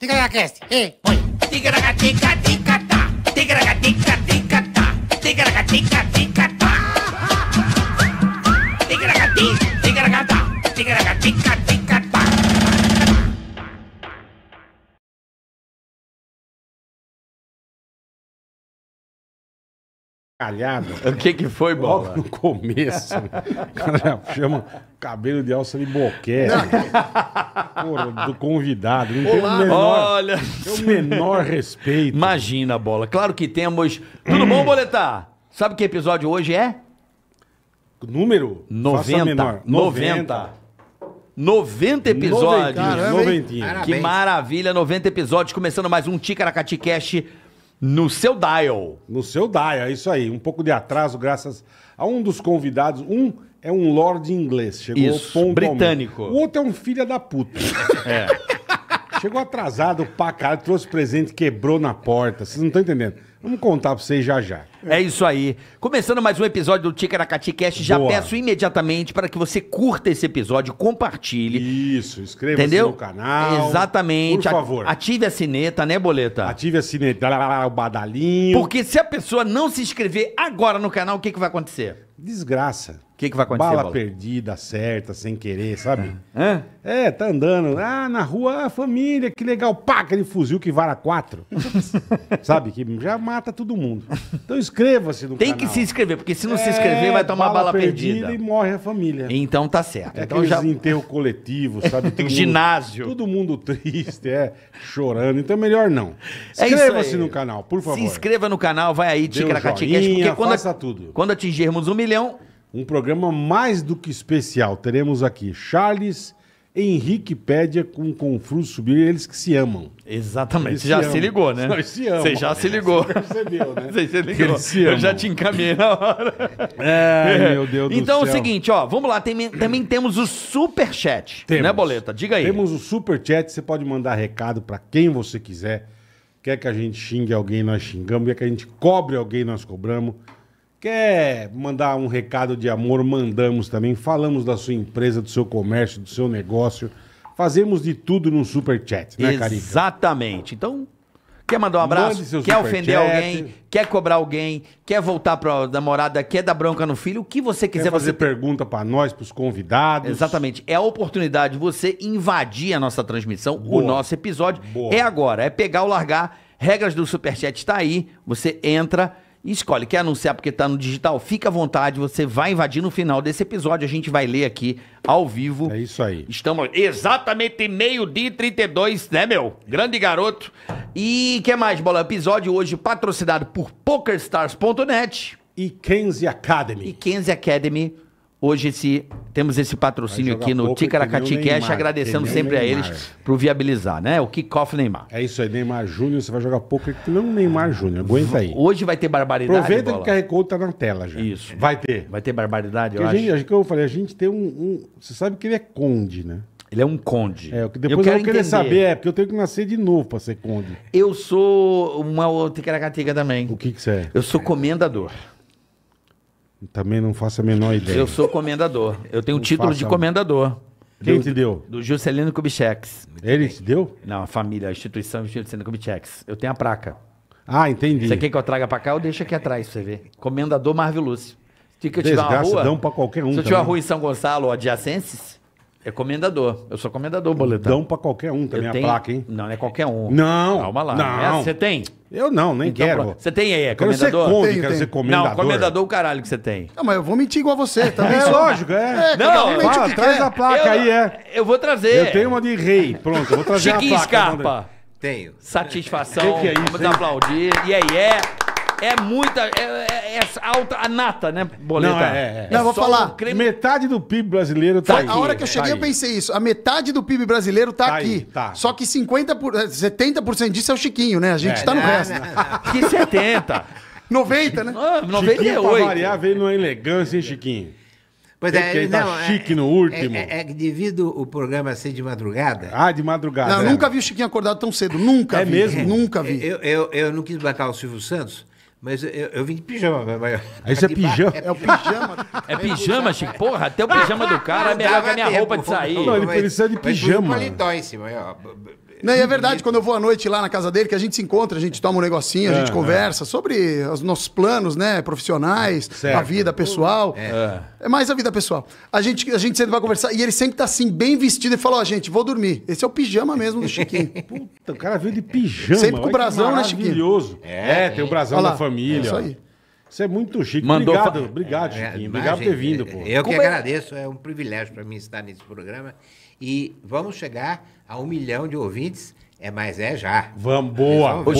Ticaracast, e oi. ta, ta, Ticaracatica, ticatá. Ticaracatica, ticatá. Ticaracatica, ticatá. Ticaracati, ticaracatá. Ticaracatica, calhado. O que que foi, Bola? Logo no começo. Né? cara chama cabelo de alça de boquete. Porra, do convidado. Não tem o menor, Olha... tem o menor respeito. Imagina, Bola. Claro que temos... Tudo bom, Boletar? Sabe que episódio hoje é? Número? 90. 90. 90 episódios. Noventinho. Que maravilha, 90 episódios. Começando mais um Ticaracati Cash no seu dial. No seu dial, é isso aí. Um pouco de atraso, graças a um dos convidados. Um é um lord inglês. Chegou isso, pontualmente. britânico. O outro é um filho da puta. É. Chegou atrasado pra caralho, trouxe presente, quebrou na porta. Vocês não estão entendendo. Vamos contar pra vocês já já. É isso aí. Começando mais um episódio do Ticaracati Cast, já Boa. peço imediatamente para que você curta esse episódio, compartilhe. Isso, inscreva-se Entendeu? no canal. Exatamente. Por favor. Ative a sineta, né, Boleta? Ative a sineta, o badalinho. Porque se a pessoa não se inscrever agora no canal, o que, que vai acontecer? Desgraça que, que vai acontecer? Bala, perdida, certa, sem querer, sabe? É, tá andando. Ah, na rua, ah, família, que legal. Pá, aquele fuzil que vara quatro. sabe? Que já mata todo mundo. Então inscreva-se no Tem canal. que se inscrever, porque se não se é, inscrever, vai tomar bala, perdida. E morre a família. Então tá certo. É então já. enterro coletivo, sabe? Todo mundo- Ginásio. todo mundo triste, é, chorando. Então é melhor não. É inscreva-se no canal, por favor. Se inscreva no canal, vai aí, Dê um Ticaracatica. joinha, Porque quando, faça tudo. quando atingirmos um milhão, um programa mais do que especial. Teremos aqui Charles Henrique Pédia com Confrus Subir, eles que se amam. Exatamente. Eles Você já se, se ligou, né? Nós se amam. Você já se ligou. Você percebeu, né? Você se ligou. Eles se amam. Eu já te encaminhei na hora. É, é. meu Deus então, do céu. Então é o seguinte, ó, vamos lá. Tem, também temos o super chat, né, temos. né, Boleta? Diga aí. Temos o super chat, você pode mandar recado para quem você quiser. Quer que a gente xingue alguém, nós xingamos. Quer que a gente cobre alguém, nós cobramos. Quer mandar um recado de amor? Mandamos também. Falamos da sua empresa, do seu comércio, do seu negócio. Fazemos de tudo num super chat, né, Carica? Exatamente. Então, quer mandar um abraço? Quer ofender chat. alguém? Quer cobrar alguém? Quer voltar para a namorada? Quer dar bronca no filho? O que você quiser quer fazer pergunta para nós, para os convidados. Exatamente. É a oportunidade de você invadir a nossa transmissão, Boa. o nosso episódio. Boa. É agora. É pegar ou largar. Regras do Superchat está aí. Você entra e escolhe. Quer anunciar porque está no digital? Fica à vontade, você vai invadir no final desse episódio. A gente vai ler aqui ao vivo. É isso aí. Estamos exatamente meio-dia e 32, né, meu? Grande garoto. E que mais, bola? Episódio hoje patrocinado por PokerStars.net e Kenzie Academy. E Kenzie Academy Hoje esse, temos esse patrocínio aqui no Ticaracati Cash, agradecendo sempre a eles por viabilizar, né? O kickoff Neymar. É isso aí, Neymar Júnior, você vai jogar pouco que não Neymar Júnior, aguenta aí. Hoje vai ter barbaridade. Aproveita que o QR Code tá na tela já. Isso. Vai ter. Vai ter barbaridade, Porque eu a gente, acho. que eu falei, a gente tem um, um, Você sabe que ele é conde, né? Ele é um conde. É, depois eu, quero eu vou querer saber, é, porque eu tenho que nascer de novo para ser conde. Eu sou uma outra caracateca também. O que que você é? Eu sou comendador. Também não faço a menor ideia. Eu sou comendador. Eu tenho o título de comendador. Quem do, te deu? Do Juscelino Kubitschek Ele te deu? Não, a família, a instituição Juscelino Kubitschek Eu tenho a placa. Ah, entendi. Você quer que eu traga pra cá ou deixa aqui atrás pra você ver? Comendador Marvel Lúcio. Se eu tiver uma Desgraça, rua, dão pra qualquer um Se eu tiver uma rua em São Gonçalo ou adjacenses, é comendador. Eu sou comendador, boletão. Dão pra qualquer um também eu a placa, hein? Não, não é qualquer um. Não. Calma lá. Não. É você tem? Eu não, nem então, quero. Você tem aí, é comendador? Quero ser conde, quero ser comendador. Não, comendador o caralho que você tem. Não, mas eu vou mentir igual você também. Tá é lógico, é. é não, não fala, traz quer. a placa eu, aí, é. Eu vou trazer. Eu tenho uma de rei, pronto, eu vou trazer Chiquinho a placa. Chiquinho Scarpa. Tenho. Satisfação. Que que é isso, Vamos aplaudir. E yeah, aí, yeah. É? É muita. É, é, é alta. A nata, né, Boleta? Não, é. é. é. Não, vou falar. Um creme... Metade do PIB brasileiro tá aqui. A hora que eu tá cheguei, tá eu pensei isso. A metade do PIB brasileiro tá, tá aqui. Aí, tá. Só que 50 por, 70% eh, disso é o Chiquinho, né? A gente é, tá no né? resto. Que 70? 90, né? Ah, 98. Chiquinho, pra variar, veio numa elegância, hein, Chiquinho? Pois é, ele tá não, tá chique é, no último. É, é, que é devido o programa ser de madrugada. Ah, de madrugada. Não, é. nunca vi o Chiquinho acordado tão cedo. Nunca é vi. mesmo? Nunca vi. Eu, eu, eu não quis bancar o Silvio Santos, mas eu, eu vim de pijama. Mas... Aí você é, é pijama? É, é o pijama. É pijama, Chico? Porra, até o pijama do cara é melhor que a minha roupa de sair. Não, ele precisa de pijama. Mas, mas, em cima. Não, e é uhum. verdade, quando eu vou à noite lá na casa dele, que a gente se encontra, a gente toma um negocinho, a gente conversa sobre os nossos planos, né, profissionais, certo. a vida pessoal. É. é mais a vida pessoal. A gente, a gente sempre vai conversar e ele sempre tá assim, bem vestido e fala: Ó, oh, gente, vou dormir. Esse é o pijama mesmo do Chiquinho. Puta, o cara veio de pijama. Sempre com o brasão, né, Chiquinho? Maravilhoso. É, é tem o brasão da família. É isso aí. Você é muito chique. Mandou obrigado, obrigado, é, Chiquinho. Obrigado por ter vindo, pô. Eu que é? agradeço, é um privilégio para mim estar nesse programa. E vamos chegar a um milhão de ouvintes. É, mas é já. Vamos, boa. boa.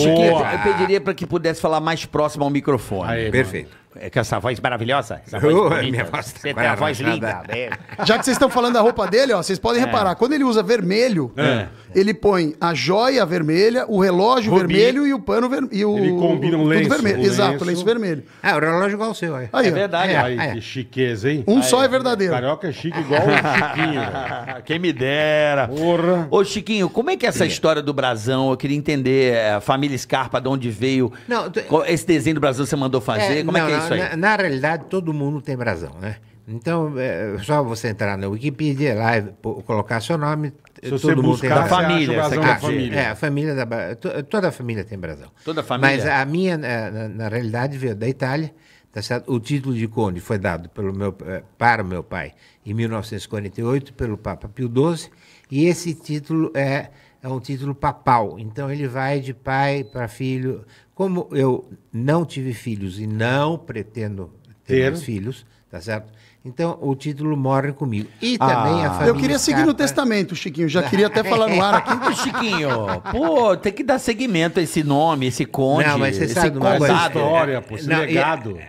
eu pediria para que pudesse falar mais próximo ao microfone. Perfeito. Mano. É com essa voz maravilhosa. Essa voz minha voz tá Você tem a voz linda. né? Já que vocês estão falando da roupa dele, ó, vocês podem é. reparar. Quando ele usa vermelho, É. ele põe a joia vermelha, o relógio Rubi. vermelho e o pano vermelho. E o, Ele combina um tudo lenço, vermelho. o Exato, lenço. lenço vermelho. É, o relógio é igual o seu é. aí. Aí, verdade. ó. Aí, que chiqueza, hein? Um só é verdadeiro. Carioca é chique igual o Chiquinho. Quem me dera. Porra. Ô, Chiquinho, como é que é essa história do brasão? Eu queria entender a família Scarpa, de onde veio. Não, tu- Esse desenho do brasão você mandou fazer? como é que é isso aí. Na, na, realidade, todo mundo tem brasão, né? Então, é só você entrar na Wikipedia lá e colocar seu nome, se todo você mundo buscar, tem brasão. família, você ah, família. É, a família da, toda a família tem brasão. Toda a família. Mas a minha, na, na realidade, veio da Itália. Tá certo? O título de conde foi dado pelo meu, é, para o meu pai em 1948 pelo Papa Pio XII e esse título é, é um título papal. Então ele vai de pai para filho, como eu não tive filhos e não pretendo ter, ter. filhos, tá certo? Então o título morre comigo. E ah. também a família. Eu queria seguir no testamento, Chiquinho. Já queria até falar no ar aqui. Chiquinho, pô, tem que dar seguimento a esse nome, esse conde. Não, mas você esse sabe uma coisa. história, pô, esse não, é, legado.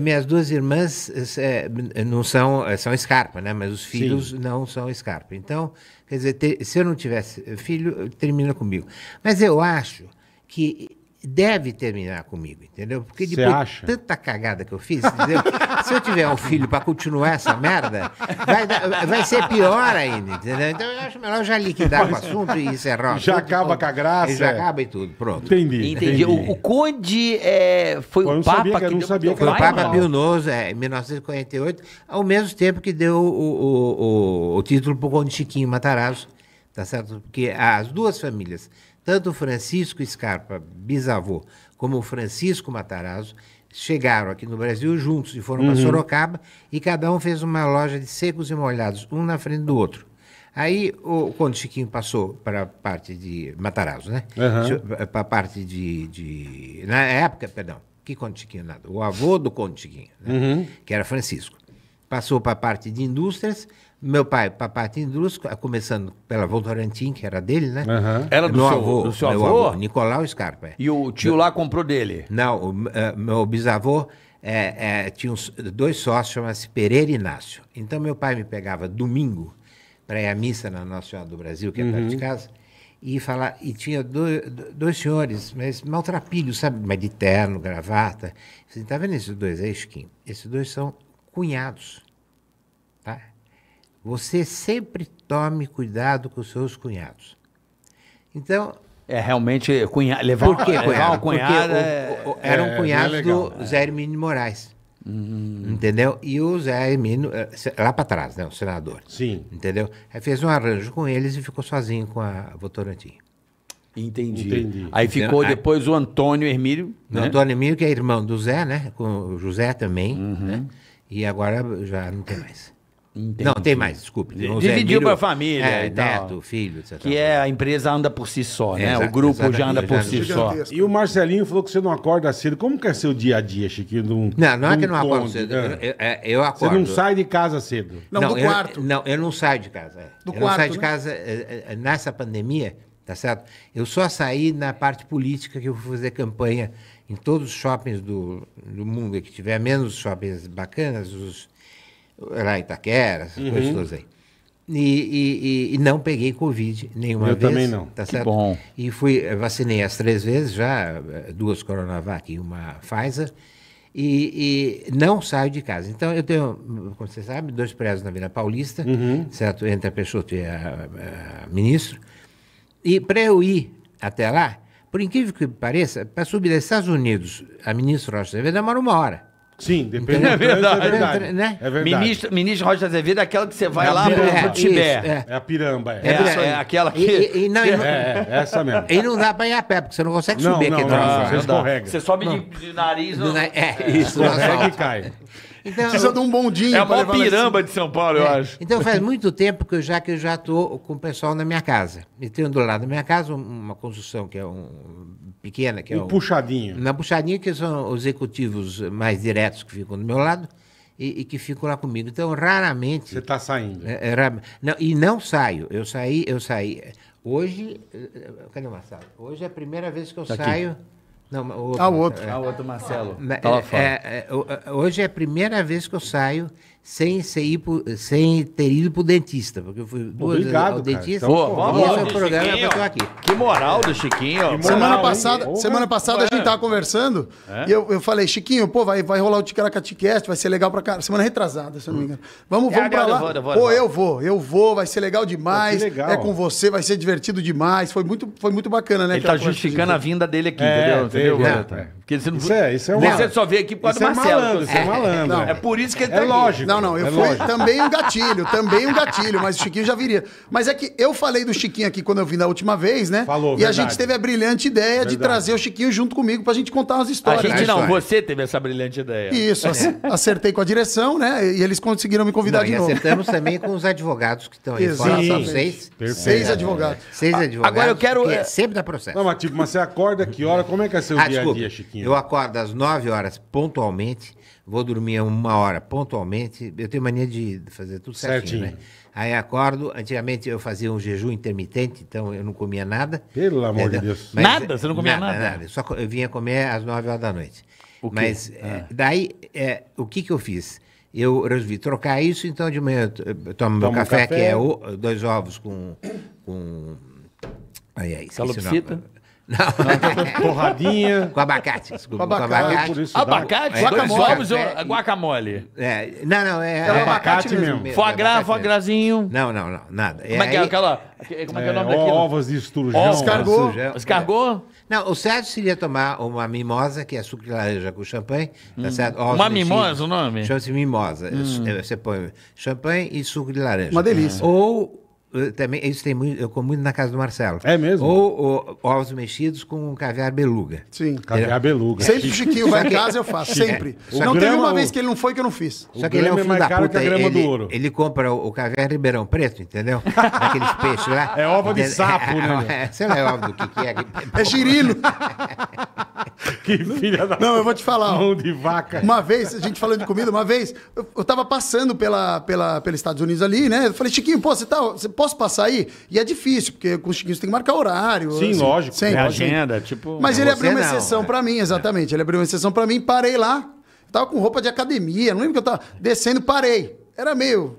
minhas duas irmãs é, não são, é, são Scarpa, né? Mas os filhos Sim. não são Scarpa. Então, quer dizer, se eu não tivesse filho, termina comigo. Mas eu acho que deve terminar comigo, entendeu? Porque depois de tanta cagada que eu fiz, entendeu? se eu tiver um filho para continuar essa merda, vai, vai ser pior ainda, entendeu? Então eu acho melhor já liquidar o assunto e encerrar. Já tudo, acaba com a graça. Já é. acaba e tudo, pronto. Entendi. Entendi. entendi. O, o, Conde é, foi eu o Papa sabia, que, não deu, sabia que foi o Papa não. é, em 1948, ao mesmo tempo que deu o, o, o, o título para o Conde Chiquinho Matarazzo, tá certo? Porque as duas famílias tanto Francisco Scarpa, bisavô, como Francisco Matarazzo chegaram aqui no Brasil juntos e foram uhum. para Sorocaba e cada um fez uma loja de secos e molhados, um na frente do outro. Aí, o, quando o Chiquinho passou para a parte de Matarazzo, né? Uhum. Para a parte de, de, Na época, perdão, que Conde Chiquinho nada? O avô do Conde Chiquinho, né? uhum. que era Francisco. Passou para a parte de indústrias, meu pai, papai Tindrusco, é, começando pela Voltorantim, que era dele, né? Uhum. Era é do meu seu avô, do seu avô? avô Nicolau Scarpa. É. E o tio meu, lá comprou dele? Não, o, uh, meu bisavô é, é, tinha uns, dois sócios, chamava se Pereira Inácio. Então meu pai me pegava domingo para ir à missa na Nossa Senhora do Brasil, que é uhum. perto de uhum. casa, e falar, e tinha dois, dois senhores, mas maltrapilhos, sabe? Mas de terno, gravata. você está vendo esses dois aí, Chiquinho? Esses dois são cunhados. Você sempre tome cuidado com os seus cunhados. Então. É realmente cunha... levar, por que cunhado? levar um cunhado. era um cunhado é, é legal, do é. Zé Hermínio Moraes. Hum. Entendeu? E o Zé Hermínio, eh, lá para trás, né? O senador. Sim. Entendeu? Aí fez um arranjo com eles e ficou sozinho com a Votorantim. Entendi. Entendi. Aí ficou depois o Antônio Hermílio. Né? O Antônio Hermílio, que é irmão do Zé, né? Com o José também. Uhum. Né? E agora já não tem mais. Entendi. Não, tem mais, desculpe. Dividiu para a família. É, tal, neto, filho, etc. Que é a empresa anda por si só, né? Exato, o grupo já anda por si é só. E o Marcelinho falou que você não acorda cedo. Como que é seu dia a dia, Chiquinho? Num, não, não é que eu não acordo cedo. Né? Eu, eu, é, eu, acordo. Você não sai de casa cedo. Não, não do eu, quarto. Não, eu não saio de casa. É. Do eu quarto, não saio né? de casa. Nessa pandemia, tá certo? Eu só saí na parte política que eu fui fazer campanha em todos os shoppings do, do mundo que tiver menos shoppings bacanas, os lá em Itaquera, essas uhum. coisas todas aí. E, e, e, não peguei Covid nenhuma eu vez. Eu também não. Tá que certo? bom. E fui, eh, vacinei as três vezes já, eh, duas Coronavac e uma Pfizer, e, e não saio de casa. Então, eu tenho, como você sabe, dois prédios na Vila Paulista, uhum. certo? Entre a Peixoto e a, a Ministro. E para eu ir até lá, por incrível que pareça, para subir dos Estados Unidos a Ministro Rocha deve demora uma hora. Sim, depende. É, é verdade. É verdade. Né? É verdade. Ministro, ministro Roger Azevedo é aquela que você vai é lá piramba, pro Tibete. É. é. a piramba, é. é, é essa, é, aquela que... E, e, não, e não... É, essa mesmo. E não dá pra ir a pé, porque você não consegue não, subir não, aqui. Não, não, não, você escorrega. Você sobe de, de, nariz... No... É, isso. Escorrega e cai. Então, Precisa de um bondinho. É a maior piramba de São Paulo, é. eu acho. Então faz muito tempo que eu já que eu já estou com o pessoal na minha casa. E tenho do lado da minha casa uma construção que é um pequena, que um é um puxadinho. Na puxadinha que são os executivos mais diretos que ficam do meu lado. E, e, que ficam lá comigo. Então, raramente. Você está saindo. É, é, não, e não saio. Eu saí, eu saí. Hoje. Eh, eh, cadê o Marcelo? Hoje é a primeira vez que eu tá saio. Aqui. Não, o outro. Ah, o outro. É. Ah, o outro Marcelo. É, é, é, é, hoje é a primeira vez que eu saio sem, pro, sem ter ido pro dentista, porque eu fui duas Obrigado, ao dentista. Então, Pô, é vamos, esse é o programa que eu aqui. Que moral do Chiquinho. semana passada, semana passada a gente tava conversando é. e eu, eu falei, Chiquinho, pô, vai, vai rolar o Ticaracaticast, vai ser legal pra cara. Semana retrasada, se eu não me engano. Vamos, vamos é, pra lá. Eu vou, pô, eu vou, eu vou, vai ser legal demais. Pô, legal. É com você, vai ser divertido demais. Foi muito, foi muito bacana, né? Ele tá justificando a vinda dele aqui, entendeu? É, entendeu? Porque você não... Isso é, isso é Você só veio aqui por causa do Marcelo. É malandro, é malandro. É por isso que ele tá É lógico. Não, não, eu é fui também um gatilho, também um gatilho, mas o Chiquinho já viria. Mas é que eu falei do Chiquinho aqui quando eu vim da última vez, né? Falou, E verdade. a gente teve a brilhante ideia verdade. de trazer o Chiquinho junto comigo pra gente contar umas histórias. A gente não, é você teve essa brilhante ideia. Isso, é. acertei com a direção, né? E eles conseguiram me convidar não, de novo. acertamos também com os advogados que estão aí Exato. fora, são seis. Perfeito. Seis advogados. Seis advogados. Agora eu quero... É... Sempre dá processo. Não, mas tipo, mas você acorda que hora? Como é que é seu ah, dia a dia, Chiquinho? Eu acordo às nove horas pontualmente vou dormir é uma hora pontualmente. Eu tenho mania de fazer tudo certinho, certinho. né? Aí acordo. Antigamente eu fazia um jejum intermitente, então eu não comia nada. Pelo amor de Deus. Mas, nada? Você não comia nada? Nada, nada. Eu só, eu vinha comer às 9 horas da noite. O quê? Mas eh, ah. é, daí, é, o que, que eu fiz? Eu resolvi trocar isso, então de manhã eu tomo meu café, um café, que é o, dois ovos com, com Aí, aí, calopsita. Não. Porradinha. Com abacate, desculpa. Com abacate. Com abacate, por isso abacate guacamole. É, guacamole. É, não, não, é, é, é abacate mesmo. mesmo. É foie gras, foie grasinho. Não, não, não, nada. Como é, que é aquela... Como é que é o nome é, daquilo? Ovas de esturjão. Escargot. Escargot. É. Não, o certo seria tomar uma mimosa, que é suco de laranja com champanhe, tá hum. tá certo? Ovos uma mimosa o nome? Chama-se mimosa. Hum. Você põe champanhe e suco de laranja. Uma delícia. Ou eh, também isso tem muito, eu como muito na casa do Marcelo. É mesmo? Ou, ou ovos mexidos com caviar beluga. Sim. Caviar beluga. Sempre o Chiquinho vai em casa, eu faço. Sempre. É. Não teve uma é vez que ele não foi que eu não fiz. Só que ele é um é filho é da puta. Ele, ele, compra o, o caviar Ribeirão Preto, entendeu? aqueles peixes lá. É ovo de sapo, né? Sei lá, é ovo do que, que é. É girino. que filha da Não, eu vou te falar. Mão de vaca. Uma vez, a gente falando de comida, uma vez, eu, eu tava passando pela, pela, pelos Estados Unidos ali, né? Eu falei, Chiquinho, pô, você tá. Você posso passar aí? E é difícil, porque com os você tem que marcar horário. Sim, assim, lógico. Sem é agenda, tipo. Mas é ele abriu uma exceção é. para mim, exatamente. Ele abriu uma exceção para mim, parei lá. tava com roupa de academia, não lembro que eu tava descendo, parei. Era meio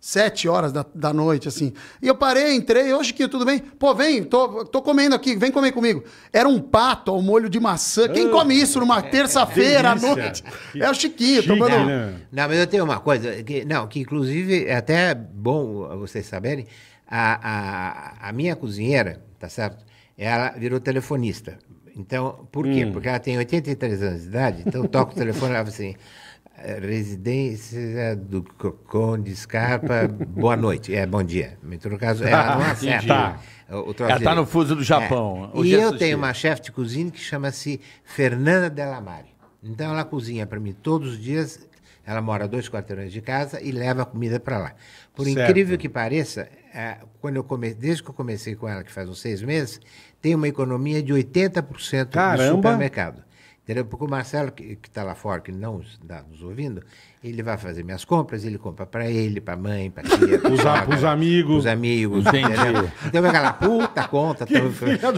sete horas da, da noite, assim. E eu parei, entrei, hoje que tudo bem? Pô, vem, tô, tô comendo aqui, vem comer comigo. Era um pato ao molho de maçã. Quem come ah, isso numa é, é terça-feira à noite? É o Chiquinho, Chique, tomando. Não, né? não, mas eu tenho uma coisa, que, não, que inclusive é até bom vocês saberem, a, a, a minha cozinheira, tá certo? Ela virou telefonista. Então, por quê? Hum. Porque ela tem 83 anos de idade, então toco o telefone e ela fala assim residência do Conde Scarpa, boa noite. É, bom dia. No caso, é a tá, nossa. É tá. Ela está no fuso do é. Japão. É. E eu sushi. tenho uma chefe de cozinha que chama-se Fernanda Delamare. Então ela cozinha para mim todos os dias. Ela mora dois quarteirões de casa e leva a comida para lá. Por certo. incrível que pareça, é, quando eu come... desde que eu comecei com ela, que faz uns seis meses, tem uma economia de 80% Caramba. no supermercado. Entendeu? Porque o Marcelo, que está lá fora, que não está nos ouvindo, ele vai fazer minhas compras, ele compra para ele, para a mãe, para tia. Para os amigos. Os amigos. Entendeu? Então vai aquela puta conta,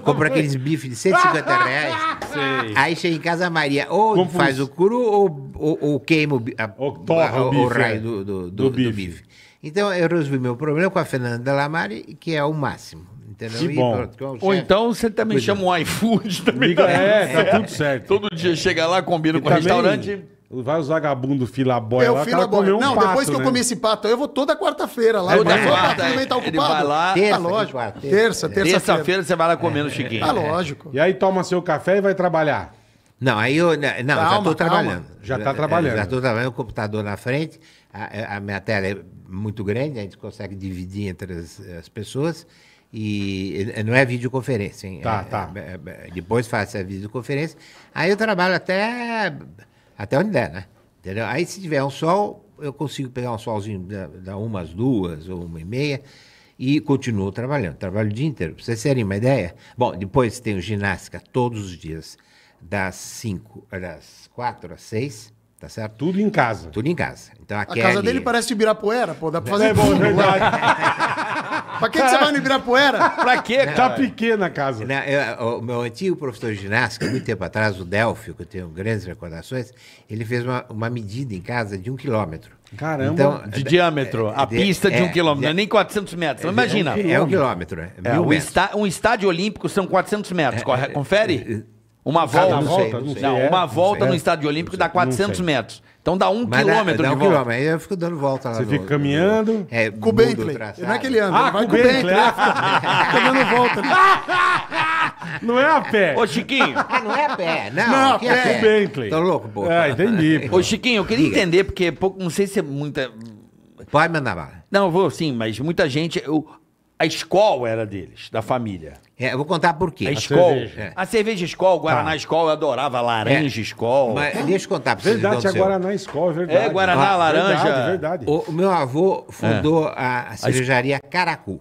compra aqueles bifes de 150 reais. Sei. Aí chega em casa a Maria, ou Compus... faz o cru, ou, ou, ou queima o, a, ou torra o, bife, o raio é. do, do, do, do bife. bife. Então eu resolvi meu problema com a Fernanda Lamari, que é o máximo. Entendeu? Que bom. E, Ou então você também Cuidado. É. chama um iFood também. Liga, é, é, tá tudo certo. Todo dia chega lá, combina e com o restaurante. Vai os vagabundos filabóia é, lá, fila comer um Não, pato, depois que né? eu comer esse pato, eu vou toda quarta-feira lá. Toda quarta, quarta tá ocupado. Ele vai lá. Tá terça, lógico. Terça, terça-feira. Terça feira terça feira você vai lá comendo é, chiquinho. Tá lógico. E aí toma seu café e vai trabalhar. Não, aí eu. Né, não, calma, já estou trabalhando. Já está é, trabalhando. Já estou trabalhando, o computador na frente. A, a minha tela é muito grande, a gente consegue dividir entre as, as pessoas. E eh, não é videoconferência, hein? Tá, é, tá. É, é, é depois faço a videoconferência. Aí eu trabalho até, até onde der, né? Entendeu? Aí se tiver um sol, eu consigo pegar um solzinho da, da umas duas ou uma e meia e continuo trabalhando. Trabalho o dia inteiro. Pra vocês terem uma ideia. Bom, depois tenho ginástica todos os dias, das cinco das quatro às seis. Tá certo? Tudo em casa. Tudo em casa. Então a, a Kelly... casa dele parece de Ibirapuera, pô. Dá pra fazer. É bom, é verdade. pra que, que você vai no Ibirapuera? pra quê? Não, é. tá pequena a casa. Não, eu, o meu antigo professor de ginástica, muito tempo atrás, o Delfio, que eu tenho grandes recordações, ele fez uma, uma medida em casa de um quilômetro. Caramba, então, de diâmetro. É, a de, pista de, é, um quilômetro, não é nem 400 metros. É, imagina. É um quilômetro. É um, quilômetro, é, um, está, um estádio olímpico são 400 metros, é, corre, confere? Uma volta, não sei, não sei. Não, é, uma volta no estádio olímpico dá 400 metros. Então dá um Mas quilômetro dá, dá um volta. Quilômetro. Aí eu fico dando volta lá. Você no, fica caminhando. No, é, com o Bentley. Não é que ele anda, ah, vai com o Bentley. Tá dando volta. Não é a pé. Ô, Chiquinho. não é a pé, não. Não, é, é com o Bentley. Tô tá louco, pô. É, entendi. Pô. Ô, Chiquinho, eu queria Diga. entender, porque pouco, não sei se é muita... Vai mandar bala. Não, vou sim, mas muita gente... Eu, a escola era deles, da família. É, eu vou contar por quê. A Skol. Cerveja. A cerveja Skol, tá. Guaraná escola, eu adorava. Laranja é. Mas é. deixa eu contar pra vocês. Verdade, então, a Guaraná escola, é verdade. É, Guaraná, ah, laranja. Verdade, verdade. O, meu avô fundou é. a, a cervejaria Caracu.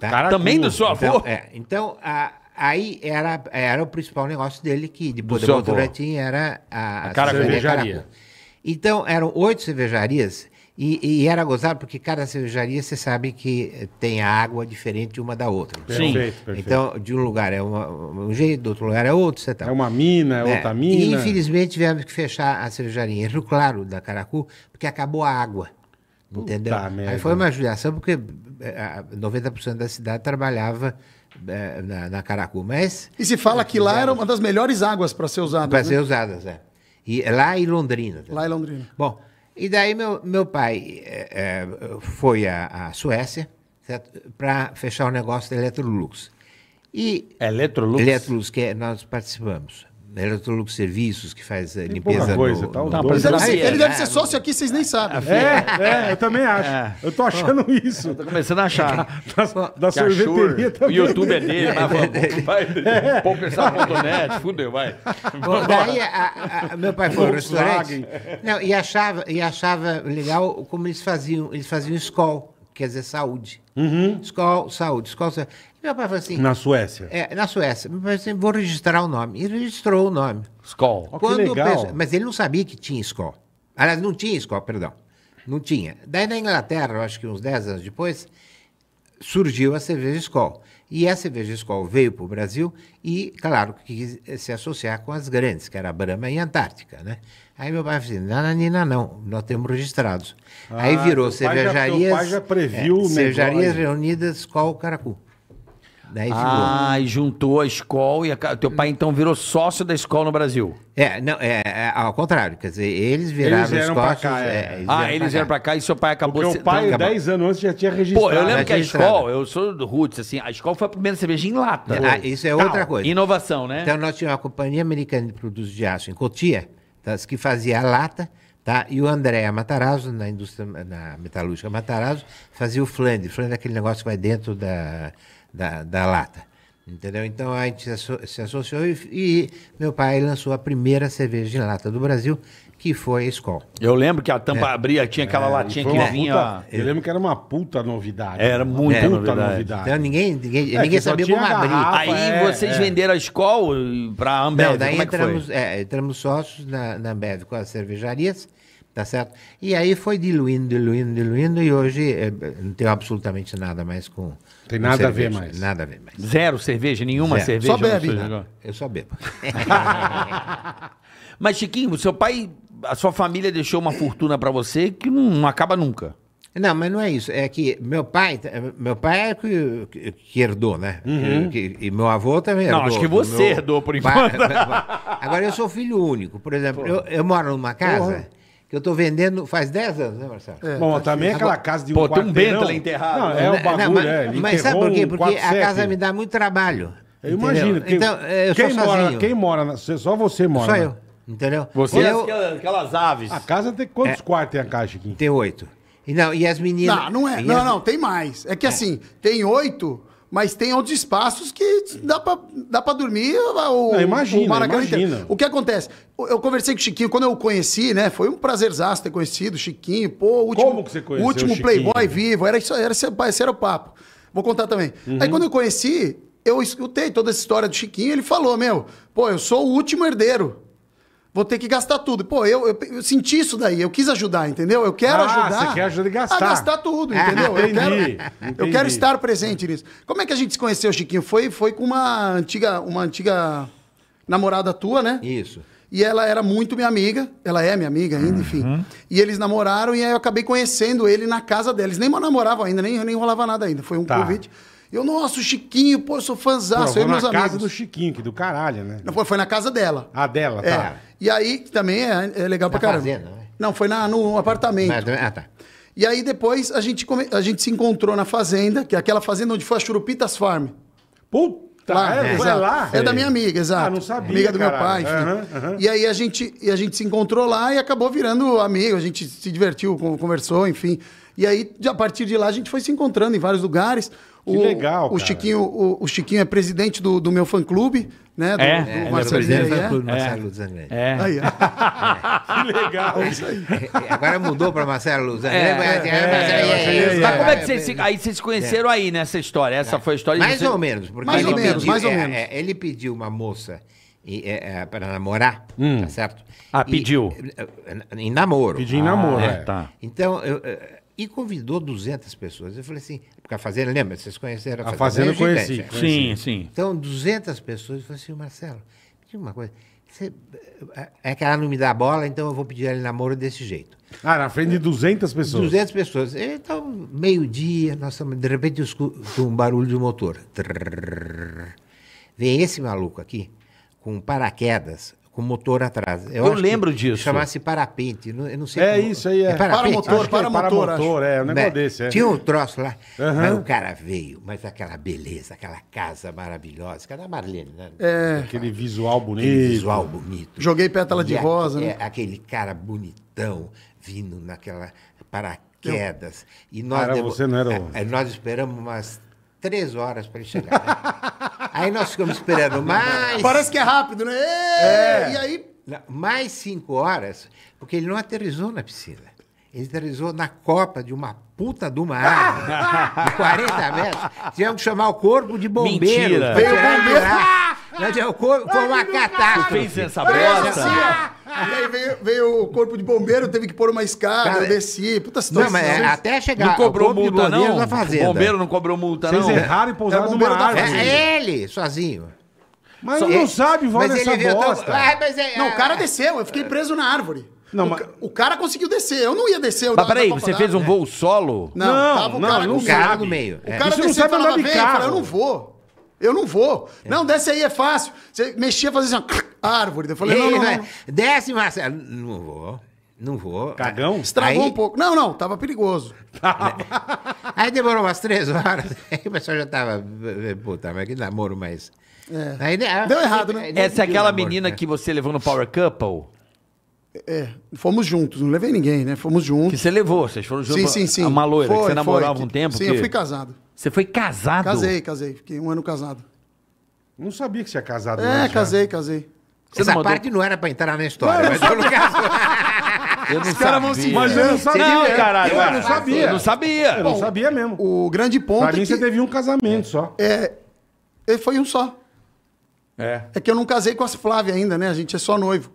Tá? Caracu. Também do seu então, avô? Então, é. então a, aí era, era o principal negócio dele, que de Bodemonturetim era a, a, a cervejaria Caracu. Então, eram oito cervejarias e, e, era gozado porque cada cervejaria você sabe que eh, tem a água diferente uma da outra. Sim. Perfeito, perfeito. Então, de um lugar é uma, um jeito, do outro lugar é outro, você tá. É uma mina, é, é. outra mina. E infelizmente tivemos que fechar a cervejaria em Rio Claro, da Caracu, porque acabou a água. Puta entendeu? Merda. Aí foi uma judiação porque 90% eh, da cidade trabalhava eh, na, na Caracu, mas... E se fala que lá era uma das melhores águas para ser usadas. Para né? ser usadas, é. E, lá em Londrina. Tá? Lá em Londrina. Bom... E daí meu, meu pai é, foi à, à Suécia para fechar o negócio da Electrolux. E é Electrolux? Electrolux, que é, nós participamos. Eletrolux Serviços, que faz Tem limpeza coisa, no, tá no... mas ele, deve, ele é, deve ser é, sócio aqui, vocês nem é, sabem. É, é, eu também acho. Eu tô achando isso. Eu tô começando a achar. Da, da sorveteria também. O YouTube é dele, Vai, Poupeçar.net, fudeu, vai. Bom, daí, a, a, meu pai foi ao restaurante. Não, e achava, e achava legal como eles faziam, eles faziam escola quer dizer saúde. Uhum. Escola, saúde. Escola, saúde. Meu pai falou assim. Na Suécia? É, na Suécia. Meu pai assim, vou registrar o nome. E registrou o nome. Skol. Oh, Quando mas ele não sabia que tinha Skol. Aliás, não tinha Skol, perdão. Não tinha. Daí na Inglaterra, acho que uns 10 anos depois, surgiu a cerveja Skol. E a cerveja Skol veio para o Brasil e, claro, quis se associar com as grandes, que era a Brahma e a Antártica, né? Aí meu pai falou assim, nina, não, nós temos registrados. Ah, aí virou cervejarias... Pai já, pai já previu é, Cervejarias reunidas Skol Caracu. Daí ah, e juntou a escola e a... teu pai então virou sócio da escola no Brasil. É, não, é, é ao contrário, quer dizer, eles viraram eles vieram sócios, pra cá, é, é. eles Ah, vieram eles pra vieram pra cá e seu pai acabou... Porque o pai, então, 10 anos antes, já tinha registrado. Pô, eu lembro que a escola, eu sou do Roots, assim, a escola foi a primeira cerveja em lata. É, ah, isso é outra coisa. Inovação, né? Então, nós tínhamos uma companhia americana de produtos de aço em Cotia, das que fazia a lata, Tá? E o André Matarazzo, na indústria, na metalúrgica Matarazzo, fazia o flan. Flan é aquele negócio que vai dentro da, da, da lata. Entendeu? Então a gente se associou e, e, meu pai lançou a primeira cerveja de lata do Brasil, que foi a Skol. Eu lembro que a tampa é. abria, tinha aquela é, latinha que vinha. Puta, eu lembro que era uma puta novidade. Era né? muito é, novidade. novidade. Então ninguém, ninguém, é, ninguém sabia como abrir. Aí é, vocês é. venderam a Skol eh, para a Ambev. Não, daí como é entramos, entramos sócios na, na Ambev com as cervejarias tá certo? E aí foi diluindo, diluindo, diluindo, e hoje é, não tenho absolutamente nada mais com, tem nada cerveja, a ver mais. Nada a ver mais. Zero cerveja, nenhuma Zero. cerveja. Só bebe. Eu só bebo. Mas, Chiquinho, seu pai, a sua família deixou uma fortuna para você que não, não, acaba nunca. Não, mas não é isso. É que meu pai, meu pai é que, que herdou, né? Uhum. Que, e meu avô também herdou. Não, acho que você meu... herdou por enquanto. Agora eu sou filho único. Por exemplo, eu, eu, moro numa casa que eu estou vendendo faz 10 anos, né, Marcelo? É, Bom, tá também é assim, aquela tá casa de um Pô, tem um Bentley enterrado. Não, é o né, né, bagulho, não, mas, é. Mas sabe por quê? Porque um a casa me dá muito trabalho. Eu imagino. então, eu quem mora, sozinho. Quem mora, só você mora. Só né? eu, entendeu? Você eu, é aquelas, aves. A casa tem quantos é, quartos tem a caixa aqui? Tem oito. E, não, e as meninas... Não, não é. Não, as... não, tem mais. É que é. assim, tem oito... Mas tem outros espaços que dá pra, dá pra dormir o, Não, imagina, o Maracanã imagina. inteiro. O que acontece? Eu conversei com o Chiquinho, quando eu o conheci, né? Foi um prazerzaço ter conhecido o Chiquinho. Pô, o último, Como que você conheceu último o Chiquinho? Playboy vivo. Era, isso- era, esse- esse era o papo. Vou contar também. Uhum. Aí quando eu conheci, eu escutei toda essa história do Chiquinho. Ele falou, meu, pô, eu sou o último herdeiro vou ter que gastar tudo. Pô, eu, eu, eu, senti isso daí, eu quis ajudar, entendeu? Eu quero ah, ajudar. Você quer ajudar a gastar. A gastar tudo, ah, entendeu? entendi, eu, quero, entendi. eu quero estar presente nisso. Como é que a gente se conheceu, Chiquinho? Foi, foi com uma antiga, uma antiga namorada tua, né? Isso. E ela era muito minha amiga, ela é minha amiga ainda, uhum. enfim. E eles namoraram e aí eu acabei conhecendo ele na casa dela. Eles nem namoravam ainda, nem, nem rolava nada ainda. Foi um tá. convite. Eu, nossa, o Chiquinho, pô, eu sou fãzão. Não, na amigos. casa do Chiquinho, que do caralho, né? Não, foi, foi na casa dela. A ah, dela, tá. é. tá. E aí, que também é, é legal na pra caramba. Fazenda, né? Não, foi na, no apartamento. ah, tá. E aí depois a gente, come... a gente se encontrou na fazenda, que é aquela fazenda onde foi a Churupitas Farm. Puta! Lá, é, é, lá? É da minha amiga, ah, exato. Ah, não sabia. Amiga do caralho. meu pai. Uhum, uhum. E aí a gente, e a gente se encontrou lá e acabou virando amigo. A gente se divertiu, conversou, enfim. E aí, a partir de lá, a gente foi se encontrando em vários lugares. Que o, legal. O cara. Chiquinho, o, o, Chiquinho é presidente do, do meu fã-clube, né? Do, é, do é, Marcelo é? é. Zanelli. É. é. Marcelo Zanelli. É. Aí, que legal Agora mudou para Marcelo Zanelli. É. Mas como é que vocês se, aí vocês conheceram aí nessa história? Essa foi a história Mais ou menos. Mais ou menos, mais ou menos. Ele pediu uma moça para namorar, hum. tá certo? Ah, pediu. Em namoro. Pediu em namoro, ah, é. tá. Então, eu, e convidou 200 pessoas. Eu falei assim, porque a Fazenda, lembra? Vocês conheceram a Fazenda? A Fazenda, eu conheci, conheci. Né? Sim, sim. Então, 200 pessoas. Eu falei assim, Marcelo, me uma coisa. Você, é que ela não me dá bola, então eu vou pedir ela em namoro desse jeito. Ah, na frente de 200 pessoas? 200 pessoas. Então, meio-dia, de repente, eu escuto um barulho de motor. Trrr. Vem esse maluco aqui, com paraquedas, com motor atrás. Eu, eu lembro disso. Chamasse parapente. Não, eu não sei é como... isso aí, é. é para motor, para, motor, é, um negócio né? desse. É. Tinha um troço lá. Uhum. Aí o cara veio, mas aquela beleza, aquela casa maravilhosa, aquela Marlene, né? É. Aquele visual bonito. Aquele visual bonito. Joguei pétala de rosa, né? É, aquele cara bonitão vindo naquela paraquedas. E nós Cara, devo... você não era. É, é, nós esperamos umas três horas para ele chegar. Né? aí nós ficamos esperando mais. Parece que é rápido, né? É. E aí. Mais cinco horas, porque ele não aterrizou na piscina. Ele aterrizou na copa de uma puta de uma árvore de 40 metros. Tivemos que chamar o corpo de bombeiro Mentira. Veio bombeiro. Ah, o corpo, foi uma catástrofe. Fez essa bosta. E aí veio, veio, o corpo de bombeiro, teve que pôr uma escada, Cara, desci, puta situação. Não, mas é, até chegar. Não cobrou multa, não? O bombeiro não cobrou multa, não? Vocês erraram e pousaram é numa árvore. É, é ele, sozinho. Mas Só, não sabe, voar nessa bosta. Tão... Ah, é... Não, o cara é. desceu, eu fiquei preso na árvore. Não, o, mas... o cara conseguiu descer. Eu não ia descer. Mas peraí, você fez um voo solo? Não, não, tava o não, cara não, no meio. O cara Isso desceu e falava, vem. Eu falei, eu não vou. Eu não vou. É. Não, desce aí, é fácil. Você mexia, fazia assim, ó, árvore. Eu falei, Ei, não, não, não, não. Desce, Marcelo. Não vou. Não vou. Cagão? Estragou aí... um pouco. Não, não, tava perigoso. Tava. Aí demorou umas três horas. Aí o pessoal já tava. Puta, mas que namoro mais. É. Aí, né, Deu errado, né? Essa é aquela menina né? que você levou no Power Couple? É, fomos juntos, não levei ninguém, né? Fomos juntos. Que você levou, vocês foram juntos. Sim, sim, sim. Uma loira, foi, que você namorava foi, um tempo. Sim, que... eu fui casado. Você foi casado? Casei, casei. Fiquei um ano casado. Não sabia que você é casado. É, né? casei, já. casei. Você Essa que mandou... parte não era pra entrar na história, mas eu não Eu não Os caras vão se Mas eu não sabia. Não, caralho. Eu não sabia. Eu não sabia. Bom, eu não sabia mesmo. O grande ponto. Pra é mim, é que... você teve um casamento só. É, é. Foi um só. É. É que eu não casei com a Flávia ainda, né? A gente é só noivo.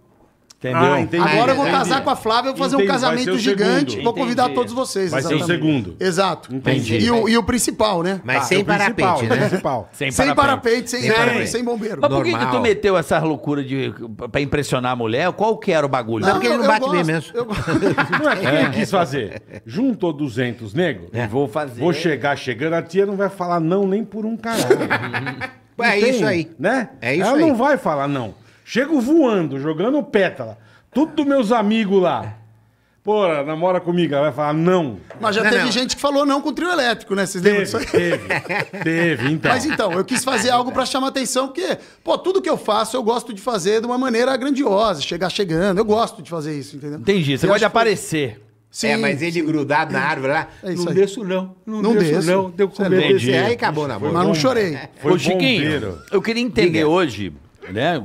Entendeu? Ah, entendi, Agora eu vou entendi. casar com a Flávia, vou fazer entendi, um casamento gigante. Vou convidar todos vocês. Vai ser o segundo. Exato. Entendi. E o, e o principal, né? Mas ah, sem parapente, né? Principal. Sem, sem parapente, sem, sem, sem bombeiro. Mas por que, que, tu meteu essa loucura de, pra impressionar a mulher? Qual que era o bagulho? Não, porque ele não bate bem mesmo. Eu... não é que ele é. quis fazer. Juntou 200 negros. É. Vou fazer. Vou chegar chegando, a tia não vai falar não nem por um caralho. é isso aí. Né? É isso Ela não vai falar não. Chego voando, jogando pétala. Tudo dos meus amigos lá. Pô, namora comigo. Ela vai falar não. Mas já Não, teve não. gente que falou não com trio elétrico, né? Vocês lembram disso Teve, aí? teve. Teve, então. Mas então, eu quis fazer algo pra chamar atenção, porque, pô, tudo que eu faço eu gosto de fazer de uma maneira grandiosa, chegar chegando. Eu gosto de fazer isso, entendeu? Entendi. Você Eu gosta de que- aparecer. Sim. é, mas ele grudado na árvore lá. É isso não aí. desço não, não, Não desço, desço. não. Deu com é medo. Entendi. Aí acabou na boca. Mas não chorei. Foi Ô, Chiquinho, eu queria entender hoje né,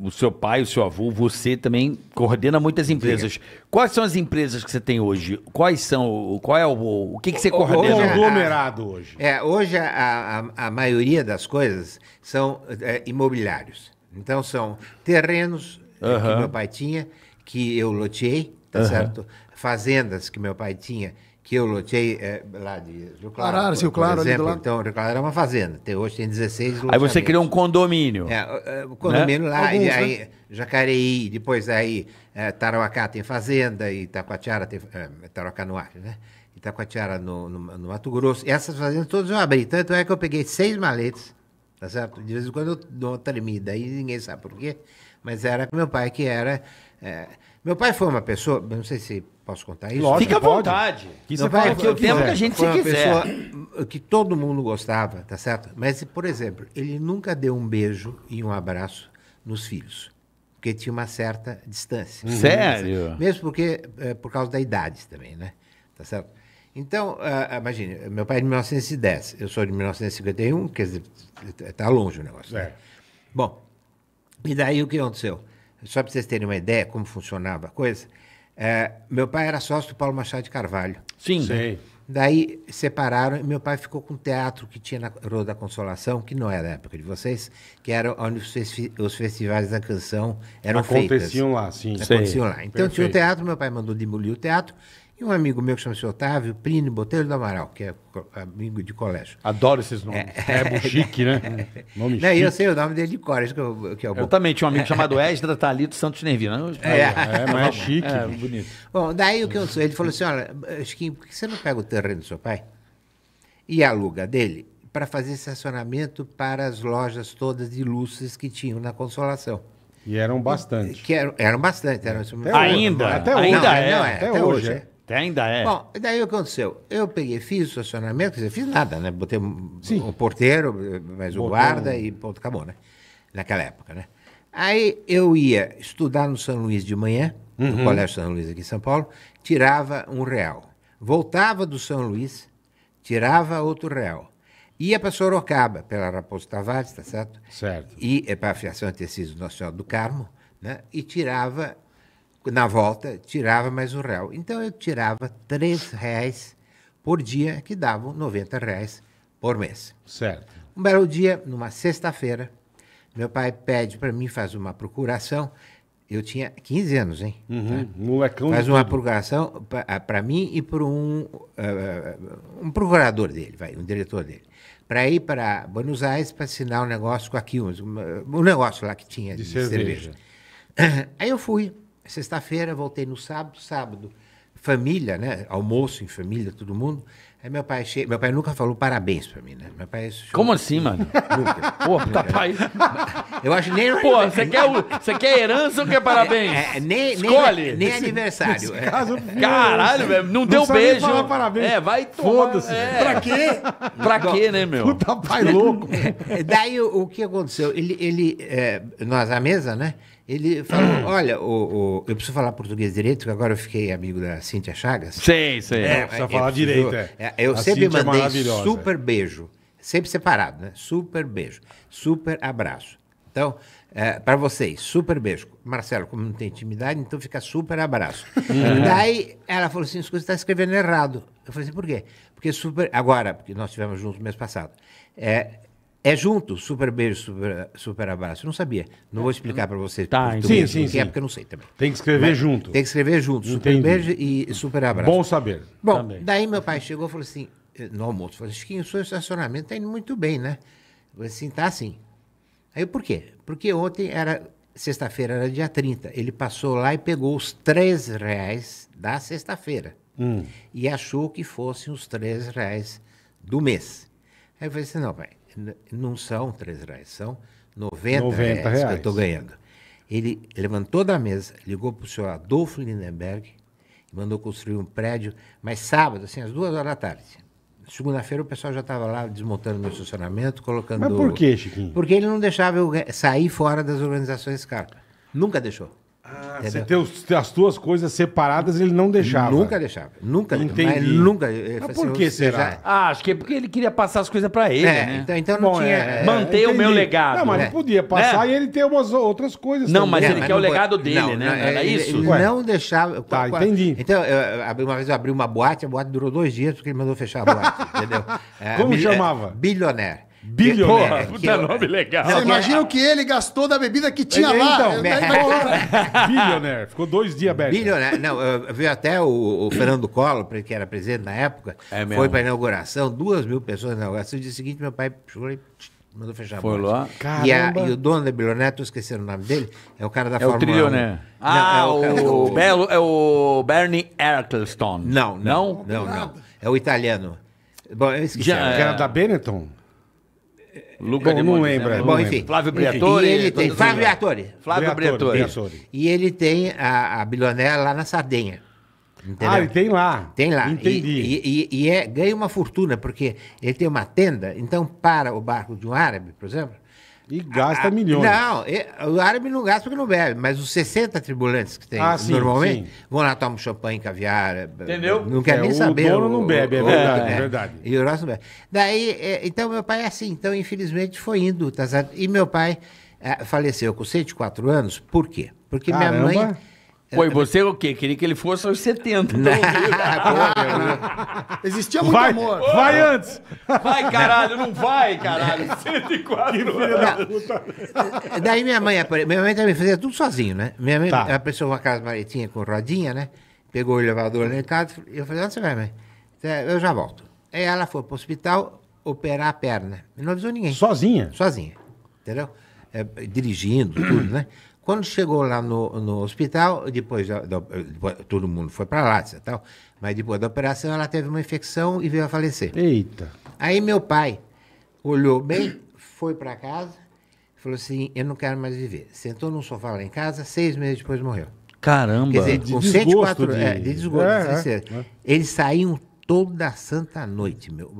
o, seu pai, o seu avô, você também coordena muitas empresas. Sim. Quais são as empresas que você tem hoje? Quais são? Qual é o o que, que você coordena? O aglomerado é hoje. É, hoje a, a, a maioria das coisas são é, imobiliários. Então são terrenos uhum. que meu pai tinha, que eu loteei, tá uhum. certo? Fazendas que meu pai tinha, que eu lotei é, lá de Rio Claro. Arara, Rio Claro, por exemplo, Então, Rio Claro era uma fazenda. Tem, hoje tem 16 Aí você criou um condomínio. É, é, um condomínio né? lá, Alguns, e aí né? Jacareí, depois aí é, Tarauacá tem fazenda, e Itacoatiara tem... É, Tarauacá no ar, né? Itacoatiara no, no, no Mato Grosso. E essas fazendas todas eu abri. Tanto é que eu peguei seis maletes tá certo? De vez em quando eu dou uma tremida, aí ninguém sabe por quê, mas era meu pai que era. É... Meu pai foi uma pessoa, não sei se posso contar isso. Lógico, Fica à vontade. Que meu pai, que eu tempo que a gente foi se uma quiser. pessoa que todo mundo gostava, tá certo? Mas, por exemplo, ele nunca deu um beijo e um abraço nos filhos. Porque tinha uma certa distância. Uhum. Sério? Mesmo porque, é, por causa da idade também, né? Tá certo? Então, uh, imagine, meu pai é de 1910, eu sou de 1951, quer dizer, está é, longe o negócio. Né? É. Né? Bom, e daí o que aconteceu? Só para vocês terem uma ideia como funcionava a coisa, uh, meu pai era sócio do Paulo Machado de Carvalho. Sim. Sei. Daí separaram e meu pai ficou com o teatro que tinha na Rua da Consolação, que não era a época de vocês, que era onde os, festivais da canção eram Aconteciam feitas. Aconteciam lá, sim. Aconteciam Sei. lá. Então Perfeito. tinha o teatro, meu pai mandou demolir o teatro e um amigo meu que chama-se Otávio, Prini Botelho do Amaral, que é amigo de colégio. Adoro esses nomes. É, é, é chique, né? Nome Não, chique. Eu sei o nome dele de cor, que, eu, que é o bom. Eu também tinha um amigo chamado Esdra Talito Santos Nervino. É, ah, é, mas é, é chique. É, bonito. Bom, daí o que eu sou, ele falou assim, olha, Chiquinho, por que você não pega o terreno do seu pai e aluga dele para fazer estacionamento para as lojas todas de luzes que tinham na Consolação? E eram bastante. Que eram, eram bastante. Eram, é. até ainda? Até hoje. Não, é, não, é, até, até hoje, é. Ainda é. Bom, daí o que aconteceu? Eu peguei, fiz o estacionamento, quer dizer, fiz nada, né? Botei um, o porteiro, mais Botou o guarda um... e ponto, acabou, né? Naquela época, né? Aí eu ia estudar no São Luís de manhã, uhum. no Colégio São Luís aqui em São Paulo, tirava um real. Voltava do São Luís, tirava outro real. Ia para Sorocaba, pela Raposo Tavares, tá certo? Certo. E é, para a Fiação Tecidos Nacional do Carmo, né? E tirava na volta, tirava mais um real. Então eu tirava três reais por dia, que davam 90 reais por mês. Certo. Um belo dia, numa sexta-feira, meu pai pede para mim, faz uma procuração. Eu tinha 15 anos, hein? Uhum, tá? Molecão. Faz uma tudo. procuração para ah, mim e para um, uh, um procurador dele, vai, um diretor dele. Para ir para Buenos Aires para assinar um negócio com a Quilmes, um, um negócio lá que tinha de, de cerveja. cerveja. Aí eu fui Sexta-feira voltei no sábado, sábado, família, né? Almoço em família, todo mundo. Aí meu pai chega. meu pai nunca falou parabéns pra mim, né? Meu pai Como assim, mano? Pô, tá pai. Eu acho nem Pô, você quer você quer herança ou quer parabéns? É, é, nem, Escolhe. Nem, nem aniversário. É. Caso, Caralho, velho, não, não deu beijo. Falar parabéns. É, vai foda-se. É. Pra quê? pra quê, né, meu? Puta pai louco. Daí o, o, que aconteceu? Ele ele é, nós à mesa, né? Ele falou: olha, o, o, eu preciso falar português direito, que agora eu fiquei amigo da Cíntia Chagas. Sim, sim. É, é, precisa falar preciso, direito. É. é. eu a sempre Cíntia é mandei é super beijo. Sempre separado, né? Super beijo. Super abraço. Então, é, para vocês, super beijo. Marcelo, como não tem intimidade, então fica super abraço. Uhum. Daí ela falou assim: você está escrevendo errado. Eu falei assim: por quê? Porque super. Agora, porque nós tivemos juntos no mês passado. É, é junto, super beijo, super, super abraço. Não sabia. Não vou explicar para vocês. Tá, porque, sim, sim, porque é sim. É porque eu não sei também. Tem que escrever Mas, junto. Tem que escrever junto. Entendi. Super beijo e super abraço. Bom saber. Bom, também. daí meu pai chegou e falou assim, eh, no almoço, falou assim, o seu estacionamento está indo muito bem, né? Eu falei assim, tá sim. Aí por quê? Porque ontem era, sexta-feira era dia 30. Ele passou lá e pegou os três reais da sexta-feira. Hum. E achou que fossem os três reais do mês. Aí eu falei assim, não, pai, não são 3 reais, são 90, 90 reais, reais, que eu estou ganhando. Ele levantou da mesa, ligou para o senhor Adolfo Lindenberg e mandou construir um prédio, mas sábado, assim, às duas horas da tarde. Segunda-feira o pessoal já estava lá desmontando meu estacionamento, colocando. Mas por que, Chiquinho? Porque ele não deixava eu sair fora das organizações Scarpa. Nunca deixou. Ah, você ter os- as tuas coisas separadas, ele não deixava. Nunca deixava. Nunca Entendi. Mas nunca. Mas por assim, que será? já- Ah, acho que é porque ele queria passar as coisas pra ele, É, né? então, então não Bom, tinha. É, é, Manter o meu legado. Não, mas ele né? podia passar né? e ele ter umas outras coisas. Não, mas né? ele quer o legado pode- dele, né? Não é, era ele- isso? Ele não deixava. Tá, entendi. Então, eu uma vez eu abri uma boate, a boate durou dois dias porque ele mandou fechar a boate, entendeu? É, Como é, chamava? Bilionaire. Bilionaire. Puta eu... nome legal. Não, imagina o que ele gastou da bebida que tinha lá. Então, né? Bilionário. Ficou dois dias aberto. Bilionário. Não, viu até o, o, Fernando Collor, que era presidente na época, é foi para inauguração, duas mil pessoas na inauguração. No dia seguinte, meu pai mandou fechar Foi a Foi lá. E, a, e, o dono da bilionaire, estou esquecendo o nome dele, é o cara da é Fórmula 1. Né? Ah, é o trilionaire. Ah, não, é o, o, Belo, é o Bernie Ecclestone. Não, não. Não, não. não, É o italiano. Bom, eu esqueci. Já, é... O cara da Benetton. Luca Bom, não lembra. Né? Bom, enfim. Flávio Briatore. ele tem, Flávio Briatore. Flávio Briatore. E ele tem a, a bilionela lá na Sardenha. Entendeu? Ah, ele tem lá. Tem lá. Entendi. E, e, e, e é, ganha uma fortuna, porque ele tem uma tenda, então para o barco de um árabe, por exemplo, e gasta milhões. Não, o árabe não gasta porque não bebe, mas os 60 tribulantes que tem ah, sim, normalmente sim. vão lá tomar um champanhe, caviar. Eh, Entendeu? Não quer é, nem o saber. Dono o dono não bebe, é verdade, o, né? é verdade. E o nosso bebe. Daí, é, então meu pai é assim, então infelizmente foi indo, tá E meu pai eh, faleceu com 104 anos, por quê? Porque Caramba. minha mãe foi você o quê? Queria que ele fosse aos 70. Então, não, ah, Existia muito Vai, amor. vai antes. Vai, caralho, não vai, caralho. 104 anos. Daí minha mãe, minha mãe também fazia tudo sozinho, né? Minha mãe, Tá. ela pensou uma casa maritinha com rodinha, né? Pegou o elevador lá em casa e eu falei, onde ah, você vai, mãe? Eu já volto. Aí ela foi pro hospital operar a perna. E não avisou ninguém. Sozinha. Sozinha, entendeu? É, dirigindo, tudo, né? Quando chegou lá no, no hospital, depois, da, da, depois, todo mundo foi para lá, tal, mas depois da operação ela teve uma infecção e veio a falecer. Eita. Aí meu pai olhou bem, foi para casa, falou assim: "Eu não quero mais viver". Sentou num sofá lá em casa, seis meses depois morreu. Caramba. Quer dizer, com de 104 de... É, de desgosto, é, é, é. eles saíam toda santa noite, meu.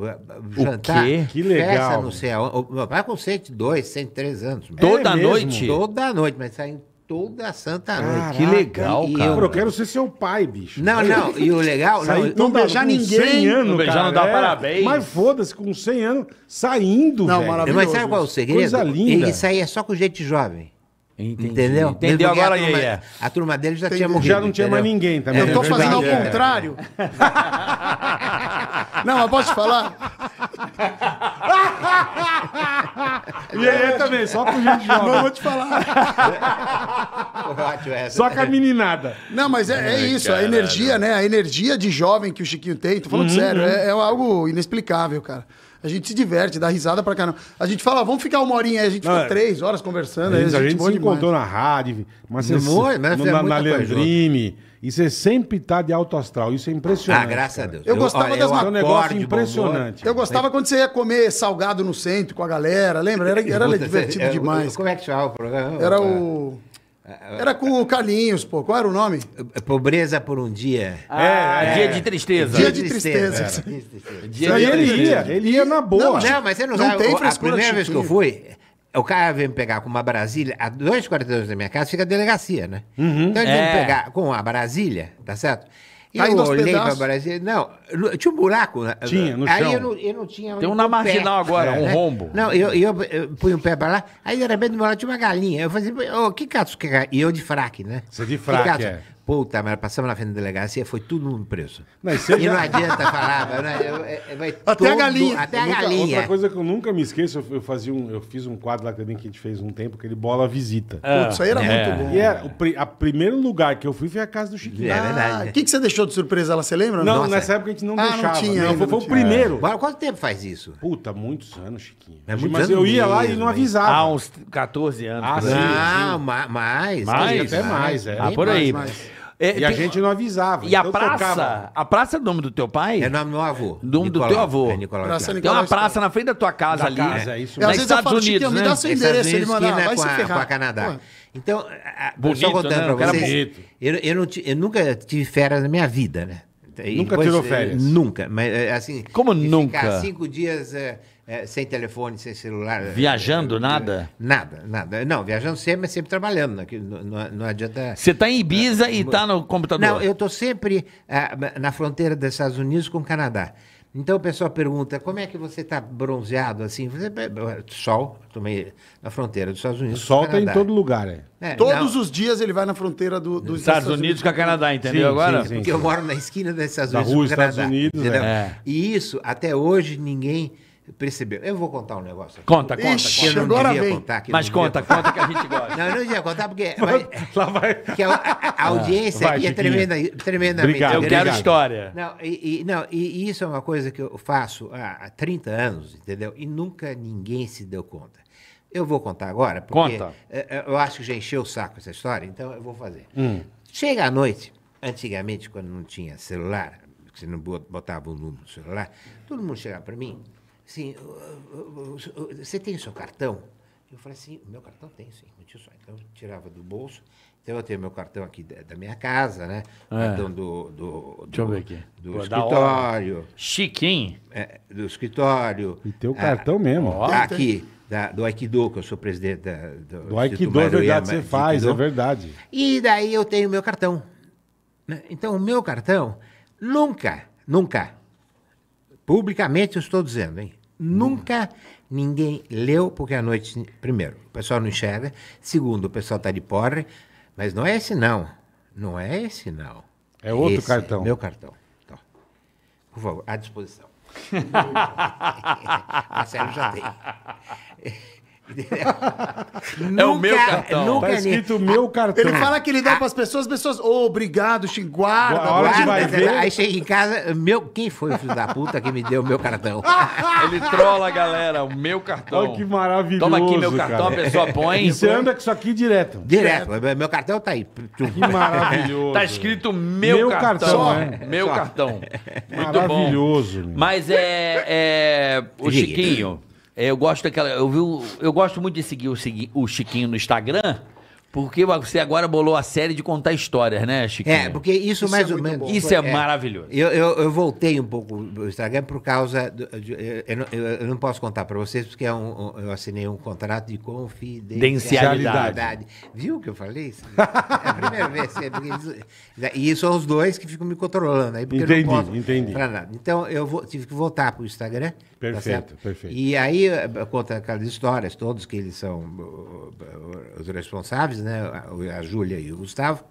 Jantar, o quê? Que legal. Festa no céu. Meu pai com 102, 103 anos. É toda noite? Toda noite, mas saindo toda santa Caraca, noite. Que legal, cara. Eu... eu... quero ser seu pai, bicho. Não, não. E o legal... não, não beijar com ninguém. 100 anos, não cara, não dá é, parabéns. Mas foda-se, com 100 anos, saindo, Não, velho. maravilhoso. Mas sabe qual é o segredo? Coisa linda. Ele saía só com gente jovem. Entendi. Entendeu? Entendeu Mesmo agora, a é. a turma dele já Entendi. tinha morrido. Já não tinha entendeu? mais ninguém também. É, eu tô é fazendo ao é. contrário. Não, mas posso te falar? e aí também, só com gente jovem. Não, vou te falar. só com a meninada. Não, mas é, é, é isso, Caralho. a energia, né? A energia de jovem que o Chiquinho tem, tô falando uhum, sério, uhum. É, é algo inexplicável, cara. A gente se diverte, dá risada pra caramba. A gente fala, vamos ficar uma horinha aí, a gente fica não, é. três horas conversando. Isso, a gente, a gente é se demais. encontrou na rádio, mas não, né? você, não, né? na, na e você sempre tá de alto astral. Isso é impressionante. Ah, graças cara. a Deus. Eu, eu gostava olha, das eu É um negócio impressionante. Eu gostava quando você ia comer salgado no centro com a galera, lembra? Era, era Puta, divertido é, é, demais. Como é que chamava o programa? Era o. Era com o Carlinhos, pô. Qual era o nome? É, pobreza por um dia. Ah, é, dia de tristeza. Dia de tristeza. tristeza. Dia de tristeza. Dia de ele ia, ele ia na boa. Não, não mas você não, não sabe. Tem a primeira vez que eu fui, é, o cara vem pegar com uma Brasília, a dois quarteirões da minha casa fica a delegacia, né? Uhum, então ele é. vem pegar com a Brasília, tá certo? E tá eu olhei pra Brasília. Não, tinha um buraco. Né? Tinha, no aí chão. Aí eu não, eu não tinha. Tem um na marginal pé, agora, é, um né? rombo. Não, eu, eu, eu punho o um pé pra lá, aí de repente no meu lado tinha uma galinha. Eu falei, assim, ô, oh, que gato que E eu de fraque, né? Você de fraque, Puta, mas passamos na frente da delegacia, foi todo mundo preso. Mas e já... não adianta falar, vai, vai até todo, a galinha. Até a nunca, galinha. Outra coisa que eu nunca me esqueço, eu, fazia um, eu fiz um quadro lá também que a gente fez um tempo, que ele bola visita. Ah, Putz, isso aí era é. muito bom. E era, é, o a primeiro lugar que eu fui foi a casa do Chiquinho. É verdade. Ah, o que, que você deixou de surpresa lá, você lembra? Não, Nossa. nessa época a gente não ah, deixava. Não tinha, não, né? foi, foi o primeiro. Mas quanto tempo faz isso? Puta, muitos anos, Chiquinho. É muitos Mas anos eu ia mesmo, lá e não avisava. Há ah, uns 14 anos. Ah, sim, mais. mais. Até mais, é. Ah, por aí. É, e tem... a gente não avisava. E então a praça? Tocava... A praça é o nome do teu pai? É nome do meu avô. Nome do teu avô. É Nicolau praça Nicolau tem uma praça na frente da tua casa da ali. Casa, é. isso mesmo. Nos Estados falo, Unidos, né? Me dá seu endereço, ele mandava. Ah, vai se ferrar. Com a Canadá. Então, só contando né? pra é vocês. Eu, eu, eu nunca tive férias na minha vida, né? E nunca depois, tirou férias? Eh, nunca, mas eh, assim... Como nunca? Ficar cinco dias... É, é, sem telefone, sem celular. Viajando, é, nada? Nada, nada. Não, viajando sempre, mas sempre trabalhando. Né, não, não, não adianta. Você está em Ibiza e está no computador? Não, eu estou sempre é, na fronteira dos Estados Unidos com o Canadá. Então o pessoal pergunta, como é que você está bronzeado assim? Você, sol, tomei na fronteira dos Estados Unidos. Sol está em todo lugar, é. é Todos não. os dias ele vai na fronteira do, dos Estados, Estados Unidos, Unidos com o Canadá, entendeu sim, agora? Sim, sim, porque eu moro na esquina dos Estados da Unidos. Rua, Estados Unidos é. E isso, até hoje, ninguém percebeu Eu vou contar um negócio. Aqui. Conta, conta. Ixi, conta. Eu não agora devia vem. contar Mas conta, conta, conta que a gente gosta. Não, eu não devia contar porque... Mas, Lá vai. Que a, a, a ah, audiência aqui é tremenda, tremendamente... Obrigado, eu quero história. Não e, e, não, e isso é uma coisa que eu faço há, há 30 anos, entendeu? E nunca ninguém se deu conta. Eu vou contar agora, porque conta. Eh, eh, eu acho que já encheu o saco essa história, então eu vou fazer. Hum. Chega à noite, antigamente, quando não tinha celular, você não botava o número no celular, todo mundo chegava para mim, assim, você tem seu cartão? Eu falei assim, meu cartão tem, sim, Então eu tirava do bolso. Então eu tenho meu cartão aqui da, da minha casa, né? É. Cartão do, do, do, do Pô, é escritório. Chique, hein? É, do escritório. E tem o cartão ah, mesmo. Ó. Tá aqui. Da, do Aikido, que eu sou presidente da, do, do Aikido, é verdade, você faz, é verdade. E daí eu tenho meu cartão. Né? Então, o meu cartão nunca, nunca Publicamente eu estou dizendo, hein? Nunca ninguém leu, porque à noite, primeiro, o pessoal não enxerga, segundo, o pessoal está de porre, mas não é esse não. Não é esse não. É outro esse é cartão. É meu cartão. Então, por favor, à disposição. Marcelo já tem. é o meu cartão. Nunca, tá escrito meu ah, cartão. Ele fala que ele dá ah. para as pessoas, pessoas, oh, obrigado, Chico, guarda, a hora Que vai ver... Aí chega em casa, meu, quem foi o filho da puta que me deu o meu cartão? ele trola a galera, o meu cartão. Olha que maravilhoso, Toma aqui meu cartão, a pessoa põe... E você põe... anda com isso aqui direto. Direto, meu cartão tá aí. Que maravilhoso. tá escrito meu, meu cartão. cartão né? Meu Só. cartão. Muito maravilhoso, bom. Mas é, é... O Chiquinho... É, eu gosto daquela. Eu, vi, eu gosto muito de seguir o, o Chiquinho no Instagram. Porque você agora bolou a série de contar histórias, né, Chiquinho? É, porque isso, isso é mais é ou menos. Isso é, é maravilhoso. Eu, eu, eu, voltei um pouco o Instagram por causa. Do, de, eu, não, eu, não, posso contar para vocês, porque é um, eu assinei um contrato de confidencialidade. Viu o que eu falei? É a primeira vez. É e são os dois que ficam me controlando. Aí porque entendi, eu não posso entendi. Nada. Então eu vou, tive que voltar para o Instagram. Tá perfeito, tá perfeito. E aí eh, conta aquelas histórias, todos que eles são eh, os responsáveis, né? né? A, Júlia e o Gustavo.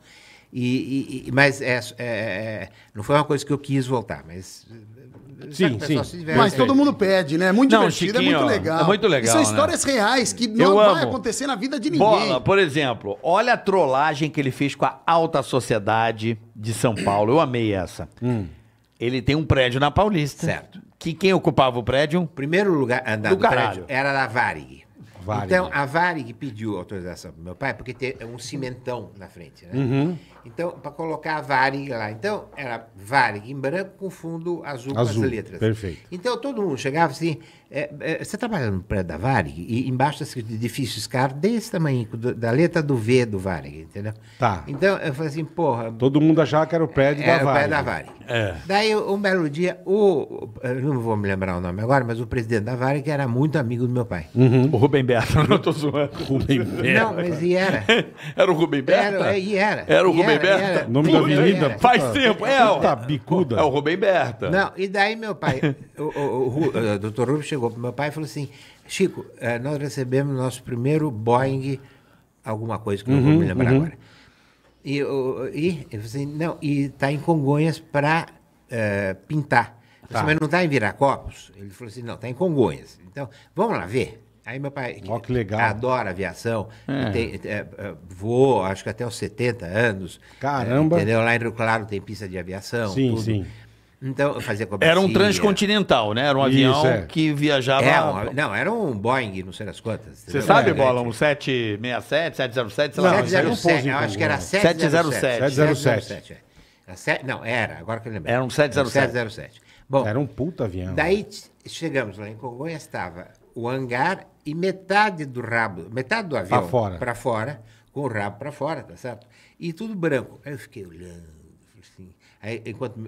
E, e, mas é, é, é, não foi uma coisa que eu quis voltar, mas. Eh, sim, é sim. Mas todo mundo pede, né? É muito não, divertido, é muito é legal. É muito legal. E são né? histórias né? reais que não eu vai amo. acontecer na vida de ninguém. Bola, por exemplo, olha a trollagem que ele fez com a alta sociedade de São Paulo. Eu amei essa. Hum. Ele tem um prédio na Paulista. Certo. Que quem ocupava o prédio? Primeiro lugar andar do, do prédio era da Varig. Varig. Então, a Varig pediu autorização para meu pai, porque tem um cimentão na frente, né? Uhum. Então, para colocar a Varig lá. Então, era Varig em branco com fundo azul, azul com as letras. Perfeito. Então, todo mundo chegava assim, é, é, você trabalha no prédio da Varig e embaixo está escrito edifício SCAR desse tamanho, da letra do V do Varig, entendeu? Tá. Então eu falei assim, porra. Todo mundo achava que era o prédio é, da Varig. o prédio da Varig. É. Daí, um belo dia, o. Não vou me lembrar o nome agora, mas o presidente da Varig era muito amigo do meu pai. Uhum. O Rubem Berta, não né? estou zoando. Rubem Berta. Não, mas e era. era o Rubem Berta? Era, é, e era. Era o Rubem Berta. Nome da avenida? Faz tempo. É, Puta, bicuda. É o Rubem Berta. Não, e daí meu pai, o, o, o, o, o doutor Rubem chegou para meu pai e falou assim: Chico, eh, nós recebemos nosso primeiro Boeing, alguma coisa que uhum, não vou me uhum, lembrar uhum. agora. E, eu, e eu falei assim, não, e está em Congonhas para uh, eh, pintar. Assim, tá. mas não está em Viracopos? Ele falou assim, não, está em Congonhas. Então, vamos lá ver. Aí meu pai oh, que legal. adora aviação, é. Tem, é, é voou acho que até os 70 anos. Caramba! É, entendeu? Lá em Rio Claro tem pista de aviação. Sim, tudo. sim. Então, fazia acrobacia. Era um transcontinental, né? Era um Isso, avião é. que viajava. É, um, não, era um Boeing, não sei das quantas. Você sabe, Bola? Um 767, 707, sei lá. Não, 707, eu acho que era 707. 707. 707, é. Não, era, agora que eu lembro. Era um 707. Era um 707. Bom, era um puta avião. Daí chegamos lá em Congonha, estava o hangar e metade do rabo, metade do avião para fora. Pra fora, com o rabo para fora, tá certo? E tudo branco. Aí eu fiquei olhando enquanto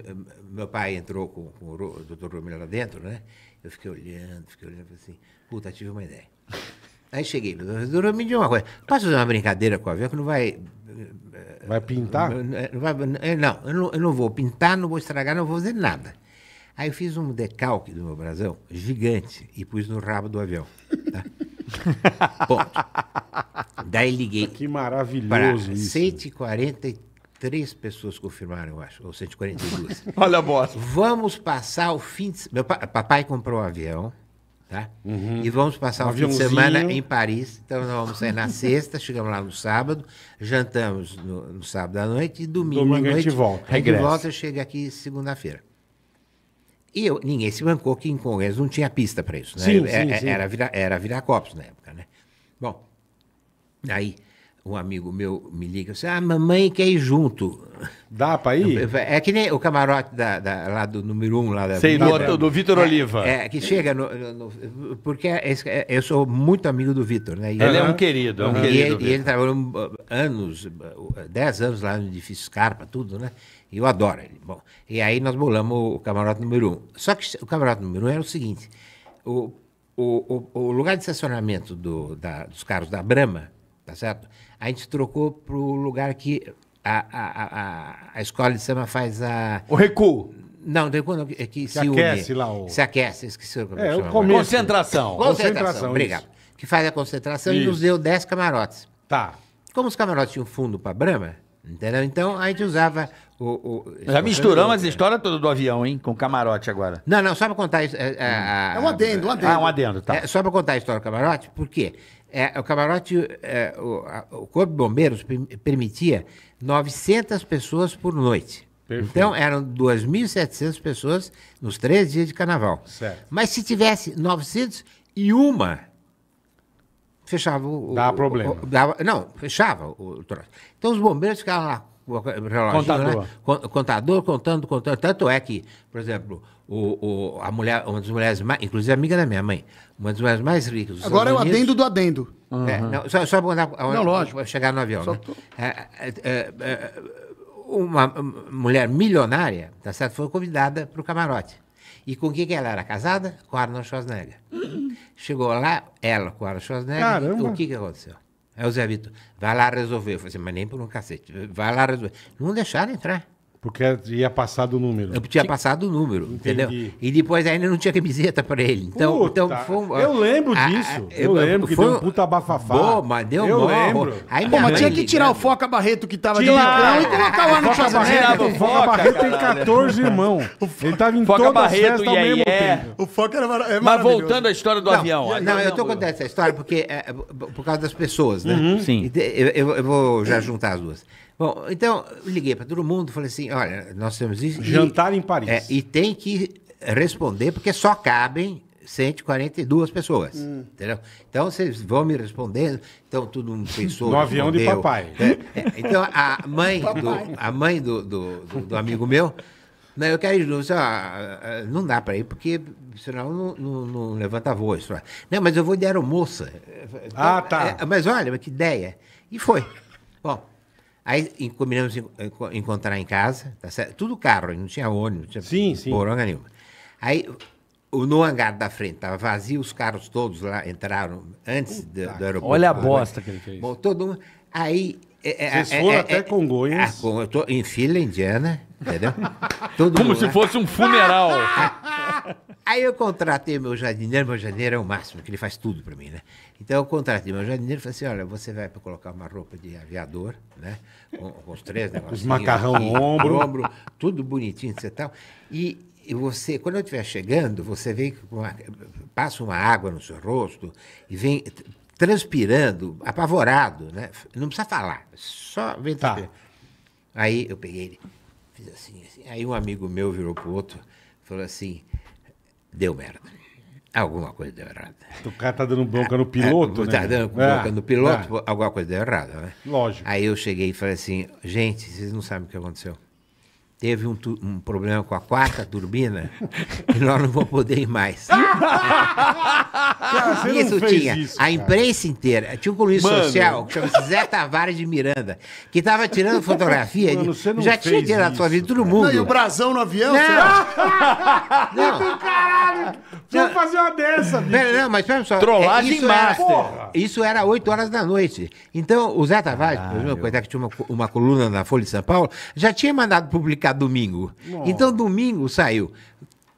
meu pai entrou com, com o doutor Romero lá dentro, né? Eu fiquei olhando, fiquei olhando assim, puta, tive uma ideia. Aí cheguei, doutor Romero, me deu uma coisa, posso fazer uma brincadeira com o avião que não vai... Eh, vai pintar? Não, vai, eh, não, eu não, eu não vou pintar, não vou estragar, não vou fazer nada. Aí eu fiz um decalque do meu brasão, gigante, e pus no rabo do avião. Tá? Ponto. Daí liguei. Que maravilhoso isso. 143 três pessoas confirmaram, eu acho, ou 142. Olha a bosta. Vamos passar o fim de... Meu papai comprou um avião, tá? Uhum. E vamos passar um o fim de semana em Paris. Então nós vamos sair na sexta, chegamos lá no sábado, jantamos no, no sábado à noite e domingo, domingo à noite. A gente volta. A gente volta, chega aqui segunda-feira. E eu, ninguém se bancou que em Congresso não tinha pista para isso, né? Sim, era, é, é, sim, Era, vira, era virar copos na época, né? Bom, aí um amigo meu me liga assim, ah, mamãe quer ir junto. Dá para ir? É que nem o camarote da, da lá do número um, lá da Sei, do, do Vitor é, Oliva. É, que chega no, no, no, porque é é, eu sou muito amigo do Vitor, né? E ele é eu, é um querido, é um e querido. Ele, e ele trabalhou anos, dez anos lá no edifício Scarpa, tudo, né? E eu adoro ele. Bom, e aí nós bolamos o camarote número um. Só que o camarote número um era o seguinte, o, o, o, o lugar de estacionamento do, da, dos carros da Brama tá certo? a gente trocou para o lugar que a, a, a, a escola de samba faz a. O recuo. Não, tem quando é que se, se aquece une, lá o... Se aquece, esqueci o que é, o Concentração. Concentração, concentração obrigado. Que faz a concentração isso. e nos deu 10 camarotes. Tá. Como os camarotes tinham fundo para Brahma, entendeu? Então a gente usava o... o Já misturamos as histórias toda do avião, hein? Com camarote agora. Não, não, só para contar... É, é, é, um adendo, um ah, adendo. Ah, um adendo, tá. É, só para contar a história do camarote, por quê? Porque... É, o camarote, é, o, a, o, Corpo de Bombeiros permitia 900 pessoas por noite. Perfeito. Então, eram 2.700 pessoas nos três dias de carnaval. Certo. Mas se tivesse 901, fechava o. Dava problema. O, dava, não, fechava o troço. Então, os bombeiros ficavam lá relógio, né? contador. Né? contador contando, contando. Tanto é que, por exemplo, o, o, a mulher, uma das mulheres mais, inclusive amiga da minha mãe, uma das mulheres mais ricas. Agora é o adendo do adendo. Uhum. É, não, só, só mandar, não, lógico. chegar no avião. Né? Tô... É é, é, é, uma mulher milionária, tá certo? Foi convidada para o camarote. E com quem que ela era casada? Com Arnold Schwarzenegger. Chegou lá, ela com Arnold Schwarzenegger. Caramba. O que, que aconteceu? Aí é o Zé Vitor, vai lá resolver. Eu falei assim, mas nem por um cacete, vai lá resolver. Não deixaram entrar. Porque ia passar do número. Eu tinha passado o número, Entendi. entendeu? E depois ainda não tinha camiseta para ele. Então, Puta, então foi Eu lembro a, ah, ah, disso. A, ah, eu, eu, lembro que foi, deu um puta abafafá. Pô, mas deu Eu lembro. Aí Pô, mas tinha que tirar o Foca Barreto que tava de licrão e colocar lá no Barreto. O Foca Barreto tem 14 irmãos. Ele tava em Foca todas as festas ao mesmo é. tempo. O Foca era é Mas voltando à história do avião. Não, eu tô contando essa história porque é, por causa das pessoas, né? Uhum. Sim. Eu vou já juntar as duas. Bom, então liguei para todo mundo, falei assim: olha, nós temos isso. Jantar e, em Paris. É, e tem que responder, porque só cabem 142 pessoas. Hum. Entendeu? Então vocês vão me respondendo. Então todo mundo pensou. No avião de papai. É, é, então a mãe, do, a mãe do, do, do, do amigo meu. Não, né, eu quero ir de novo. Ah, ah, não dá para ir, porque senão não, não, não levanta voo. Não, mas eu vou de aeromoça. Ah, tá. É, mas olha, que ideia. E foi. Aí combinamos encontrar em casa, tá tudo carro, não tinha ônibus, não tinha sim, sim. poronga nenhuma. Aí no hangar da frente estava vazio, os carros todos lá entraram antes do, do aeroporto. Olha a bosta que ele fez. Bom, todo mundo, aí... É, é, Vocês é, foram é, até é, Congonhas? A, ah, em fila indiana, Entendeu? Todo Como se né? fosse um funeral. Aí eu contratei meu jardineiro, meu jardineiro é o máximo, que ele faz tudo para mim, né? Então eu contratei meu jardineiro e falei assim: olha, você vai para colocar uma roupa de aviador, né? Com, com os três negócios. Os macarrão no ombro. ombro. Tudo bonitinho, etc. Tal. E, e você, quando eu estiver chegando, você vem uma, passa uma água no seu rosto e vem transpirando, apavorado, né? Não precisa falar, só vem tá. Aí eu peguei ele. Fiz assim, assim. Aí um amigo meu virou pro outro falou assim: deu merda. Alguma coisa deu errada. O cara tá dando bronca no é, piloto, é, né? Tá dando é, bronca é, no piloto, é. alguma coisa deu errada, né? Lógico. Aí eu cheguei e falei assim, gente, vocês não sabem o que aconteceu teve um, um, problema com a quarta turbina e nós não vamos poder ir mais. cara, isso tinha. Isso, a imprensa inteira. Tinha um colunista social que chama-se Zé Tavares de Miranda, que estava tirando fotografia. Mano, já tinha tirado a sua vida todo mundo. Não, e o brasão no avião? Não! Você... não. não. Caralho! Vamos fazer uma dessa, bicho. Não, mas pera só. Trollagem isso master. Era, isso era 8 horas da noite. Então, o Zé Tavares, ah, por exemplo, eu... que tinha uma, uma coluna na Folha de São Paulo, já tinha mandado publicar ficar domingo. Então, domingo saiu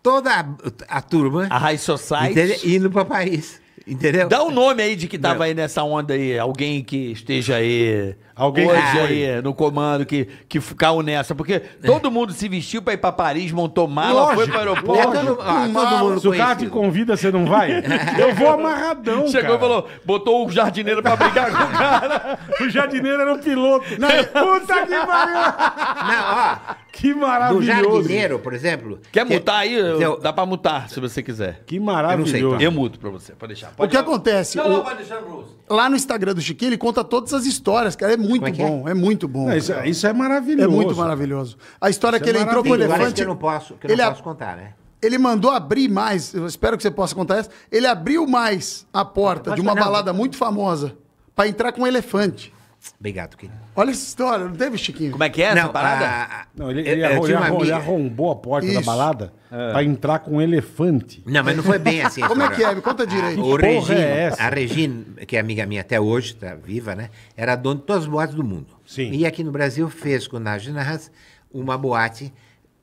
toda a, a turma. A High Society. Entendeu? Indo para Paris. Entendeu? Dá o um nome aí de que tava aí nessa onda aí. Alguém que esteja aí Alguém hoje aí no comando que, que ficaram nessa. Porque é. todo mundo se vestiu pra ir pra Paris, montou mala, lógico, foi pro aeroporto. É ah, todo mundo Se o cara te convida, você não vai? Eu vou amarradão, Chegou cara. e falou, botou o jardineiro pra brigar com o cara. o jardineiro era um piloto. Não, puta que pariu! Não, ó. Que maravilhoso. Do jardineiro, por exemplo. Quer mutar aí? Eu, dá pra mutar, se você quiser. Que maravilhoso. Eu, sei, tá? eu muto pra você, pode deixar. Pode o que acontece? Não, o, não, pode deixar, Bruce. Lá no Instagram do Chiquinho, ele conta todas as histórias, cara. É muito muito é, é bom, é? é? muito bom. Não, isso, é- isso, é maravilhoso. É muito maravilhoso. A história isso que é ele entrou com o elefante. eu não posso, que eu não posso contar, né? Ele mandou abrir mais, eu espero que você possa contar essa. Ele abriu mais a porta de uma balada não. muito famosa para entrar com um elefante. Obrigado, querido. Olha essa história, não teve, Chiquinho? Como é que é não, essa parada? A... Não, ele, é, ele, arrom, é, arrom, ele, arrombou a porta Isso. da balada é. pra entrar com um elefante. Não, mas não foi bem assim. Como é que é? Me conta direito. A, o Regine, é a Regine, que é amiga minha até hoje, tá viva, né? Era dona de todas as boates do mundo. Sim. E aqui no Brasil fez com o Naj Nas uma boate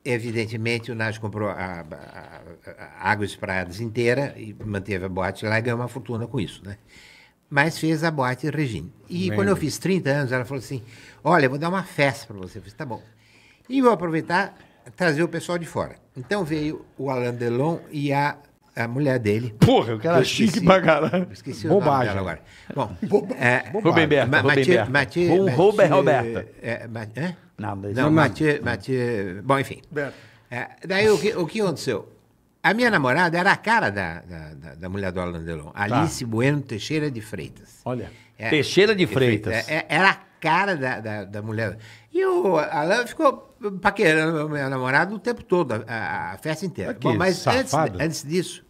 evidentemente, o Nas comprou a, a, a Águas Pradas inteira e manteve a boate lá e ganhou uma fortuna com isso, né? mas fez a boate Regine. E quando eu fiz 30 anos, ela falou assim: Olha, eu vou dar uma festa para você. Eu falei: Tá bom. E vou aproveitar trazer o pessoal de fora. Então veio o Alain Delon e a, a mulher dele. Porra, o cara chique pra caralho. Esqueci Bobagem. o nome agora. Bom, Boba é, Roberto. Ma Mathieu, Mathieu, Mathieu, Robert, Roberta. É, ma Nada. Não, não Mathieu, Mathieu... Bom, enfim. É, daí o que, o que aconteceu? A minha namorada era a cara da, da, da, da mulher do Alan Delon. Tá. Alice Bueno Teixeira de Freitas. Olha, é, Teixeira de Freitas. É, é, era a cara da, da, da, mulher. E o Alan ficou paquerando minha namorada o tempo todo, a, a, a festa inteira. Aqui, Bom, mas antes, antes disso,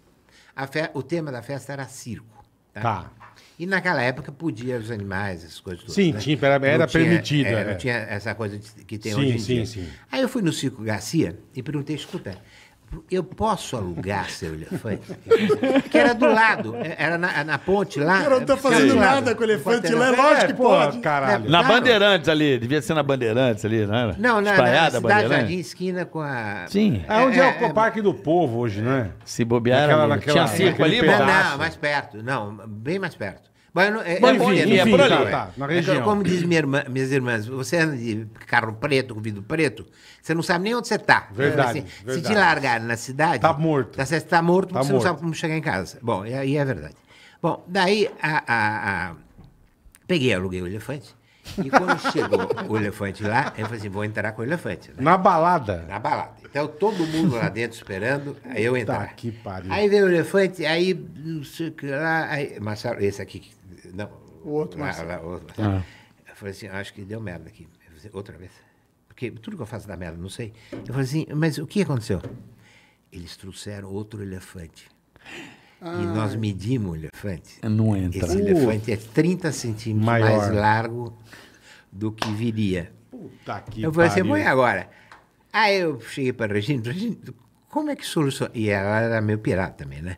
fe, o tema da festa era circo. Tá. tá. E naquela época podia os animais, essas coisas todas. Sim, né? tinha, era, permitido. era tinha, permitido. É, né? Não tinha essa coisa de, que tem sim, hoje em sim, dia. Sim, sim. Aí eu fui no Circo Garcia e perguntei, escuta, eu posso alugar seu elefante? que era do lado, é, era na, na ponte lá. Eu não tô é, fazendo nada com o elefante lá, é lógico que é, pode. Caralho. Na Bandeirantes ali, devia ser na Bandeirantes ali, não era? Não, na, Espraiada, na cidade esquina com a... Sim. É, onde é, o Parque do Povo hoje, né? Se bobear, naquela, naquela, tinha circo ali, Não, mais perto, não, bem mais perto. Bueno, é, é, Bom, é, enfim, é, enfim, tá, é por ali. Tá, tá, na região. como diz minha irmã, minhas irmãs, você anda de carro preto, com vidro preto, você não sabe nem onde você está. Verdade, assim, verdade, Se te largar na cidade... Tá morto. está tá morto tá morto. você não sabe como chegar em casa. Bom, e aí é verdade. Bom, daí a, a, a... peguei, aluguei o elefante. E quando chegou o elefante lá, eu falei assim: vou entrar com o elefante. Né? Na balada? Na balada. Então todo mundo lá dentro esperando eu entrar. Tá, que pariu. Aí veio o elefante, aí não sei o que lá. Aí, esse aqui que não. O outro lá, outro. Ah. Eu falei assim, ah, acho que deu merda aqui. Falei, assim, outra vez. Porque tudo que eu faço dá merda, não sei. Eu falei assim, mas o que aconteceu? Eles trouxeram outro elefante. Ah. E nós medimos o elefante. Não entra. Esse uh. elefante é 30 centímetros Maior. mais largo do que viria. Puta que pariu. Eu falei assim, pariu. assim, põe agora. Aí eu cheguei para a Regina, Regina, como é que soluciona? E ela era meio pirata também, né?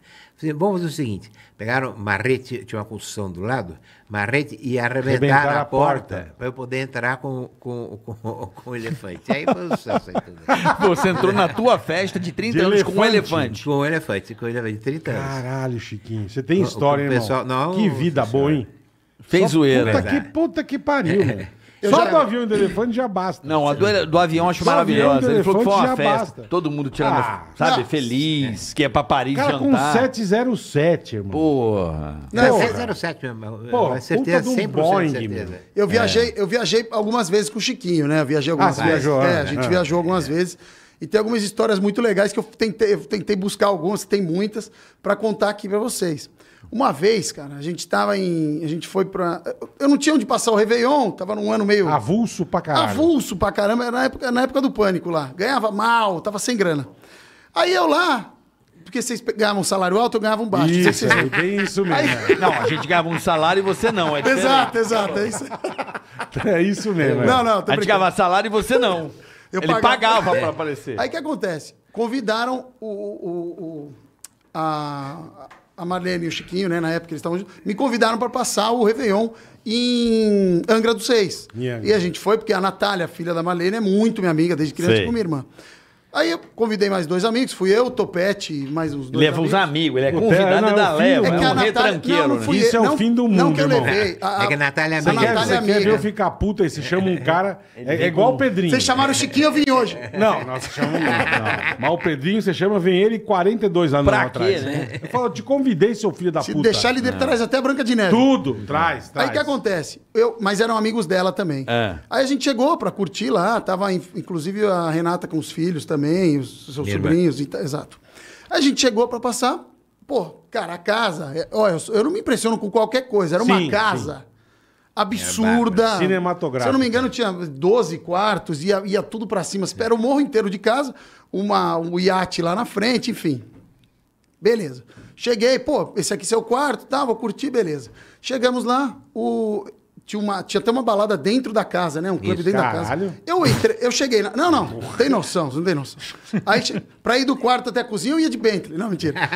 vamos fazer o seguinte: pegaram marrete, tinha uma construção do lado, marrete e arrebentar a, a porta, para eu poder entrar com, com, com, com o elefante. aí foi um sucesso. Você entrou na tua festa de 30 de anos elefante. com um elefante. Com um elefante, com um elefante, 30 anos. Caralho, Chiquinho, você tem história, o, pessoal, irmão. Não, que vida boa, hein? Fez zoeira. Puta que, puta que pariu, né? Eu Só já... do avião e do elefante já basta. Não, a do, do avião acho maravilhosa. Ele falou que foi uma festa. Basta. Todo mundo tirando, ah, sabe, não. feliz, que é pra Paris Cara, jantar. com 707, irmão. Porra. Não, Porra. é 707 mesmo. Porra, é certeza, um 100% Boeing, certeza. Eu é. viajei, eu viajei algumas vezes com o Chiquinho, né? Eu viajei ah, algumas ah, vezes. Viajou, é, né? a gente viajou algumas é. vezes. E tem algumas histórias muito legais que eu tentei, eu tentei buscar algumas, tem muitas, para contar aqui para vocês. Uma vez, cara, a gente tava em. A gente foi pra. Eu não tinha onde passar o Réveillon, tava num ano meio. Avulso pra caramba. Avulso pra caramba, era na época, na época do pânico lá. Ganhava mal, tava sem grana. Aí eu lá, porque vocês ganhavam um salário alto, eu ganhava um baixo. Isso, vocês... é bem isso mesmo. Aí... Não, a gente ganhava um salário e você não. É exato, exato, é isso. É isso mesmo. É. Não, não, A gente ganhava salário e você não. Eu Ele pagava, pagava pra é. aparecer. Aí o que acontece? Convidaram o, o, o a, a Marlene e o Chiquinho, né? Na época eles estavam me convidaram para passar o Réveillon em Angra dos Seis. E a gente foi, porque a Natália, filha da Marlene, é muito minha amiga, desde criança, com como minha irmã. Aí eu convidei mais dois amigos, fui eu, Topete mais uns dois. Leva é amigos. os amigos, ele é convidado não, é é da Leva, é, que a Natália, retranqueiro. Não, não né? fui Isso eu, é o fim do mundo, não que eu levei. a, é que a Natália é amiga. Você, quer, você ver eu ficar puta aí, você chama um cara, é, é igual o Pedrinho. Vocês chamaram o Chiquinho, eu vim hoje. Não, nós chamamos Mas o Pedrinho, você chama, vem ele 42 anos pra atrás. Quê, né? Eu falo, te convidei, seu filho da Se puta. Se deixar ele, deve, traz até Branca de Neve. Tudo, traz, traz. Aí o que acontece? Eu, mas eram amigos dela também. Aí a gente chegou pra curtir lá, tava inclusive a Renata com os filhos também também, os seus Minha sobrinhos, tá, exato. A gente chegou para passar, pô, cara, a casa, é, olha, eu não me impressiono com qualquer coisa, era sim, uma casa. Sim. Absurda. É, Cinematográfica. Se eu não me engano, tinha 12 quartos, ia, ia tudo para cima. Espera, é. o morro inteiro de casa, uma, um iate lá na frente, enfim. Beleza. Cheguei, pô, esse aqui é seu quarto, tá? Vou curtir, beleza. Chegamos lá, o, tinha, uma, tinha até uma balada dentro da casa, né? Um clube Isso, dentro caralho. da casa. Eu entrei, eu cheguei. Na, não, não, Porra. tem noção, não tem noção. Aí, pra ir do quarto até a cozinha, eu ia de Bentley. Não, mentira.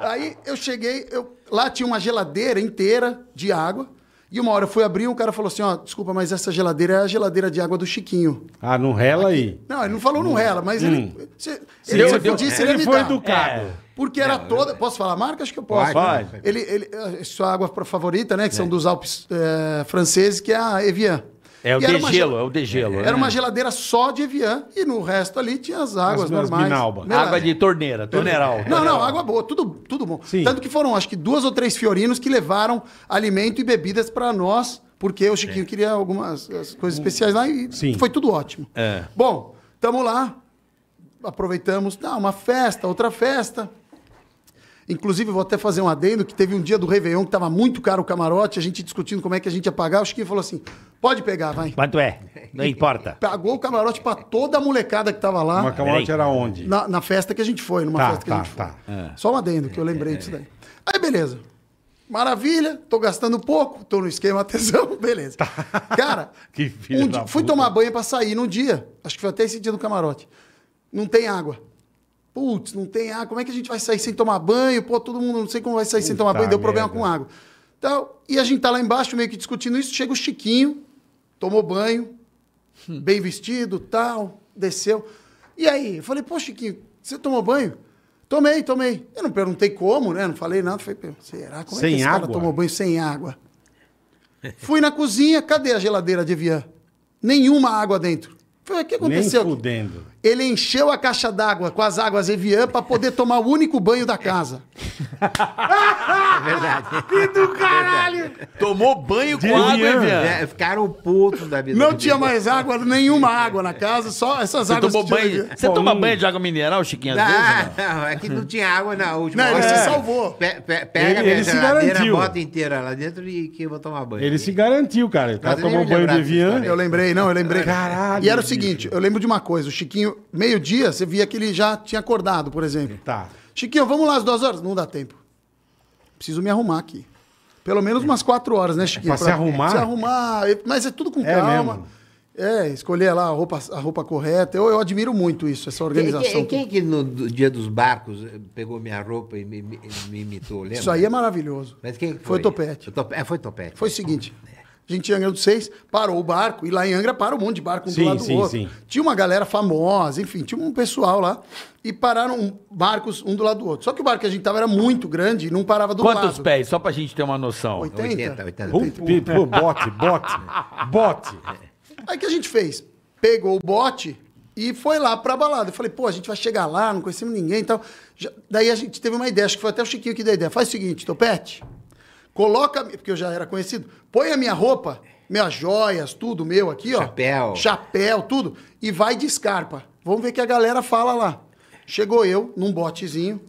Aí eu cheguei, eu, lá tinha uma geladeira inteira de água. E uma hora eu fui abrir e o cara falou assim: ó, desculpa, mas essa geladeira é a geladeira de água do Chiquinho. Ah, não rela aí? Não, ele não falou não hum. rela, mas hum. ele. Se, ele, eu, eu, disse, ele, ele foi educado. É. Porque era não, toda. Eu... Posso falar marca? Acho que eu posso. Pode. Né? Ele, ele, sua água favorita, né? Que é. são dos Alpes é, franceses, que é a Evian. É o degelo, gelo é o degelo. Era né? uma geladeira só de Evian e no resto ali tinha as águas as normais. Minalba. Água de torneira, torneiral. Não, não, água boa, tudo, tudo bom. Sim. Tanto que foram, acho que duas ou três fiorinos que levaram alimento e bebidas para nós, porque o Chiquinho queria algumas coisas hum. especiais lá e Sim. foi tudo ótimo. É. Bom, tamo lá, aproveitamos, tá, uma festa, outra festa. Inclusive, vou até fazer um adendo, que teve um dia do Réveillon que estava muito caro o camarote, a gente discutindo como é que a gente ia pagar, o Chiquinho falou assim, pode pegar, vai. Quanto é? Não importa. Pagou o camarote para toda a molecada que estava lá. Mas o camarote era onde? Na, na, festa que a gente foi, numa tá, festa que tá, a gente tá. foi. É. Só um adendo, que eu lembrei é. disso daí. Aí, beleza. Maravilha, tô gastando pouco, tô no esquema tesão, beleza. Tá. Cara, um dia, fui tomar banho para sair num dia, acho que foi até esse dia do camarote. Não tem água. Putz, não tem água. Como é que a gente vai sair sem tomar banho? Pô, todo mundo não sei como vai sair Puta sem tomar banho, deu problema merda. com água. Então, e a gente tá lá embaixo meio que discutindo isso. Chega o Chiquinho, tomou banho, hum. bem vestido, tal, desceu. E aí? Eu falei, pô, Chiquinho, você tomou banho? Tomei, tomei. Eu não perguntei como, né? Não falei nada. Falei, será? Como é sem é que esse água? cara tomou banho sem água? Fui na cozinha, cadê a geladeira de Evian? Nenhuma água dentro. Falei, o que aconteceu? Nem fudendo ele encheu a caixa d'água com as águas Evian para poder tomar o único banho da casa. É verdade. do é caralho! Tomou banho com água Evian. É, ficaram putos da vida. Não tinha vida. mais água, nenhuma água na casa, só essas Você águas. Tomou banho. Você Pô, toma banho de água mineral, Chiquinho? não? não, é que não tinha água na última. Não, ele se é. salvou. Pe pe pega ele, a geladeira, bota inteira lá dentro e que eu vou tomar banho. Ele se garantiu, cara. O cara tomou banho de Evian. Eu lembrei, não, eu lembrei. Caralho. E era o seguinte, eu lembro de uma coisa, o Chiquinho meio, dia, você via que ele já tinha acordado, por exemplo. Tá. Chiquinho, vamos lá às duas horas? Não dá tempo. Preciso me arrumar aqui. Pelo menos umas quatro horas, né, é, Chiquinho? É pra, se arrumar? Se arrumar, mas é tudo com é calma. Mesmo. É, escolher lá a roupa, a roupa correta. Eu, eu admiro muito isso, essa organização. Quem, quem, quem que no dia dos barcos eh, pegou minha roupa e me, me, me imitou, lembra? Isso aí é maravilhoso. Mas quem foi? Foi o Topete. O top, é, foi Topete. Foi o seguinte, a gente tinha Angra dos Seis, parou o barco, e lá em Angra para um monte de barco um sim, do lado sim, do outro. Sim. Tinha uma galera famosa, enfim, tinha um pessoal lá, e pararam barcos um do lado do outro. Só que o barco que a gente tava era muito grande e não parava do Quantos lado. Quantos pés? Só pra gente ter uma noção. 80? 80, 80. 80. Um, pô, um, bote, bote, bote. Aí que a gente fez? Pegou o bote e foi lá pra balada. Eu falei, pô, a gente vai chegar lá, não conhecemos ninguém e tal. daí a gente teve uma ideia, acho que foi até o Chiquinho que deu a ideia. Faz o seguinte, Topete... Coloca, porque eu já era conhecido, põe a minha roupa, minhas joias, tudo meu aqui, ó. Chapéu. Chapéu, tudo. E vai de escarpa. Vamos ver o que a galera fala lá. Chegou eu, num botezinho.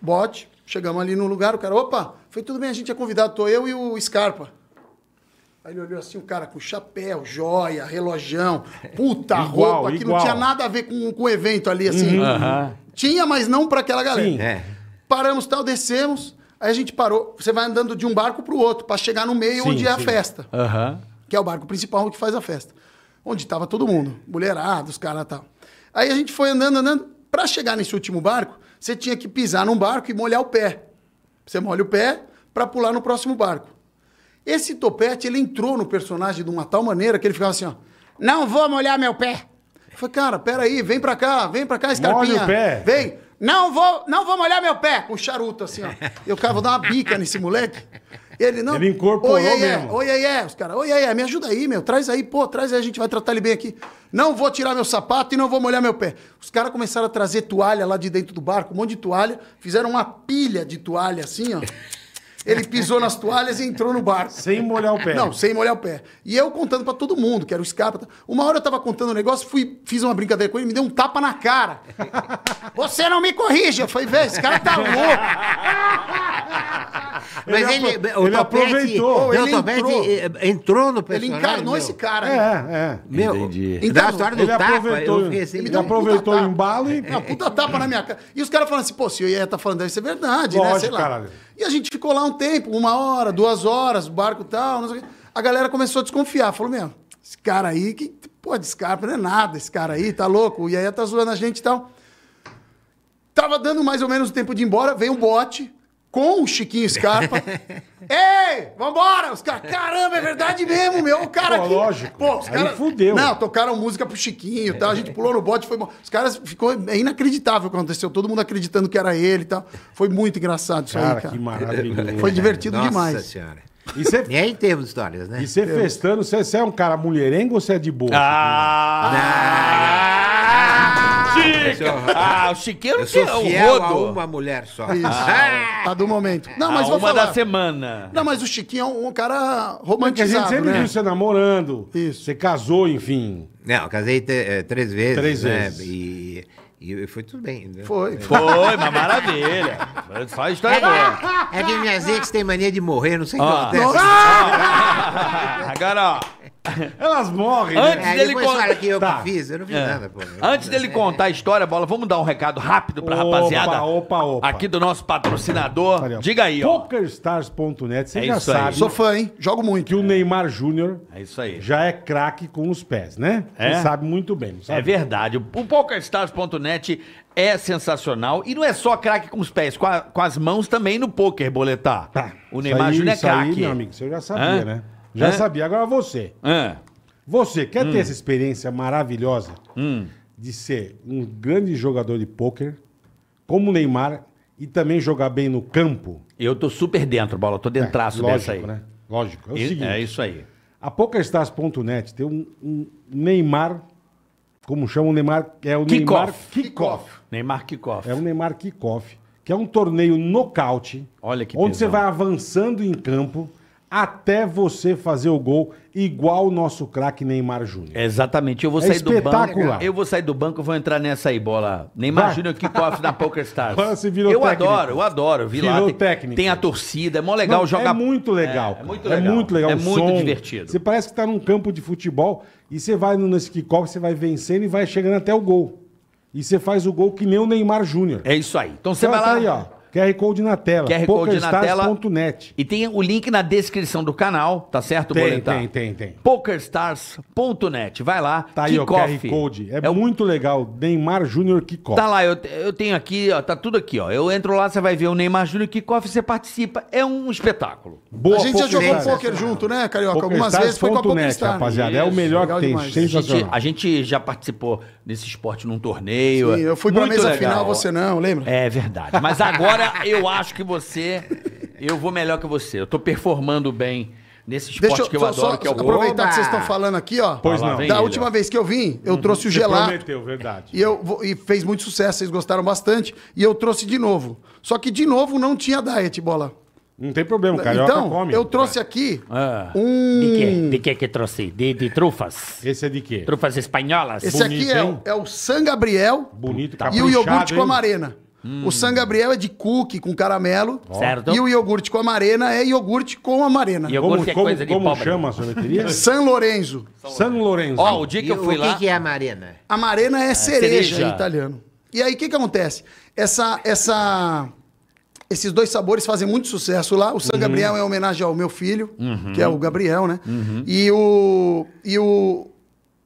Bote. Chegamos ali no lugar, o cara, opa, foi tudo bem, a gente é convidado, tô eu e o Scarpa. Aí ele olhou assim, o cara com chapéu, joia, relojão, puta igual, roupa, que não tinha nada a ver com, com o evento ali, assim. Uhum. Tinha, mas não para aquela galera. Sim. É. Paramos tal, descemos. Aí a gente parou. Você vai andando de um barco para o outro, para chegar no meio sim, onde é a festa. Uhum. Que é o barco principal que faz a festa. Onde estava todo mundo. Mulherada, os caras e tal. Aí a gente foi andando, andando. Para chegar nesse último barco, você tinha que pisar num barco e molhar o pé. Você molha o pé para pular no próximo barco. Esse topete, ele entrou no personagem de uma tal maneira que ele ficava assim, ó. Não vou molhar meu pé. Eu falei, cara, peraí, vem pra cá, vem pra cá, escarpinha. Molha o pé. Vem. Não vou, não vou molhar meu pé com um charuto assim, ó. Eu cara, vou dar uma bica nesse moleque. Ele não. Ele incorporou oi, é, mesmo. Oi, é, é. Os cara oi, é, é, me ajuda aí, meu. Traz aí, pô, traz aí, a gente vai tratar ele bem aqui. Não vou tirar meu sapato e não vou molhar meu pé. Os caras começaram a trazer toalha lá de dentro do barco, um monte de toalha. Fizeram uma pilha de toalha assim, ó. Ele pisou nas toalhas e entrou no barco. Sem molhar o pé. Não, sem molhar o pé. E eu contando para todo mundo, que era o Scarpa. Uma hora eu tava contando um negócio, fui, fiz uma brincadeira com ele, me deu um tapa na cara. Você não me corrige. Eu falei, velho, esse cara tá louco. Mas ele, ele, ele, aproveitou. ele entrou. entrou no personagem. Ele encarnou meu. esse cara. É, né? é. Meu, Entendi. Então, então a história do ele tapa, aproveitou, assim, ele aproveitou um o embalo e... Uma é, puta tapa na minha cara. E os caras falando assim, pô, se eu ia estar tá falando isso é verdade, né? Lógico, né? Sei lá. Caralho. E a gente ficou lá um tempo, uma hora, duas horas, barco tal, A galera começou a desconfiar. Falou, meu, esse cara aí, que, pô, de Scarpa não é nada, esse cara aí, tá louco? E aí tá zoando a gente e tal. Tava dando mais ou menos o tempo de ir embora, veio um bote com o Chiquinho Scarpa. Ei, vambora! Os caras, caramba, é verdade mesmo, meu. O cara pô, aqui. Lógico. Pô, os caras. fudeu. Não, tocaram música pro Chiquinho e tá? tal. A gente pulou no bote, foi Os caras ficou. É inacreditável o que aconteceu. Todo mundo acreditando que era ele e tal. Foi muito engraçado isso cara, aí, cara. Que maravilhoso. Foi divertido Nossa demais. Nossa senhora. E cê... Nem é temos histórias, né? E você festando, você é um cara mulherengo ou você é de boa? Ah! ah! Chica! É ah, o Chiqueiro que é o fiel a uma mulher só. Isso. Ah. Tá do momento. Não, mas Ah, uma da semana. Não, mas o Chiquinho é um, um cara romantizado. a gente sempre né? viu você é namorando. Isso. Você casou, enfim. Não, eu casei eh, três vezes. Três né? vezes. E, e foi tudo bem. né? Foi. É. Foi, uma maravilha. Faz a história boa. É que minhas ex têm mania de morrer, não sei o que ah. acontece. Ah. Agora, ó. Elas morrem, né? Antes né? dele contar- que eu Tá. que fiz, eu não é. nada, pô. Antes dele contar a história, bola, vamos dar um recado rápido pra Opa, rapaziada. opa, opa. Aqui do nosso patrocinador. Diga aí, ó. Pokerstars.net, você É já aí. sabe Sou fã, hein? Jogo que muito. o Neymar Júnior É isso aí. já é craque com os pés, né? É? Ele sabe muito bem, sabe? É verdade. O PokerStars.net é sensacional. E não é só craque com os pés, com, a- com as mãos também no poker, boletar. Tá. O Neymar Júnior é Isso aí, craque. meu amigo, você já sabia, Hã? né? Já é? sabia. Agora você. É. Você quer hum. ter essa experiência maravilhosa hum. de ser um grande jogador de pôquer, como o Neymar, e também jogar bem no campo? Eu tô super dentro, Bola. Tô dentro é, lógico, dessa aí. Né? Lógico, é o e, seguinte. É isso aí. A PokerStars.net tem um, um, Neymar, como chama o Neymar? É o kick Neymar Kickoff. Neymar Kickoff. É o Neymar Kickoff, que é um torneio nocaute. Olha que Onde pesão. você vai avançando em campo até você fazer o gol igual o nosso craque Neymar Júnior. Exatamente. Eu vou é sair do banco. Eu vou sair do banco, vou entrar nessa aí, bola. Neymar Júnior kickoff na Poker Stars. Você virou eu técnico. adoro, eu adoro. Vi virou lá, técnico. Tem, tem, a torcida, é mó legal Não, é jogar. É muito legal. É, é, é muito legal. É muito legal. É muito som. divertido. Você parece que está num campo de futebol e você vai nesse kickoff, você vai vencendo e vai chegando até o gol. E você faz o gol que nem o Neymar Júnior. É isso aí. Então você então vai tá lá. Tá aí, ó. QR Code na tela. QR Code na tela. .net. E tem o link na descrição do canal, tá certo, tem, Boletar? Tem, tem, tem. Pokerstars.net. Vai lá. Tá aí, o QR Code. É, é muito legal. Neymar Júnior Kickoff. Tá lá, eu, eu tenho aqui, ó, tá tudo aqui, ó. Eu entro lá, você vai ver o Neymar Júnior Kickoff, você participa. É um espetáculo. Boa, a gente já jogou poker junto, né, Carioca? Algumas vezes foi com a PokerStars. Rapaziada, Isso, é o melhor que tem. Sensacional. A gente, a gente já participou desse esporte num torneio. Sim, eu fui pra mesa legal. final, você não, lembra? É verdade. Mas agora eu acho que você. Eu vou melhor que você. Eu tô performando bem nesse esporte Deixa eu, que eu só, adoro, só, que é o Aproveitar Oba! que vocês estão falando aqui, ó. Pois não. Da última vez que eu vim, eu uhum, trouxe o gelato. Prometeu, verdade. E, eu, e fez muito sucesso, vocês gostaram bastante. E eu trouxe de novo. Só que de novo não tinha diet, bola. Não tem problema, cara. Então, come, eu trouxe cara. Né? aqui ah, um... De que? De que trouxe? De, de trufas? Esse é de quê? Trufas espanholas. Esse Bonito, aqui é, é, o San Gabriel. Bonito, tá E o iogurte hein? com marena. Hum. O San Gabriel é de cookie com caramelo. Certo. E o iogurte com amarena é iogurte com amarena. Iogurte como, é como, coisa de como pobre. chama a sorveteria? San Lorenzo. San Lorenzo. Ó, oh, o dia que eu fui o lá... O que é amarena? Amarena é, é cereja, cereja, em italiano. E aí, o que, que acontece? Essa, essa, esses dois sabores fazem muito sucesso lá. O San uhum. Gabriel é homenagem ao meu filho, uhum. que é o Gabriel, né? Uhum. E o... E o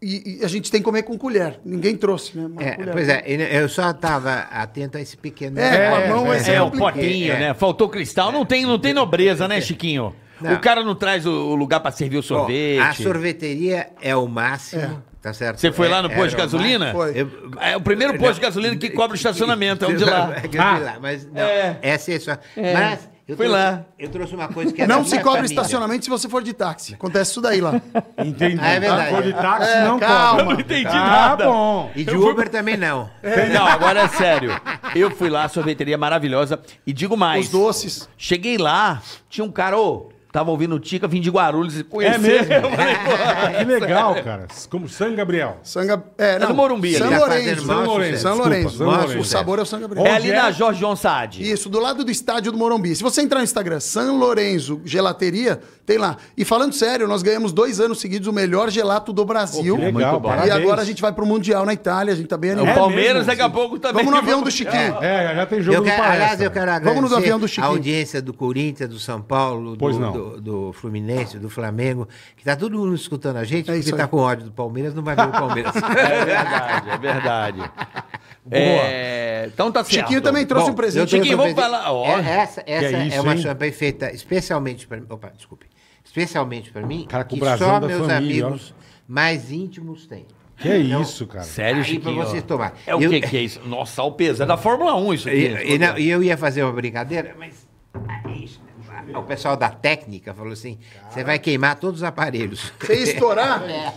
e, e, a gente tem que comer com colher. Ninguém trouxe, né? Uma é, pois é, né, eu só estava atento a esse pequeno. É, é, mão é, assim, é, é, o potinho, é. né? Faltou cristal, não tem, não tem é. nobreza, né, Chiquinho? Não. O cara não traz o lugar para servir o sorvete. a sorveteria é o máximo. É. Tá certo. Você foi lá no posto de gasolina? Foi. Eu, é o primeiro posto de gasolina que cobra o estacionamento, é um de lá. Ah, lá mas não, ah. essa é só. Mas eu Fui trouxe, lá. Eu trouxe uma coisa que é Não se cobra família. estacionamento se você for de táxi. Acontece isso daí lá. Entendi. Ah, é verdade. Se ah, for de táxi, é, não calma. Eu não entendi tá nada. bom. E de eu Uber fui... também não. É. Não, agora é sério. Eu fui lá, sorveteria maravilhosa. E digo mais. Os doces. Cheguei lá, tinha um cara, ô, Tava ouvindo o Tica, vim de Guarulhos e conheci. É mesmo? que legal, cara. Como San Gabriel. Sanga... É, é não, é no Morumbi. São Lourenço. São Lourenço. São Lourenço. O sabor é o San Gabriel. É ali é? na Jorge João Saad. Isso, do lado do estádio do Morumbi. Se você entrar no Instagram, São Lourenço Gelateria, tem lá. E falando sério, nós ganhamos dois anos seguidos o melhor gelato do Brasil. Pô, legal, Muito bom. E agora a gente vai pro Mundial na Itália, a gente tá bem animado. É o Palmeiras mesmo, é daqui a pouco também. Tá Vamos no avião do Chiquinho. É, já tem jogo eu quero, do Palestra. Aliás, eu quero agradecer Vamos no avião do Chiquinho. a audiência do Corinthians, do São Paulo, do, pois não. Do, do, Fluminense, do Flamengo, que está todo mundo escutando a gente, é porque está com ódio do Palmeiras, não vai ver o Palmeiras. é verdade, é verdade. Boa. É, então tá certo. Chiquinho também trouxe Bom, um presente. Chiquinho, vamos falar. Oh, é, essa essa é, isso, é, uma hein? champanhe feita especialmente para mim. Opa, desculpe. Especialmente para mim. Cara, que só meus família, amigos ó. mais íntimos têm. Que é então, isso, cara? Sério, Chiquinho? Pra tomar. É eu, o que, que é isso? Nossa, o peso. É da Fórmula 1 isso aqui. E, né? e, não, e eu ia fazer uma brincadeira, mas. Ah, é isso, né? o pessoal da técnica falou assim: você vai queimar todos os aparelhos. Você estourar? É.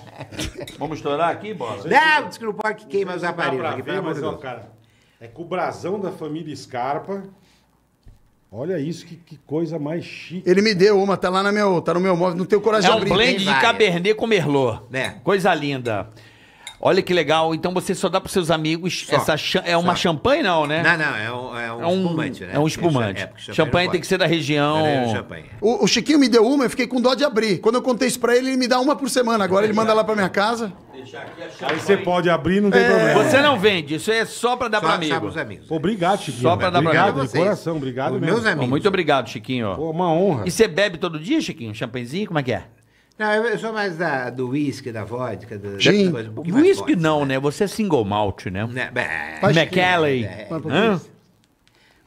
Vamos estourar aqui, Bola? Não, diz que não pode que queima os aparelhos. Aqui, ver, mas, ó, cara, é com o brasão da família Scarpa. Olha isso, que, que, coisa mais chique. Ele me deu uma, tá lá na meu, tá no meu móvel, não tenho coragem de abrir. É um blend de Cabernet com Merlot. Né? Coisa linda. Olha que legal. Então você só dá para seus amigos só, essa é uma só. champanhe não, né? Não, não, é um, é um, é um espumante, né? É um espumante. É, é, champanhe, champanhe tem que ser da região. É, o, o, Chiquinho me deu uma, eu fiquei com dó de abrir. Quando eu contei isso para ele, ele me dá uma por semana. Agora ele manda lá para minha casa. Aí você pode abrir, não tem é. problema. Você não vende, isso é só para dar para amigo. amigos. Pô, obrigado, Chiquinho. Só para dar para Obrigado, de coração, obrigado Os mesmo. Meus amigos. Pô, muito obrigado, Chiquinho. Pô, uma honra. E você bebe todo dia, Chiquinho? Champanhezinho, como é que é? Não, eu sou mais da, do uísque, da vodka. Do, Sim. Coisa, whisky não, né? né? Você é single malt, né? né? McKellen. É, é. Hã?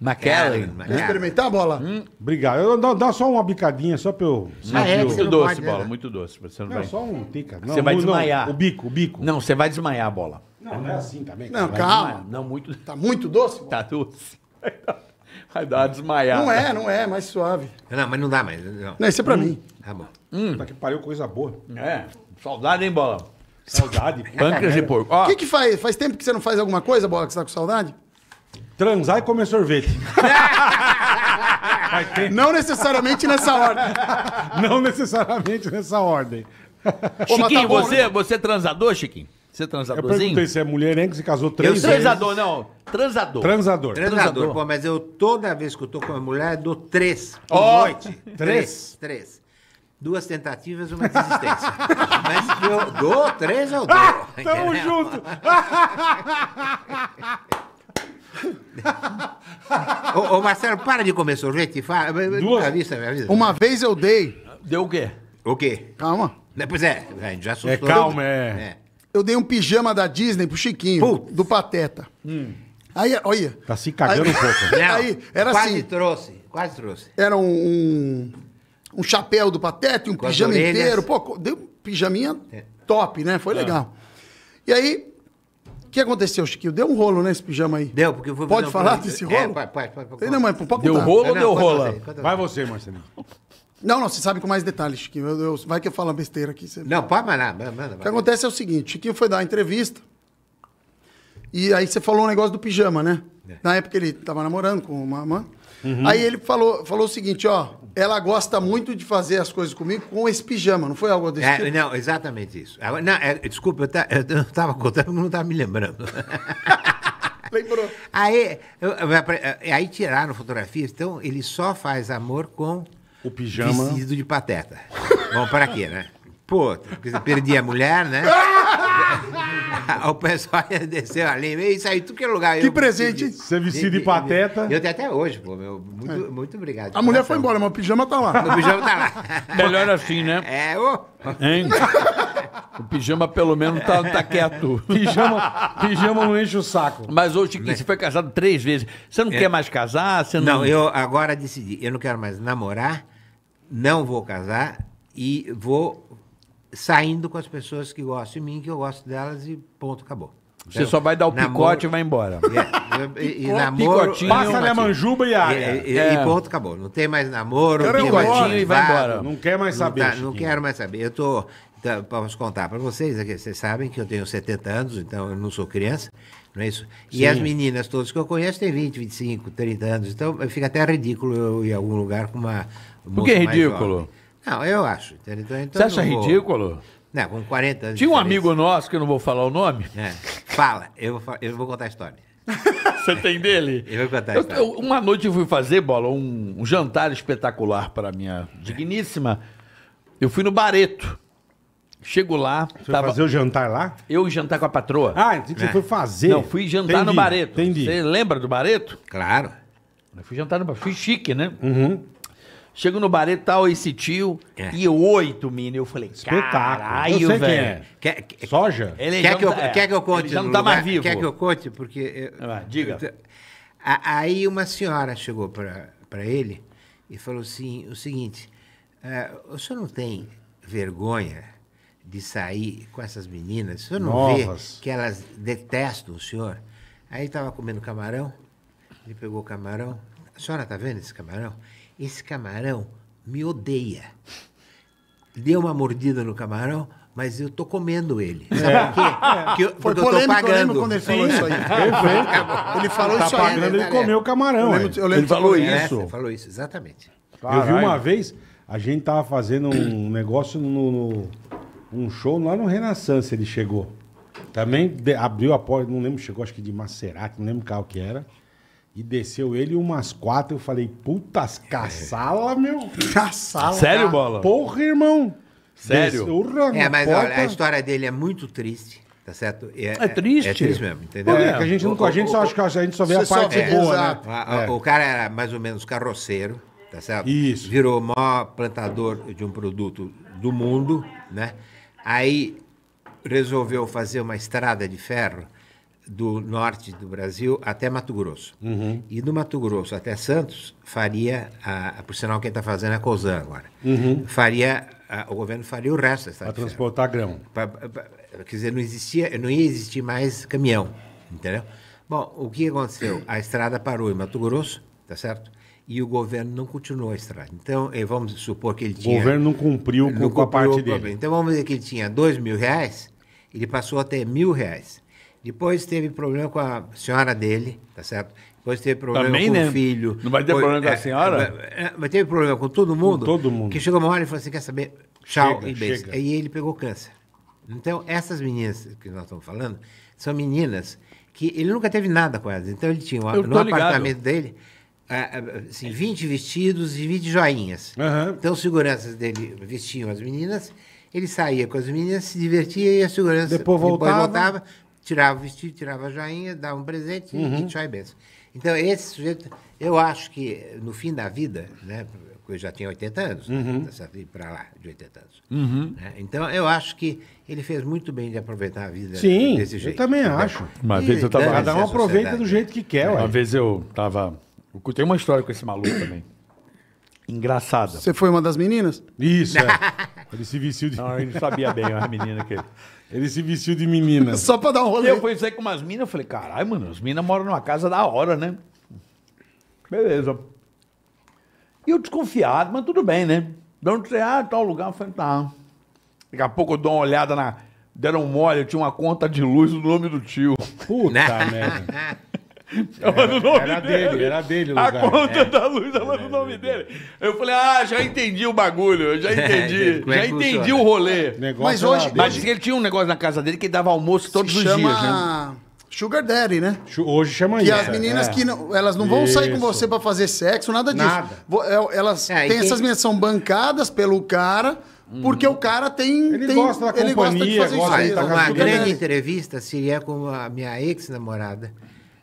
McKellen. Quer experimentar a Bola? Hum. Obrigado. Eu, dá, dá, só uma bicadinha, só pra eu... Ah, é? Não, é, muito doce, pode, Bola, né? muito doce. Você não, não vai... só um tica. Não, você vai não, desmaiar. o bico, o bico. Não, você vai desmaiar, a Bola. Não, não é assim também. Não, calma. Não, muito... Tá muito doce, Bola? Tá doce. Vai dar uma desmaiada. Não é, não é, mais suave. Não, mas não dá mais. Não, não isso é pra hum. mim. Ah, tá mano. Hum. Tá que pariu coisa boa. É. Saudade, hein, bola? Saudade. Pâncreas de porco. O que, que faz? Faz tempo que você não faz alguma coisa, bola, que você tá com saudade? Transar e comer sorvete. Não necessariamente nessa ordem. Não necessariamente nessa ordem. Tá Chiquinho, tá bom, você, né? você é transador, Chiquinho? Você é Eu transadorzinho? perguntei se é que se casou três é vezes. Transador, não. Transador. Transador. Transador. Pô, mas eu toda vez que eu tô com a mulher, dou três por noite. três? Três duas tentativas, uma desistência. Mas eu dou, três eu dou. Ah, tamo entendeu? junto! ô, ô, Marcelo, para de comer sorvete e fala. Duas. Avisa, avisa. Uma vez eu dei. Deu o quê? O quê? Calma. Pois é, a gente já é assustou. É calma, é. é. Eu dei um pijama da Disney pro Chiquinho, Putz. do Pateta. Hum. Aí, olha. Tá se cagando aí, um pouco. Não, aí, era quase assim. Quase trouxe, quase trouxe. Era um, um um chapéu do Pateta, um Com pijama inteiro. Pô, deu um pijaminha é. top, né? Foi ah. legal. E aí, o que aconteceu, Chiquinho? Deu um rolo, nesse pijama aí? Deu, porque eu vou... Pode falar desse rolo? É, pode, pode, pode, Não, mas pode deu rolo ou deu rola? Vai você, Marcelinho. Não, não, você sabe com mais detalhes, Chiquinho. vai que eu falo besteira aqui. Você... Não, pode mandar, O que acontece é o seguinte, Chiquinho foi dar uma entrevista e aí você falou um negócio do pijama, né? É. Na época ele tava namorando com uma mãe. Uhum. Aí ele falou, falou o seguinte, ó, ela gosta muito de fazer as coisas comigo com esse pijama, não foi algo desse é, tipo? Não, exatamente isso. Não, é, desculpa, eu, tá, eu estava contando, não estava me lembrando. Lembrou. Aí, eu, eu, aí tiraram fotografias, então ele só faz amor com o pijama vestido de pateta. Bom, para quê, né? Pô, perdi a mulher, né? o pessoal ia descer ali lenha. sair tudo tu que é lugar. Que eu, presente, hein? Você vestido de pateta. Eu, tenho até hoje, pô. Meu, muito, é. muito obrigado. A mulher foi embora, mas o pijama tá lá. O pijama tá lá. Melhor assim, né? É, ô. Hein? O pijama, pelo menos, tá, tá quieto. Pijama, pijama não enche o saco. Mas hoje, Chiquinho, você foi casado três vezes. Você não é. quer mais casar? Você não... não, eu agora decidi. Eu não quero mais namorar, não vou casar e vou saindo com as pessoas que gostam de mim, que eu gosto delas e ponto, acabou. Você então, só vai dar o namoro, picote e vai embora. É, e, e, e namoro, picotinho, passa na manjuba e área. É, e, é. e, ponto, acabou. Não tem mais namoro, Quero picotinho e vai embora. Não quer mais não saber. Tá, não quero mais saber. Eu tô. Então, posso contar para vocês aqui. Vocês sabem que eu tenho 70 anos, então eu não sou criança, não é isso? Sim. E as meninas todas que eu conheço têm 20, 25, 30 anos. Então fica até ridículo eu ir a algum lugar com uma. Por que é ridículo? Não, eu acho. Então, então Você acha ridículo? Não, com 40 anos. Tinha um amigo nosso, que eu não vou falar o nome. É. Fala, eu vou, eu vou contar a história. Você tem dele? Eu vou contar a história. Eu, eu, uma noite eu fui fazer, Bola, um, um jantar espetacular para minha digníssima. Eu fui no Bareto. Chego lá. Você tava... fazer o jantar lá? Eu jantar com a patroa. Ah, então você é. foi fazer. Não, fui jantar entendi, no Bareto. Entendi. Você lembra do Bareto? Claro. Eu fui jantar no Bareto. Fui chique, né? Uhum. Chego no bar e tal, esse tio. É. E oito, menino. Eu falei, espetáculo. Caralho, velho. É. Quer, Soja? Ele quer, que eu, tá, é. quer que eu conte? Ele já não tá lugar, mais vivo. Quer que eu conte? Porque. Eu, diga. Eu, aí uma senhora chegou para ele e falou assim: o seguinte, uh, o senhor não tem vergonha de sair com essas meninas? O senhor não Novas. vê que elas detestam o senhor? Aí estava comendo camarão, ele pegou o camarão. A senhora está vendo esse camarão? esse camarão me odeia. Deu uma mordida no camarão, mas eu tô comendo ele. É. Sabe por quê? É. Porque eu, Foi porque polêmico, eu tô né? pagando. Eu quando ele falou Sim. isso aí. Ele tá falou tá isso aí. ele comeu o camarão. Eu lembro, é. eu lembro ele falou isso. Ele falou isso, exatamente. Caralho. Eu vi uma vez, a gente tava fazendo um negócio no, no um show lá no Renaissance, ele chegou. Também de, abriu a porta, não lembro, chegou acho que de Maserati, não lembro qual que era. E desceu ele umas quatro. Eu falei, putas, é. caçala, meu. Caçala. Sério, ah, Bola? Porra, irmão. Sério? Desceu, é, mas olha, a história dele é muito triste. Tá certo? É, é, triste. É triste mesmo, entendeu? É, é. a gente, nunca, a gente só, acha que a gente só vê a parte né? é, boa, exato. né? O cara era mais ou menos carroceiro, tá certo? Isso. Virou o maior plantador de um produto do mundo, né? Aí resolveu fazer uma estrada de ferro do norte do Brasil até Mato Grosso. Uhum. E do Mato Grosso até Santos, faria, a, por sinal quem está fazendo é a COSAN agora, uhum. faria, a, o governo faria o resto. Para transportar grão. Pra, pra, quer dizer, não, existia, não ia existir mais caminhão, entendeu? Bom, o que aconteceu? A estrada parou em Mato Grosso, tá certo? E o governo não continuou a estrada. Então, eh, vamos supor que ele tinha... O governo não cumpriu, não com a parte dele. Então, vamos dizer que ele tinha dois mil reais, ele passou até mil reais. Depois teve problema com a senhora dele, tá certo? Depois teve problema Também, com né? o filho. Não vai ter problema com a é, senhora? É, é, mas teve problema com todo mundo. Com todo mundo. Que chegou uma hora e falou assim: quer saber? Tchau chega, e beijo. E ele pegou câncer. Então, essas meninas que nós estamos falando são meninas que ele nunca teve nada com elas. Então, ele tinha no apartamento dele é, é, assim, 20 vestidos e 20 joinhas. Uhum. Então, os seguranças dele vestiam as meninas, ele saía com as meninas, se divertia e a segurança depois voltava, depois voltava tirava o vestido, tirava a joinha, dava um presente uhum. e tchau e benção. Então, esse sujeito, eu acho que no fim da vida, né, eu já tinha 80 anos, né, uhum. né, para lá de 80 anos. Uhum. Né? Então, eu acho que ele fez muito bem de aproveitar a vida Sim, desse jeito. sim eu também acho. Uma e vez eu Cada um aproveita do jeito que quer. É. Uma vez eu eu tenho uma história com esse maluco também. Engraçada. Você foi uma das meninas? Isso, é. ele se vestiu de... Não, ele sabia bem, é a menina que... Ele se vestiu de menina. Só pra dar um rolê. Eu fui sair com umas minas, eu falei, caralho, mano, as minas moram numa casa da hora, né? Beleza. E eu desconfiado, mas tudo bem, né? De onde você, é? ah, tal lugar, eu falei, tá. Daqui a pouco eu dou uma olhada na. Deram mole, eu tinha uma conta de luz no nome do tio. Puta né? merda nome era dele. dele. Era dele, A lugar. conta é. da luz tava no nome dele. Eu falei, ah, já entendi o bagulho, já é, entendi. É já entendi o rolê. É, negócio mas hoje. Mas que ele tinha um negócio na casa dele que dava almoço todos Se os chama... dias, né? Sugar Daddy, né? Hoje chama isso. E as meninas é. que não, elas não vão isso. sair com você para fazer sexo, nada disso. Nada. Elas é, têm essas meninas são bancadas pelo cara. Porque uhum. o cara tem. Ele tem, gosta da ele companhia, gosta de fazer gosta isso. uma grande entrevista seria com a minha ex-namorada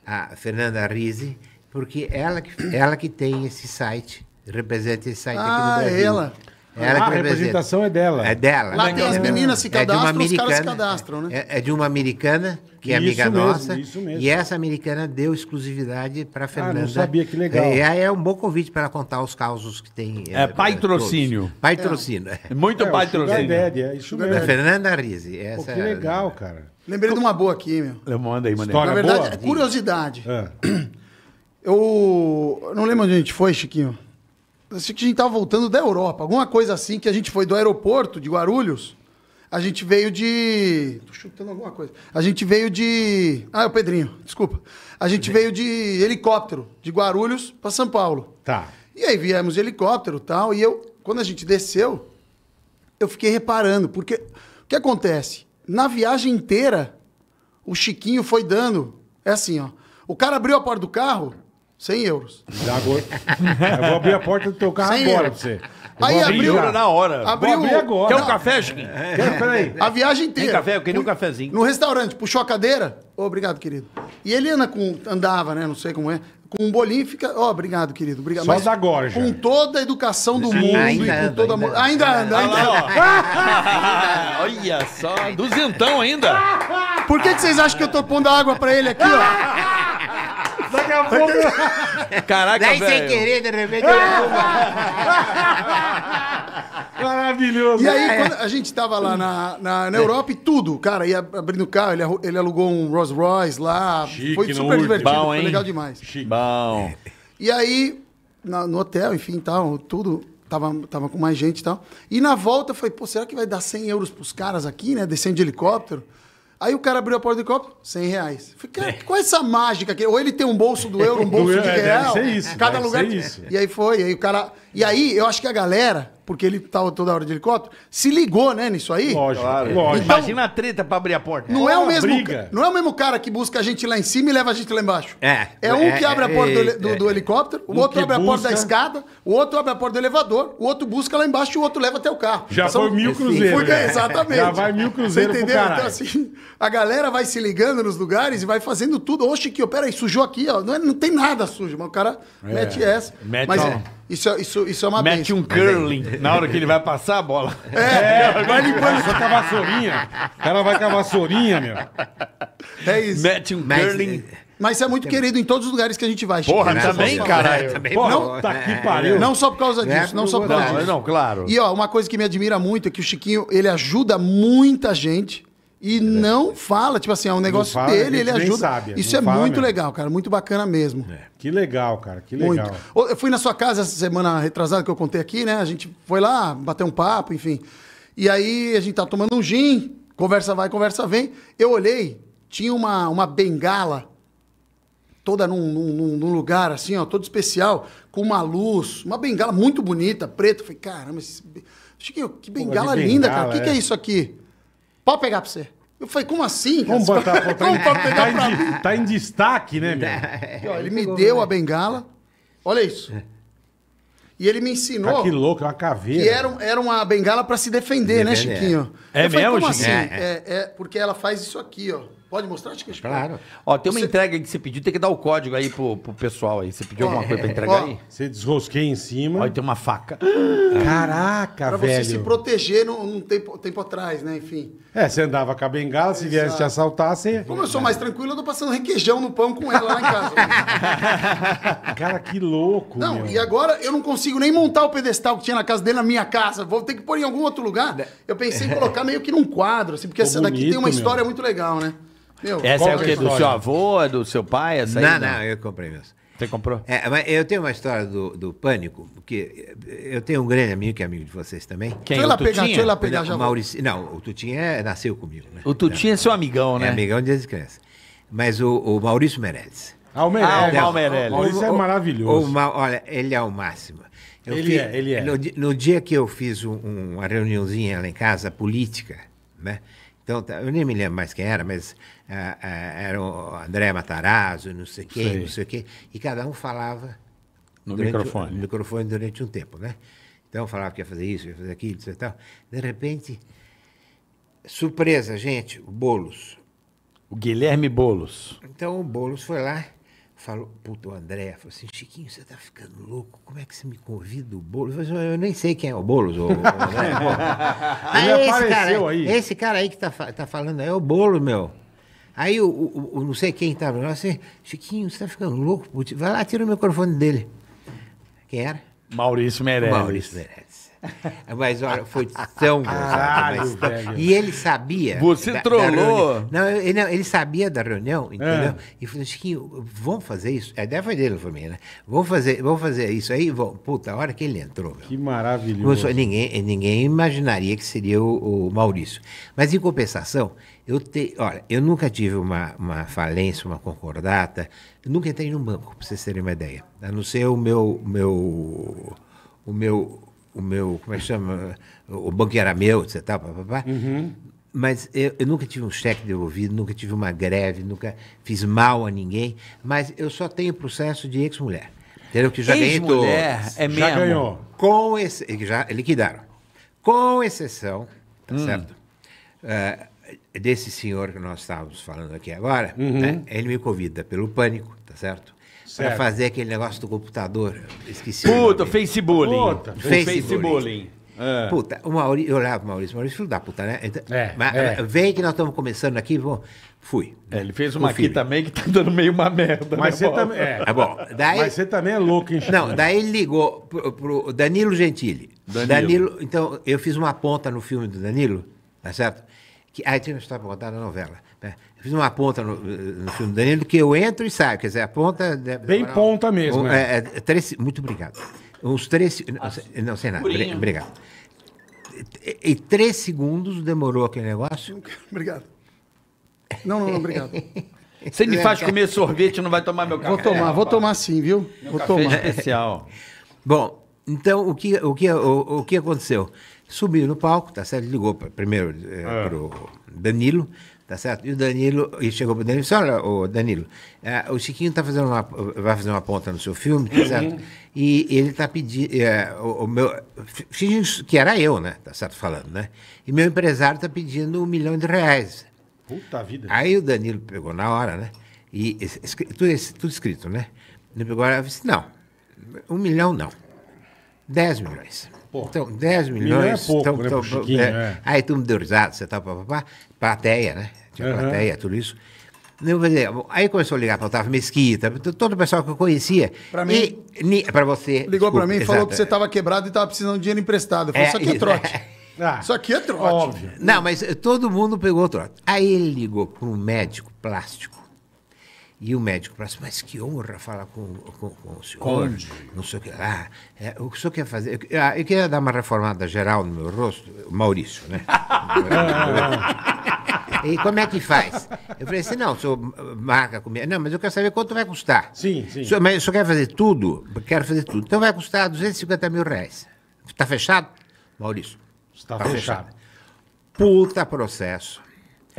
a Fernanda Rizzi, porque ela que, ela que tem esse site, representa esse site ah, aqui no ah, é Brasil. ela? Ela ah, a representação é dela. É dela. Lá tem as meninas se é cadastram, é os caras se cadastram, né? É, é de uma americana, que é isso amiga mesmo, nossa. Isso mesmo. E essa americana deu exclusividade para Fernanda. Ah, não sabia, que legal. é, é um bom convite para contar os causos que tem. É, eh, patrocínio. Patrocínio. É. Muito é, patrocínio. Sugar é isso mesmo. Da Fernanda Rizzi. Essa, Pô, que legal, cara. Lembrei de uma boa aqui, meu. Manda aí, manda aí. História Na verdade, boa? é curiosidade. É. Eu não lembro onde a gente foi, Chiquinho. Acho que a gente tava voltando da Europa. Alguma coisa assim que a gente foi do aeroporto de Guarulhos. A gente veio de. Tô chutando alguma coisa. A gente veio de. Ah, é o Pedrinho, desculpa. A gente veio de helicóptero, de Guarulhos para São Paulo. Tá. E aí viemos de helicóptero e tal. E eu, quando a gente desceu, eu fiquei reparando, porque o que acontece? Na viagem inteira, o Chiquinho foi dando. É assim, ó. O cara abriu a porta do carro, 100 euros. Já agora. Eu vou abrir a porta do teu carro agora euros. pra você. Eu aí abriu na hora. Abriu vou agora. Quer um café, Chiquinho? É. peraí. A viagem inteira. Tem café, eu queria um cafezinho. No restaurante, puxou a cadeira. Oh, obrigado, querido. E ele anda com andava, né, não sei como é com um bolinho fica. Ó, oh, obrigado, querido. Obrigado. Só Mas, agora, Com toda a educação do mundo ainda e com toda ainda. a. Ainda, ainda, ainda, Olha só, duzentão ainda. Por que, que vocês acham que eu tô pondo água pra ele aqui, ó? Daqui a pouco. Caraca, Daí velho. sem querer, de repente. Maravilhoso. E aí, quando a gente tava lá na, na, na é. Europa e tudo, cara, ia abrindo o carro, ele, ele alugou um Rolls Royce lá. Chique, foi super divertido, bom, foi legal demais. Chique. Bom. E aí, na, no hotel, enfim, tal, tudo tava, tava com mais gente e tal. E na volta foi, pô, será que vai dar 100 euros pros caras aqui, né? Descendo de helicóptero. Aí o cara abriu a porta do copo, 100 reais. Falei, cara, qual é essa mágica aqui? Ou ele tem um bolso do euro, um bolso do, de é, real. Deve ser isso. Cada lugar. Isso. E aí foi, aí o cara. E aí eu acho que a galera porque ele estava toda hora de helicóptero, se ligou, né, nisso aí? Lógico. Claro. Lógico. Então, Imagina a treta para abrir a porta. Não é, o mesmo, não é o mesmo cara que busca a gente lá em cima e leva a gente lá embaixo. É. É um é, que abre a porta é, do, do, helicóptero, o um outro abre busca... a porta da escada, o outro abre a porta do elevador, o outro busca lá embaixo e o outro leva até o carro. Já São, então, foi mil cruzeiros. Né? exatamente. Já vai mil cruzeiros. Você entendeu? Então, assim, a galera vai se ligando nos lugares e vai fazendo tudo. Ô, que peraí, sujou aqui, ó. Não, é, não tem nada sujo, mas o cara é, mete essa. Mete mas, é, isso, é, isso, isso é uma Mete um é. curling na hora que ele vai passar a bola. É, é vai limpando. Só com a vassourinha. O cara vai com a vassourinha, meu. É isso. Mete um Mas, curling. É, Mas você é muito querido em todos os lugares que a gente vai. Porra, também, caralho. Também Porra, não, tá que pariu. Não só por causa né? disso, não, só por causa não, disso. Não, claro. E ó, uma coisa que me admira muito é que o Chiquinho, ele ajuda muita gente e é não fala, tipo assim, é um negócio fala, dele, ele ajuda. Sabe, Isso é muito mesmo. legal, cara, muito bacana mesmo. É, que legal, cara, que legal. Muito. Eu fui na sua casa essa semana retrasada que eu contei aqui, né? A gente foi lá, bater um papo, enfim. E aí a gente tá tomando um gin, conversa vai, conversa vem. Eu olhei, tinha uma, uma bengala toda num, num, num lugar assim, ó, todo especial, com uma luz, uma bengala muito bonita, preta. Eu falei, caramba, esse... que bengala linda, cara. O que, que é, é. isso aqui? Pode pegar pra você. Eu falei, como assim? Cara? Vamos botar pra Como pode pegar tá pra mim? Tá em destaque, né, meu? É, ele me deu a bengala. Olha isso. E ele me ensinou. Ah, que louco, é uma caveira. Que era, era uma bengala para se defender, né, é. Chiquinho? É eu mesmo, Chiquinho? Assim? É. É, é, porque ela faz isso aqui, ó. Pode mostrar? Acho que claro. Ó, tem uma você... entrega que você pediu, tem que dar o código aí pro, pro pessoal aí. Você pediu alguma coisa pra entregar ó, aí? Você desrosquei em cima. Olha, tem uma faca. Caraca, pra velho. Pra você se proteger num, num tempo, tempo atrás, né? Enfim. É, você andava com a bengala, se viesse te assaltar, você... Como eu sou mais tranquilo, eu tô passando requeijão no pão com ela lá em casa. Cara, que louco, Não, meu. e agora eu não consigo nem montar o pedestal que tinha na casa dele, na minha casa. Vou ter que pôr em algum outro lugar. Né? Eu pensei em colocar meio que num quadro, assim, porque Pô, essa daqui tem uma história meu. muito legal, né? essa é o que? É do seu avô, é do seu pai? Essa não, aí, não, não, eu comprei mesmo. Você comprou? É, mas eu tenho uma história do, do pânico, porque eu tenho um grande amigo que é amigo de vocês também. Quem? Deixa o Tutinha? Pegar, lá é pegar já. Não, o Tutinha é, nasceu comigo. Né? O Tutinha então, é seu amigão, né? É amigão desde criança. Mas o, o Maurício Meirelles. Ah, o Meirelles. Ah, o Meirelles. Maurício é maravilhoso. O, o, olha, ele é o máximo. Eu ele fiz, é, ele é. No, no, dia que eu fiz um, uma reuniãozinha lá em casa, política, né? Então, tá, eu nem me lembro mais quem era, mas ah, ah, era o André Matarazzo, não sei quem, não sei quem, e cada um falava no microfone. no microfone durante um tempo, né? Então falava que ia fazer isso, ia fazer aquilo, e tal. De repente, surpresa, gente, o Bolos. O Guilherme Bolos. Então o Bolos foi lá, falou, puto André, falou assim, Chiquinho, você tá ficando louco, como é que você me convida o Bolos? Eu, falei, eu nem sei quem é o Bolos, ou, o André. ah, esse cara, aí. esse cara aí que tá, tá falando é o Bolo, meu. Aí o, o, o não sei quem estava lá, assim, Chiquinho, você está ficando louco? Putz. Vai lá, tira o microfone dele. Quem era? Maurício Meirelles. Maurício Meirelles. Mas olha, foi tão gozado. Mas... E ele sabia. Você da, trollou. Da não, ele, ele, sabia da reunião, é. entendeu? É. E falou, Chiquinho, vamos fazer isso. A ideia foi dele, foi minha, né? Vamos fazer, vamos fazer isso aí. Puta, a hora que ele entrou. Meu. Que maravilhoso. ninguém, ninguém imaginaria que seria o, o, Maurício. Mas em compensação, eu te, olha, eu nunca tive uma, uma falência, uma concordata. Eu nunca entrei num banco, para vocês terem uma ideia. A não ser o meu. meu o meu o meu, como é que chama? O banco era meu, etc. Tal, Uhum. Mas eu, eu, nunca tive um cheque devolvido, nunca tive uma greve, nunca fiz mal a ninguém, mas eu só tenho processo de ex-mulher. Entendeu? Que já ganhei todos. É mesmo. Já ganhou. Com esse, já liquidaram. Com exceção, tá hum. certo? Uh, desse senhor que nós estávamos falando aqui agora, uhum. né? ele me convida pelo pânico, tá certo? Certo. Pra fazer aquele negócio do computador. Esqueci. Puta, Facebook. Puta, Facebook. É. Puta, o Maurício, eu olhava pro Maurício, Maurício é filho da puta, né? Então, é, mas, é. Vem que nós estamos começando aqui, vou. fui. É, ele fez uma aqui também que tá dando meio uma merda. Mas, né, você, também, é. bom, daí, mas você também é louco, hein, Não, daí ele ligou pro, pro Danilo Gentili. Danilo. Danilo. Então, eu fiz uma ponta no filme do Danilo, tá certo? Que, aí tinha uma história pra contar na novela. Né? fiz uma ponta no, eh, no filme do Danilo que eu entro e saio. Quer dizer, a ponta. Bem ponta mesmo. Um, é. é. É, três, muito obrigado. Uns três. não, sei nada. Obrigado. E, e, três segundos demorou aquele negócio. Obrigado. Não, não, não obrigado. Você me faz comer sorvete não vai tomar meu café. Vou tomar, vou tomar sim, viu? Meu vou é tomar. especial. Bom, então o que, o que, o, o que aconteceu? Subiu no palco, tá certo? Ligou pra, primeiro é, é. pro Danilo tá certo? E o Danilo, e chegou pro Danilo e disse, olha, Danilo, é, o Chiquinho tá fazendo uma, vai fazer uma ponta no seu filme, tá certo? Uhum. E ele tá pedindo, é, o, o, meu, que era eu, né, tá certo, falando, né? E meu empresário tá pedindo um milhão de reais. Puta vida. Aí o Danilo pegou na hora, né? E tudo, tudo escrito, né? Ele pegou e disse, assim, não, um milhão não, dez milhões então, 10 milhões. é pouco, então, né, então, é, é. Aí tu me deu risada, você tá, papapá, plateia, né? Tinha uhum. plateia, tudo isso. aí começou a ligar para Otávio Mesquita, todo o pessoal que eu conhecia. Para mim. Para você. Ligou para mim e falou que você estava quebrado e estava precisando de dinheiro emprestado. Eu falei, é, isso aqui é trote. É. Ah, isso aqui é trote. Óbvio. Não, mas todo mundo pegou o trote. Aí ele ligou para um médico plástico e o médico fala assim, mas que honra falar com, com, com o senhor. Conde. Não sei o que ah, É, o que o senhor quer fazer? Eu, ah, eu, queria dar uma reformada geral no meu rosto. Maurício, né? e como é que faz? Eu falei assim, não, o senhor marca comigo. Não, mas eu quero saber quanto vai custar. Sim, sim. O senhor, mas o senhor quer fazer tudo? Quero fazer tudo. Então vai custar 250 mil reais. Está fechado? Maurício. Está tá fechado. fechado. Puta processo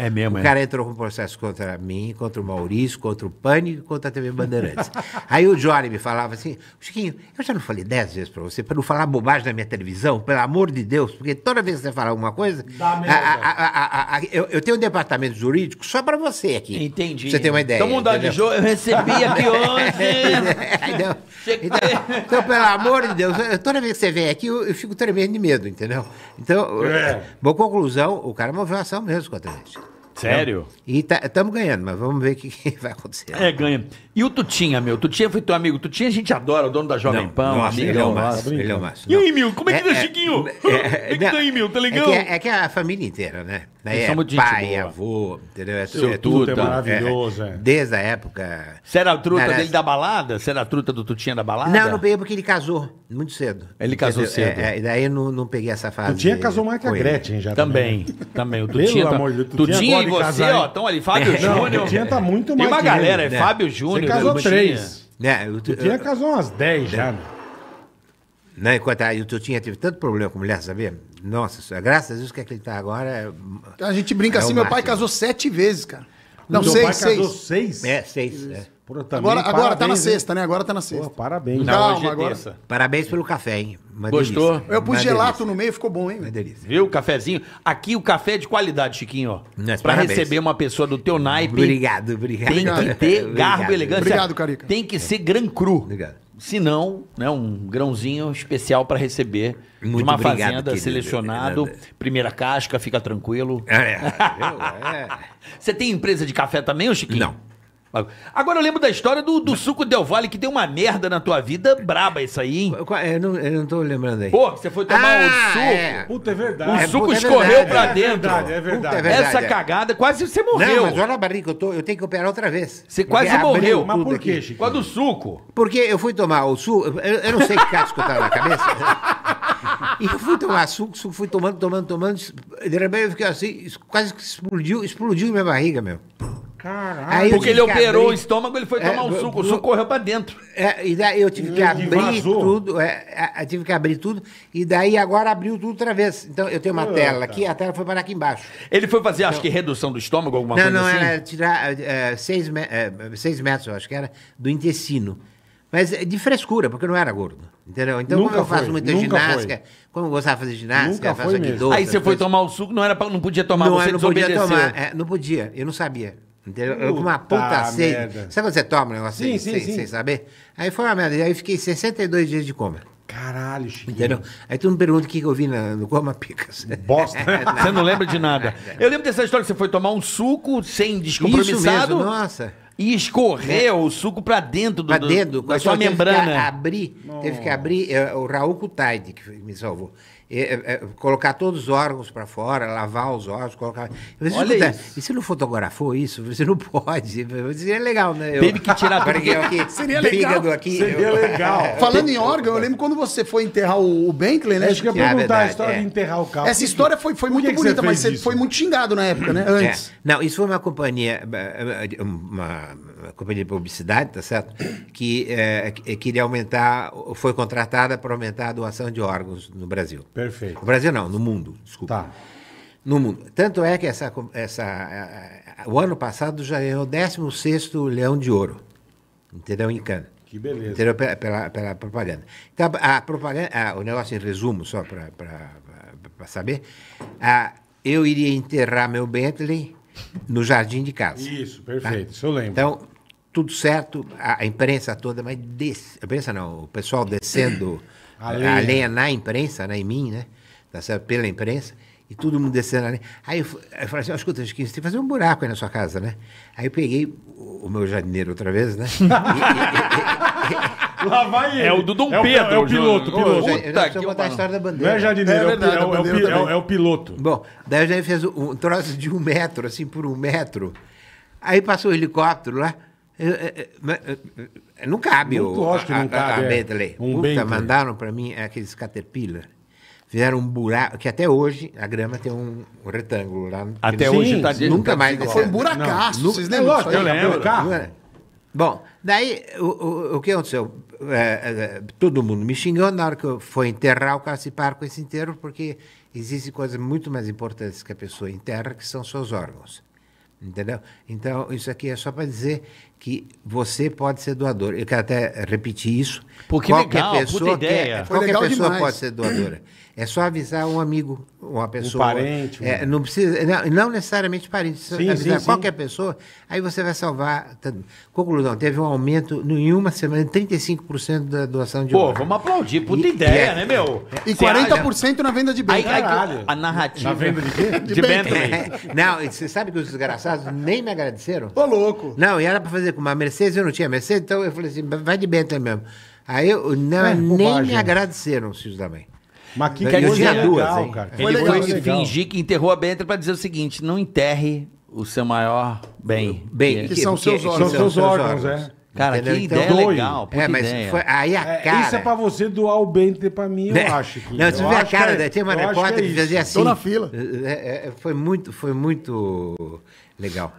é mesmo, O é. cara entrou com processo contra mim, contra o Maurício, contra o Pânico, contra a TV Bandeirantes. Aí o Johnny me falava assim, Chiquinho, eu já não falei dez vezes para você, para não falar bobagem na minha televisão, pelo amor de Deus, porque toda vez que você fala alguma coisa, a, a, a, eu, eu, tenho um departamento jurídico só para você aqui. Entendi. Você tem uma ideia. Então mudar de jogo, eu recebi aqui ontem. É, então, então, então, pelo amor de Deus, toda vez que você vem aqui, eu, eu fico tremendo de medo, entendeu? Então, é. boa conclusão, o cara é moveu ação mesmo contra a gente. Sério? E estamos tá, ganhando, mas vamos ver o que, que, vai acontecer. É, ganha. E o Tutinha, meu? Tutinha foi teu amigo. Tutinha a gente adora, o dono da Jovem não, Pan. Nossa, amigo, ele é o máximo. Ele é o máximo. E o Emil? Como é que é, tá, Chiquinho? É, tá é, é, é que não, tá, Emil? Tá legal? É que, é que a família inteira, né? Né? É pai, boa. avô, entendeu? É, Seu é, é tudo. É maravilhoso, é. Desde a época. Você era a truta era... dele da balada? Você era a truta do Tutinha da balada? Não, não peguei porque ele casou muito cedo. Ele casou cedo. É, é daí eu não, não peguei essa fase. Tutinha casou mais que a Gretchen já. Também, também. O Tutinha. Pelo tá... amor de Deus, Tutinha, Tutinha e você, ó, estão ali. Fábio Júnior. Tutinha tá muito mais. Tem uma galera, é né? Fábio Júnior. Ele casou três. Né, o Tutinha casou umas dez é. já, Não, né, enquanto aí o Tutinha teve tanto problema com mulher, sabia? Nossa, é, graças a Deus que aquele é está agora. É... A gente brinca é assim, meu máximo. pai casou sete vezes, cara. Não, seis, pai seis. casou seis? É, seis. É. também, agora, agora tá na sexta, né? Agora tá na sexta. Pô, parabéns. Não, Calma, é agora. Terça. Parabéns pelo café, hein? Uma Gostou? Delícia. Eu pus Uma gelato delícia. no meio, ficou bom, hein? Uma delícia. Viu o cafezinho? Aqui o café é de qualidade, Chiquinho, ó. Pra parabéns. receber uma pessoa do teu naipe. Obrigado, obrigado. Tem que ter garbo e elegância. Obrigado, Carica. Tem que ser gran cru. Obrigado se não, né, um grãozinho especial para receber Muito de uma obrigado, fazenda querido, selecionado. É primeira casca, fica tranquilo. É, é. Você tem empresa de café também, ô Chiquinho? Não. Agora eu lembro da história do, do suco Del Valle, que deu uma merda na tua vida, braba isso aí, hein? É, eu não, eu não tô lembrando aí. Pô, você foi tomar o ah, é. suco, é. Puta, é verdade. o É, suco puta, é escorreu verdade, pra dentro. é verdade. é verdade, Essa cagada, quase você morreu. Não, mas olha a barriga eu tô. Eu tenho que operar outra vez. Você quase morreu. Mas por quê, Chico? Qual do suco. Porque eu fui tomar o suco. Eu, eu não sei que casco eu tava na cabeça. e eu fui tomar suco, suco, fui tomando, tomando, tomando. De repente eu fiquei assim, quase que explodiu, explodiu minha barriga, meu. Caralho. Porque ele operou abrir... o estômago, ele foi é, tomar é, um suco, o suco correu pra dentro. É, e daí eu tive que abrir vazou. tudo, é, é, tive que abrir tudo, e daí agora abriu tudo outra vez. Então eu tenho uma Eita. tela aqui, a tela foi parar aqui embaixo. Ele foi fazer, então, acho que redução do estômago, alguma não, coisa não, assim? Não, não, era tirar é, seis, é, seis metros, eu acho que era, do intestino. Mas é de frescura, porque eu não era gordo. Entendeu? Então, nunca como eu faço foi, muita ginástica, foi. como eu gostava de fazer ginástica, nunca faço aqui Aí você foi tomar o suco, não, era pra, não podia tomar, não, você não podia tomar. É, não podia, eu não sabia. Entendeu? Puta eu com uma puta sede. Merda. Sabe quando você toma um negócio sim, sem, sim, sem, sim. sem saber? Aí foi uma merda. aí fiquei 62 dias de coma. Caralho, Chiquinho. Entendeu? Aí tu me pergunta o que, eu vi na, no Coma Picas. Bosta. É, você não lembra de nada. Eu lembro dessa história que você foi tomar um suco sem descompromissado. Isso mesmo, nossa. E escorreu o suco pra dentro do, pra dentro, do, da sua membrana. Teve que abrir, teve que abrir é, o Raul Kutaide, que me salvou. É, é, é, colocar todos os órgãos para fora, lavar os órgãos, colocar. Você Olha não, isso. E se não fotografou isso? Você não pode. Seria legal, né? Eu, Teve que tirar eu, aqui, Seria legal. Aqui, Seria eu... legal. Falando em órgão, eu lembro quando você foi enterrar o, o Bentley, né? Acho é que ia ah, perguntar verdade, a história é. de enterrar o carro. Essa história foi, foi muito bonita, mas você foi muito xingado na época, né? É. Antes. Não, isso foi uma companhia, eh, uma, uma companhia de publicidade, tá certo? Que eh, queria aumentar, foi contratada para aumentar a doação de órgãos no Brasil. Perfeito. No Brasil não, no mundo, desculpa. Tá. No mundo. Tanto é que essa, essa, o ano passado já é o 16 Leão de Ouro, entendeu? Em Cannes. Que beleza. Entendeu? Pela, pela, pela, propaganda. Então, a propaganda, o negócio em resumo, só para saber, a, eu iria enterrar meu Bentley no jardim de casa. Isso, tá? perfeito, tá? isso eu lembro. Então, tudo certo, a, a imprensa toda, mas des, a imprensa não, o pessoal descendo a lenha. a lenha, na imprensa, né, em mim, né? Tá certo? Pela imprensa. E todo mundo descendo a lenha. Aí eu, eu falei assim, oh, escuta, você tem que fazer um buraco aí na sua casa, né? Aí eu peguei o, o meu jardineiro outra vez, né? e, e, e, Lá vai é ele. É o do Dom é o, Pedro. É o piloto. piloto. Ô, Puta eu não que a história da bandeira. Não é jardineiro, é, verdade, é, o, é, é, é, o, piloto. Bom, daí eu já fez um troço de um metro, assim, por um metro. Aí passou o um helicóptero lá. Não cabe o, lógico que não cabe, a, a Bentley. É. Um Puta, Bentley. mandaram para mim aqueles Caterpillar. Fizeram um buraco, que até hoje a grama tem um, retângulo lá. Até Sim, hoje tá Nunca mais. Foi um buracaço. Não, vocês lembram? Lógico, eu lembro. Bom, daí o, o, o que aconteceu? É, é, é, todo mundo me xingou na hora que eu fui enterrar o calcipar com esse enterro, porque existem coisas muito mais importantes que a pessoa enterra, que são seus órgãos. Entendeu? Então, isso aqui é só para dizer que você pode ser doador. Eu quero até repetir isso. Porque qualquer legal, pessoa puta ideia. Quer, qualquer legal pessoa demais. pode ser doadora. É só avisar um amigo, uma pessoa. Um parente. É, não precisa, não, não necessariamente parente, sim, avisar sim, qualquer sim. pessoa, aí você vai salvar. Conclusão, teve um aumento em uma semana, 35% da doação de Pô, vamos aplaudir, puta e, ideia, é, né, meu? E 40% na venda de bem. Aí, a narrativa. Na venda de quê? De, de Bentley. É, não, você sabe que os desgraçados nem me agradeceram? Ô, louco. Não, e era para fazer coisa com uma Mercedes, eu não tinha Mercedes, então eu falei assim, vai de Bentley mesmo. Aí eu, não, é, nem bobagem. me né? agradeceram os filhos da mãe. Mas que eu tinha legal, duas, hein? Cara. Ele foi, foi fingir que enterrou a Bentley para dizer o seguinte, não enterre o seu maior bem. Bem, que, é que são, que, seus, que, órgãos, seus órgãos, né? é. Cara, Entendeu? que ideia doe. Então, legal. É, mas ideia. Foi, aí a cara... É, isso é pra você doar o Bentley pra mim, eu né? acho. Que, não, você vê a cara, é, tem uma repórter que, é que fazia assim... Tô na fila. É, é, é, foi, muito, foi muito legal.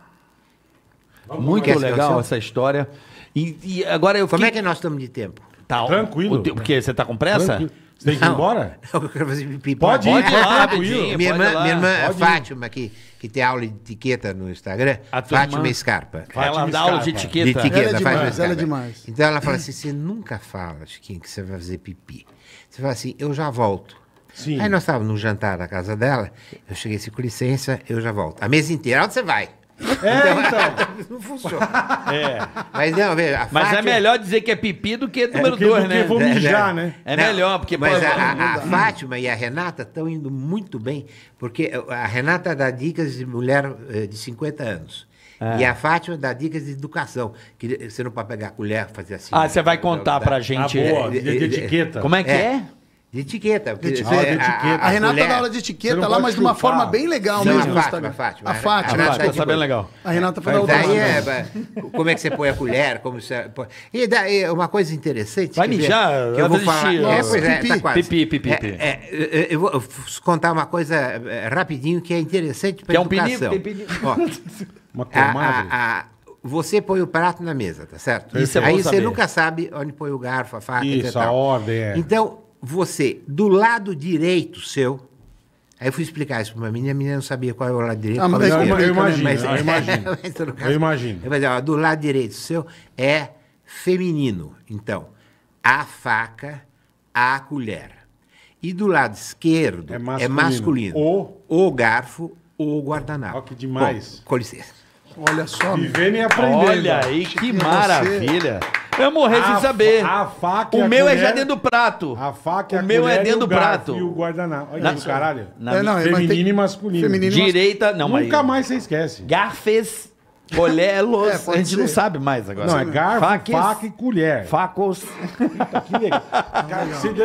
Vamos Muito legal essa história. E, e agora eu Como é que nós estamos de tempo? Tá, Tranquilo. O te- Porque você está com pressa? Tranquilo. Você tem que ir Não. embora? Eu quero fazer pipi. Pode ir, Pode ir lá, Minha Pode ir irmã, lá. minha irmã a Pode Fátima, que, que tem aula de etiqueta no Instagram, A tua Fátima irmã? Scarpa. Ela dá aula de De etiqueta. Ela é demais, ela é demais. Então ela fala assim: você nunca fala, Chiquinho, que você vai fazer pipi. Você fala assim, eu já volto. Sim. Aí nós estávamos no jantar na casa dela, eu cheguei assim, com licença, eu já volto. A mesa inteira, onde você vai? É, então. então. não funciona. É. Mas não, veja, a Mas Fátima... é melhor dizer que é pipi do que é, número 2, né? Do que né, mijar, né? né? É não, melhor, porque... Mas pô, a, a, a Fátima e a Renata estão indo muito bem, porque a Renata dá dicas de mulher eh, de 50 anos. É. E a Fátima dá dicas de educação. Que você não pode pegar a colher fazer assim. Ah, né? você vai né? contar então, pra gente. Ah, boa, é, de, de, é, de, etiqueta. Como é que é? é? De etiqueta. De etiqueta. É, a, a, a, Renata mulher... dá aula de etiqueta lá, mas de uma forma bem legal não, mesmo. A Fátima, Fátima, a tá Fátima. A Fátima, está bem legal. A Renata faz da outra daí é, Como é que você põe a colher, como você... E daí, uma coisa interessante... Vai mijar, eu tá vou falar... é, pois é, tá pipi. Tá quase. Pipi, pipi, pipi. É, é eu vou contar uma coisa é, rapidinho que é interessante para a educação. É um pininho, Uma comadre você põe o prato na mesa, tá certo? Isso é Aí você saber. nunca sabe onde põe o garfo, a faca Isso, a ordem. É. Então, você, do lado direito seu, Aí eu fui explicar isso para uma menina, a menina não sabia qual é o lado direito. Ah, mas, eu, eu, imagino, mas, eu é, imagino. mas, caso, eu imagino. Eu ó, do lado direito seu é feminino. Então, a faca, a colher. E do lado esquerdo é, é masculino. É masculino. O... o garfo, o guardanapo. Olha que demais. Bom, com licença. Olha só. Vivendo e aprendendo. Olha aí, que maravilha. Você... Eu morrer sem saber. A faca o a meu colher, é já dentro do prato. A faca o meu é dentro do prato. E o guardanapo. Olha isso, caralho. Na, é, não, feminino e masculino. Feminino Direita, não, mas. Nunca mais você esquece. Garfes. Colelos. É, a gente ser. não sabe mais agora. Não, é garfo, Faques, faca e colher. Facos. que legal.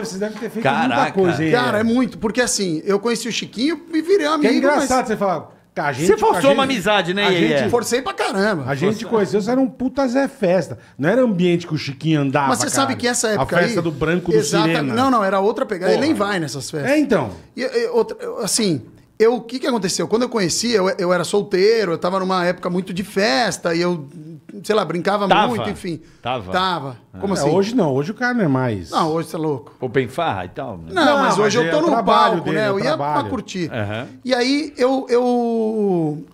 você deve, ter feito Caraca. muita coisa aí. Cara, é muito. Porque assim, eu conheci o Chiquinho e virei amigo. Que é engraçado mas... você falar, a gente, você forçou gente, uma amizade, né? A gente é. forcei pra caramba. A gente Força. conheceu, você era um puta Zé Festa. Não era ambiente que o Chiquinho andava. Mas você cara. sabe que essa época. A festa aí, do branco do exata, Sirena. Não, não, era outra pegada. Porra. Ele nem vai nessas festas. É, então. E, e outra, assim, eu, o que, que aconteceu? Quando eu conheci, eu, eu era solteiro, eu tava numa época muito de festa e eu sei lá, brincava tava. muito, enfim. Tava. Tava. Ah. Como é, assim? Hoje não, hoje o cara não é mais. Não, hoje você é louco. Ou bem farra e tal. Né? Não, não, mas hoje mas eu tô é no palco, né? dele, né? Eu ia pra curtir. Uhum. E aí eu, eu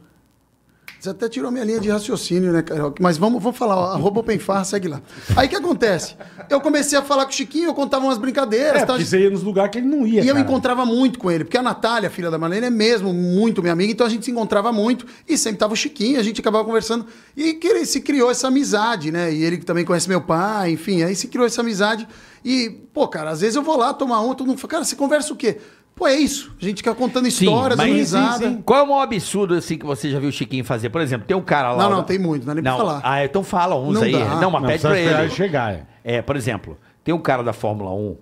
você até tirou minha linha de raciocínio, né, Carioca? Mas vamos, vamos falar, ó, arroba OpenFar, segue lá. Aí o que acontece? Eu comecei a falar com o Chiquinho, eu contava umas brincadeiras. É, tal, você ia nos lugares que ele não ia. E cara. eu encontrava muito com ele, porque a Natália, filha da Marlene, é mesmo muito minha amiga, então a gente se encontrava muito e sempre tava o Chiquinho, a gente acabava conversando. E que se criou essa amizade, né? E ele também conhece meu pai, enfim, aí se criou essa amizade. E, pô, cara, às vezes eu vou lá tomar um, todo mundo fala, cara, você conversa o quê? Pô, é isso. A gente fica contando histórias, sim, mas, sim, sim. Qual é o maior absurdo assim que você já viu o Chiquinho fazer? Por exemplo, tem um cara lá. Não, não, tem muito, não é nem não. pra falar. Ah, então fala uns não aí. Dá. Não, mas não, pede pra ele. chegar. É. é, por exemplo, tem um cara da Fórmula 1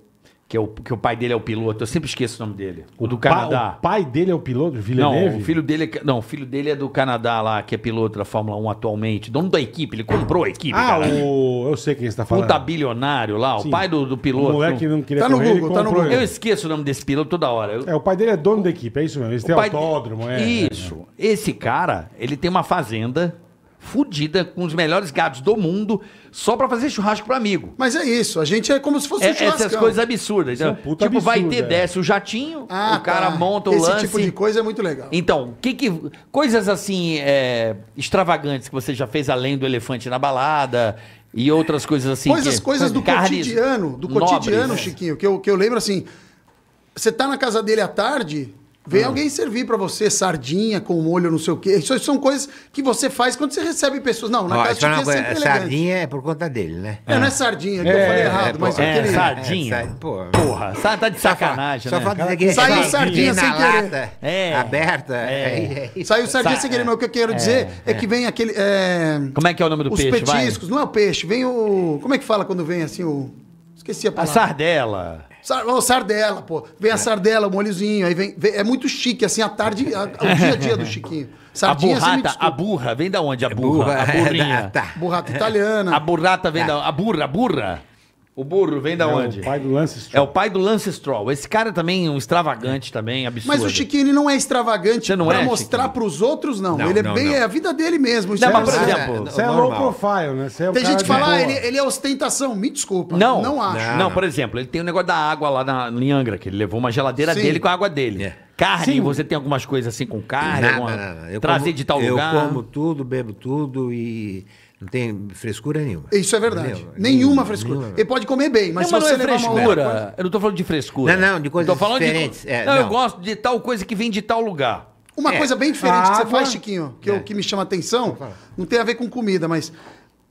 que, é o, que o pai dele é o piloto, eu sempre esqueço o nome dele. O do pa, Canadá. o pai dele é o piloto, Villeneuve? Não, o filho dele, é, não, o filho dele é do Canadá lá, que é piloto da Fórmula 1 atualmente, dono da equipe, ele comprou a equipe, Ah, o, eu sei quem você tá falando. Puta bilionário lá, Sim. o pai do, do piloto. O moleque não queria Tá no Google, tá no Google. Eu esqueço o nome desse piloto toda hora. Eu- É, o pai dele é dono da equipe, é isso mesmo. Eles têm autódromo, é. é isso. É. Esse cara, ele tem uma fazenda fudida, com os melhores gados do mundo, só para fazer churrasco para amigo. Mas é isso, a gente é como se fosse é, um Essas coisas absurdas. Então, tipo, vai ter, é. desce o jatinho, ah, o cara tá. monta o Esse lance. Esse tipo de coisa é muito legal. Então, que que, coisas assim, é, extravagantes que você já fez além do elefante na balada e outras coisas assim. Coisas, que, coisas do cotidiano, do nobres, cotidiano, Chiquinho, que eu, que eu lembro assim, você tá na casa dele à tarde, Vem ah. alguém servir para você sardinha com molho, não sei o quê. Isso são coisas que você faz quando você recebe pessoas. Não, na Ó, casa de tia é, é sempre Sardinha é por conta dele, né? É, ah. não é sardinha, que é, eu falei é, errado, é, mas é, aquele... É, sardinha. É, porra. porra. Tá de sacanagem, só, né? Só dizer que... Saiu sardinha, sem querer. Lata, é. Aberta. É. Saiu sardinha Sa sem querer, mas o que eu quero dizer é, que vem aquele... Como é que é o nome do os peixe? Os petiscos. Vai? Não é o peixe, vem o... Como é que fala quando vem assim o... Esqueci a palavra. A sardela. Sar, oh, sardela, pô. Vem a é. sardela, o molhozinho. Aí vem, vem, é muito chique, assim, a tarde, a, o dia a dia do Chiquinho. Sardinha, a burrata, a burra, vem da onde a é burra? burra a é, burrinha. Tá. Burrata italiana. A burrata vem tá. da... A burra, a burra. O burro vem da é onde? O pai do Lance Stroll. É o pai do Lance Stroll. Esse cara também é um extravagante também, absurdo. Mas o Chiquinho não é extravagante não pra é, mostrar para os outros, não. não ele é bem não. é a vida dele mesmo. Isso não, é, mas, por exemplo, você é low profile, né? É tem gente que fala, ah, ele, ele, é ostentação. Me desculpa. Não, não acho. Não, por exemplo, ele tem o um negócio da água lá na Linhangra, que ele levou uma geladeira Sim. dele com a água dele. É. Carne, Sim. você tem algumas coisas assim com carne? Nada, alguma... nada. Eu Trazer como, de tal eu lugar? Eu como tudo, bebo tudo e não tem frescura nenhuma. Isso é verdade. Nenhuma, nenhuma frescura. Nenhuma. Ele pode comer bem, mas não, se mas você não é frescura. Coisa... Eu não estou falando de frescura. Não, não, de coisas estou diferentes. De... É, não, não, eu gosto de tal coisa que vem de tal lugar. Uma é. coisa bem diferente ah, que você faz, Chiquinho, que, é. eu, é. que me chama atenção, não tem a ver com comida, mas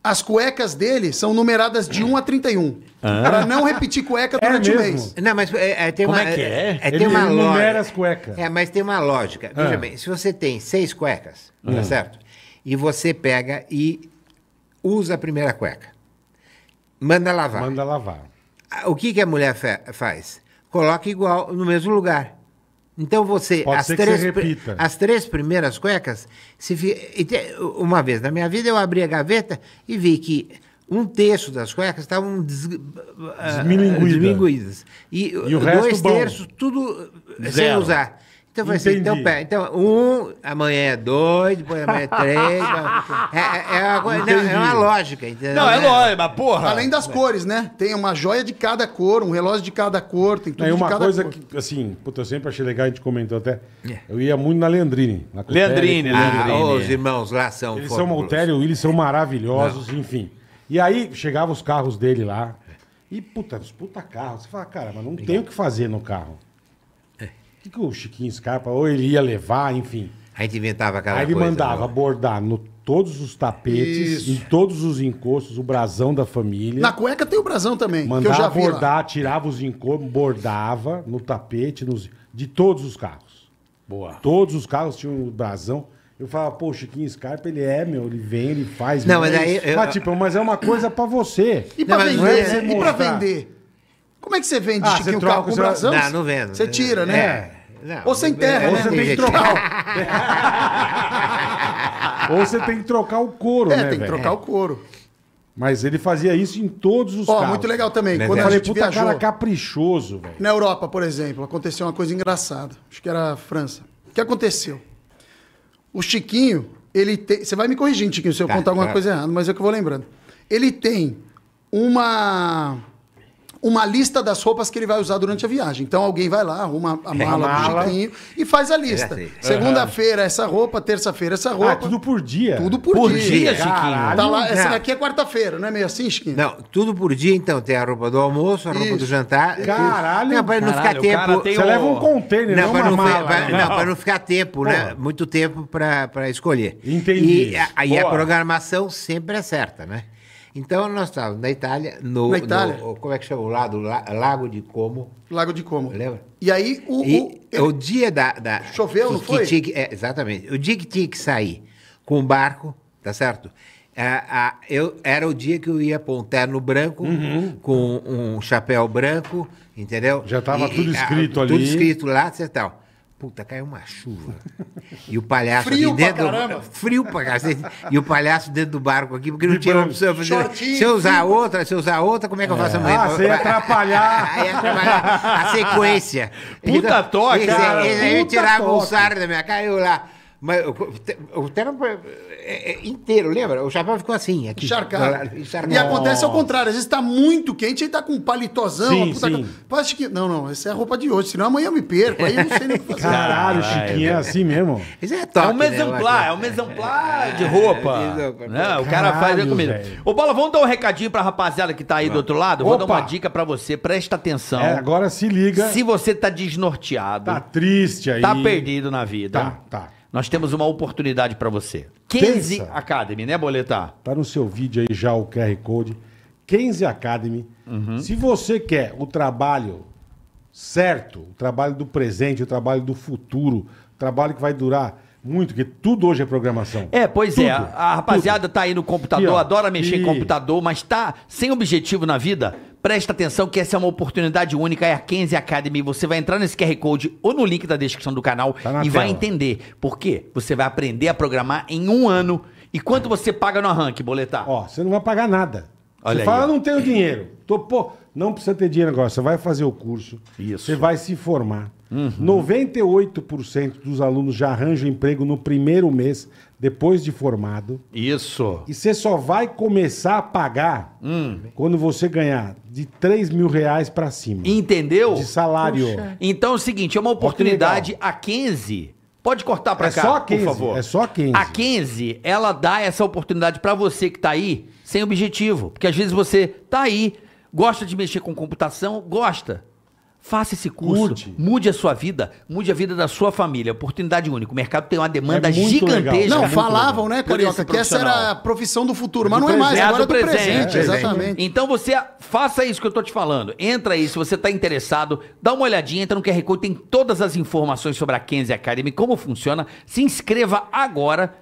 as cuecas dele são numeradas de 1 a 31. Ah. Para não repetir cueca é durante é o mês. Não, mas é, é, tem Como uma, é que é? é, é tem ele, uma lógica numera as cuecas. É, mas tem uma lógica. Ah. Veja bem, se você tem seis cuecas, ah. tá hum. certo? E você pega e usa a primeira cueca, manda lavar. Manda lavar. Ah, o que, que a mulher faz? Coloca igual no mesmo lugar. Então você, Pode as três, você as três primeiras cuecas, se uma vez na minha vida eu abri a gaveta e vi que um terço das cuecas estavam des, ah, Desmilinguída. desminguidas. E, e dois resto, terços, tudo Zero. sem usar. Então foi assim, então, pera, então um, amanhã é dois, depois amanhã é três. É, é, é, é, uma, não, é uma lógica, entendeu? É não, é lógica, mas porra. Além das cores, né? Tem uma joia de cada cor, um relógio de cada cor, tem tudo é, de cada cor. uma coisa que, assim, puta, eu sempre achei legal, a gente comentou até. Eu ia muito na Leandrine. Na Leandrine, ah, Leandrine. os irmãos lá são Eles são Maltério, eles são maravilhosos, não. enfim. E aí, chegavam os carros dele lá. E, puta, os puta carros. Você fala, cara, mas não Obrigado. tem o que fazer no carro que, que o Chiquinho Scarpa, ou ele ia levar, enfim. A gente inventava aquela Aí ele coisa, mandava não. Né? bordar no todos os tapetes, Isso. em todos os encostos, o brasão da família. Na cueca tem o brasão também. Mandava bordar, tirava os encostos, bordava no tapete, nos, de todos os carros. Boa. Todos os carros tinham o brasão. Eu falava, pô, o Chiquinho Scarpa, ele é, meu, ele vem, ele faz. Não, mas, aí eu... mas, tipo, mas é uma coisa pra você. E pra não, vender, é né? E pra vender? Como é que você vende ah, Chiquinho Carro com você... brasão? Não, não vendo. Você tira, né? É. Não, ou sem é, terra, é, né? ou né? Você tem, que trocar. ou você tem que trocar o couro, é, né? Tem que trocar o é. couro. Mas ele fazia isso em todos os Ó, muito legal também. Né? Quando eu falei, puta viajou, cara caprichoso, velho. Na Europa, por exemplo, aconteceu uma coisa engraçada. Acho que era a França. O que aconteceu? O Chiquinho, ele tem... Você vai me corrigindo, Chiquinho, se eu tá, contar alguma tá. coisa errada, mas é que eu vou lembrando. Ele tem uma uma lista das roupas que ele vai usar durante a viagem. Então alguém vai lá, arruma a é mala, mala. do Chiquinho e faz a é, lista. Segunda-feira essa roupa, terça-feira essa ah, é roupa. Ah, tudo por dia? Tudo por, por dia. dia Chiquinho. Tá lá, essa daqui é quarta-feira, não é meio assim, Chiquinho? Não, tudo por dia então. Tem a roupa do almoço, a roupa Isso. do jantar. Caralho. Não, pra não Caralho, ficar tempo. Você o... leva um container, não, não pra não, mala, né? pra, não, pra não ficar tempo, né? Pô. né? Muito tempo pra, pra escolher. Entendi. E aí a programação sempre é certa, né? Então nós estávamos na Itália, no, na Itália. no como é que chama o lado, Lago de Como. Lago de Como. Lembra? E aí o e o, ele... o, dia da, da choveu, que, não foi? Que, é, exatamente. O dia que tinha que sair com o barco, tá certo? Ah, eu, era o dia que eu ia pôr um terno branco, uhum. com um chapéu branco, entendeu? Já estava tudo escrito ali. Tudo escrito lá, e tal. Puta, caiu uma chuva. E o palhaço frio aqui assim dentro. Pra do... Frio pra cacete. E o palhaço dentro do barco aqui, porque não tinha opção. Se eu usar frio. outra, se eu usar outra, como é que eu faço é. amanhã? Ah, você ia atrapalhar. atrapalhar a sequência. Puta toca! Eles, eles, eles, eles tiravam sarro da minha cara, eu lá. Mas o eu, é, é, inteiro, lembra? O chapéu ficou assim, aqui. Encharcado. Encharcado. E acontece ao contrário, às vezes está muito quente, aí tá com um palitozão, sim, puta sim. que. Não, não, essa é a roupa de hoje, senão amanhã eu me perco, aí eu não sei nem o que fazer. Caralho, Chiquinho, é assim mesmo. Isso é top. É um né, exemplar né? é um exemplar de é, roupa. É o cara Caralho, faz comida. Ô, Bola, vamos dar um recadinho pra rapaziada que tá aí do outro lado? Opa. Vou dar uma dica pra você, presta atenção. É, agora se liga. Se você tá desnorteado. Tá triste aí. Tá perdido na vida. Tá, tá nós temos uma oportunidade para você. 15 Pensa. Academy, né, Boletar? Tá no seu vídeo aí já o QR Code. 15 Academy. Uhum. Se você quer o trabalho certo, o trabalho do presente, o trabalho do futuro, o trabalho que vai durar muito, porque tudo hoje é programação. É, pois é. tudo, é. A, a rapaziada tudo. tá aí no computador, e, ó, adora mexer e... em computador, mas tá sem objetivo na vida. Presta atenção que essa é uma oportunidade única, é a Kenzie Academy. Você vai entrar nesse QR Code ou no link da descrição do canal tá e tela. vai entender. Por quê? Você vai aprender a programar em um ano. E quanto você paga no arranque, boletar? Ó, você não vai pagar nada. Olha você aí, fala, ó. não tenho dinheiro. Tô, pô, não precisa ter dinheiro agora. Você vai fazer o curso. Isso. Você vai se formar. Uhum. 98% dos alunos já arranjam emprego no primeiro mês, depois de formado. Isso. E você só vai começar a pagar hum. quando você ganhar de 3 mil reais para cima. Entendeu? De salário. Puxa. Então é o seguinte, é uma oportunidade a 15... Pode cortar para é cá, só 15, por favor. É só 15. A 15, ela dá essa oportunidade para você que tá aí sem objetivo. Porque às vezes você tá aí, gosta de mexer com computação, gosta. Faça esse curso, mude. mude. a sua vida, mude a vida da sua família. Oportunidade única. O mercado tem uma demanda é gigantesca. Legal. Não, é falavam, legal. né, Carioca, que essa era a profissão do futuro, mas do não é mais, agora é do presente. presente. É, exatamente. Então você faça isso que eu tô te falando. Entra aí, se você está interessado, dá uma olhadinha, entra no QR Code, tem todas as informações sobre a Kenzie Academy, como funciona. Se inscreva agora.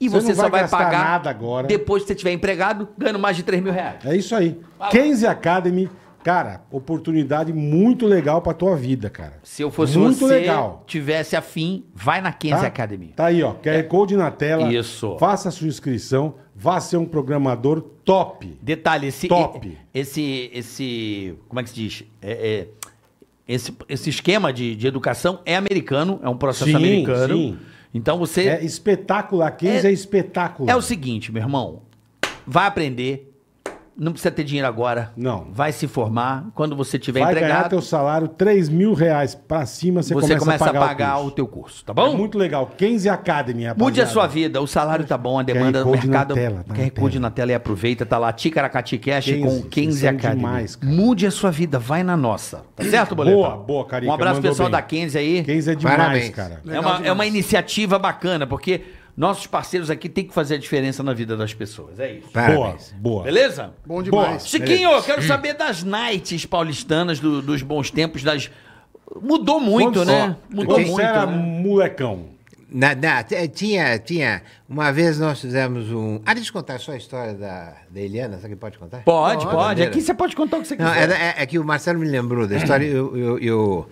E você, você vai só vai pagar nada agora. depois que você tiver empregado, ganhando mais de 3 mil reais. É isso aí. Kenzie Academy. Cara, oportunidade muito legal pra tua vida, cara. Se eu fosse muito você, legal. tivesse afim, vai na Kenzie tá? Academy. Tá aí, ó. QR é. Code na tela. Isso. Faça a sua inscrição. Vá ser um programador top. Detalhe, esse... Top. Esse... esse como é que se diz? É, é, esse, esse esquema de, de educação é americano. É um processo sim, americano. Sim. Então você... É espetáculo, Kenzie é, é espetáculo. É o seguinte, meu irmão. Vai aprender não precisa ter dinheiro agora. Não. Vai se formar. Quando você tiver vai empregado... Vai ganhar teu salário, 3 mil reais pra cima, você, você começa, começa, a pagar, a pagar o, curso. o, teu curso, tá bom? É muito legal. 15 Academy, rapaziada. Mude a sua vida. O salário tá bom, a demanda do mercado... Na tela, tá quer Code na tela e aproveita. Tá lá, Ticaracati Cash 15, com 15 é Academy. Demais, Mude a sua vida, vai na nossa. Tá certo, Boleta? Boa, boa, Carica. Um abraço pessoal bem. da 15 aí. 15 é demais, Parabéns. cara. é uma, demais. é uma iniciativa bacana, porque nossos parceiros aqui têm que fazer a diferença na vida das pessoas. É isso. Parabéns. Boa, boa. Beleza? Bom demais. Boa. Chiquinho, Beleza. quero saber das nights paulistanas, do, dos bons tempos, das. Mudou muito, Quando né? Só. Mudou Quando muito. era né? molecão. Na, na, é, tinha, tinha. Uma vez nós fizemos um. Ah, deixa eu contar só a história da, da Eliana, será que pode contar? Pode, oh, pode. Aqui você pode contar o que você Não, quiser. É, é, que o Marcelo me lembrou da história. Eu eu, eu, eu,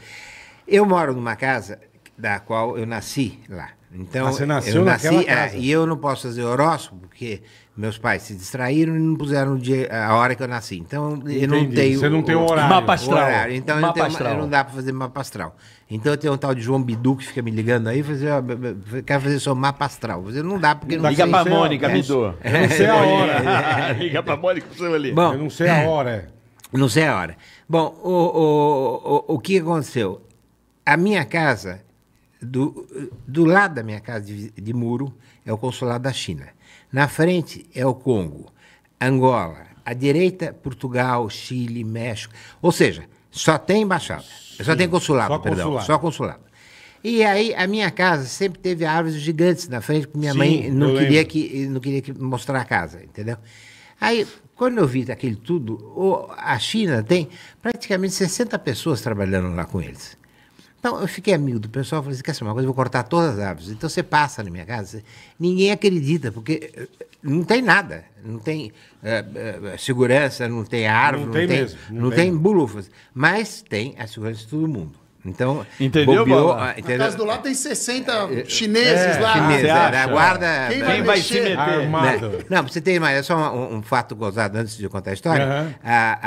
eu, moro numa casa da qual eu nasci lá. Então, Mas ah, você nasceu eu nasci, é, casa. É, e eu não posso fazer horóscopo, porque meus pais se distraíram e não puseram o dia, a hora que eu nasci. Então, Entendi. eu não tenho. Você não tem horário. Mapa astral. Horário. Então, mapa eu, tenho, astral. eu não dá para fazer mapa astral. Então, eu tenho um tal de João Bidu que fica me ligando aí e fazer, quer fazer seu mapa astral. Você não dá, porque não, não Liga para é Mônica, Bidu. É. não sei a hora. Liga para Mônica, você ali. Bom, eu não sei a hora. Não sei a hora. Bom, o, o, o, o que aconteceu? A minha casa do, do lado da minha casa de, de muro é o consulado da China. Na frente é o Congo, Angola. À direita, Portugal, Chile, México. Ou seja, só tem embaixada. Sim, só tem consulado, só perdão. Consulado. Só consulado. E aí a minha casa sempre teve árvores gigantes na frente, porque minha Sim, mãe não queria, que, não queria que mostrar a casa, entendeu? Aí, quando eu vi aquele tudo, a China tem praticamente 60 pessoas trabalhando lá com eles. Então, eu fiquei amigo do pessoal, falei assim, quer saber uma coisa, eu vou cortar todas as árvores. Então, você passa na minha casa, ninguém acredita, porque eh, não tem nada, não tem eh, eh, segurança, não tem árvore, não, não tem, tem, mesmo, não, não tem, tem bulufas, mas tem a segurança de todo mundo. Então, entendeu? Bobeou, ah, entendeu? Na casa do lado tem 60 é, é, chineses é, lá. Chineses, é, a guarda. Né? Quem, vai, se meter? Armado. Né? Não, você tem mais. É só um, um, fato gozado antes de contar a história. Uhum. A,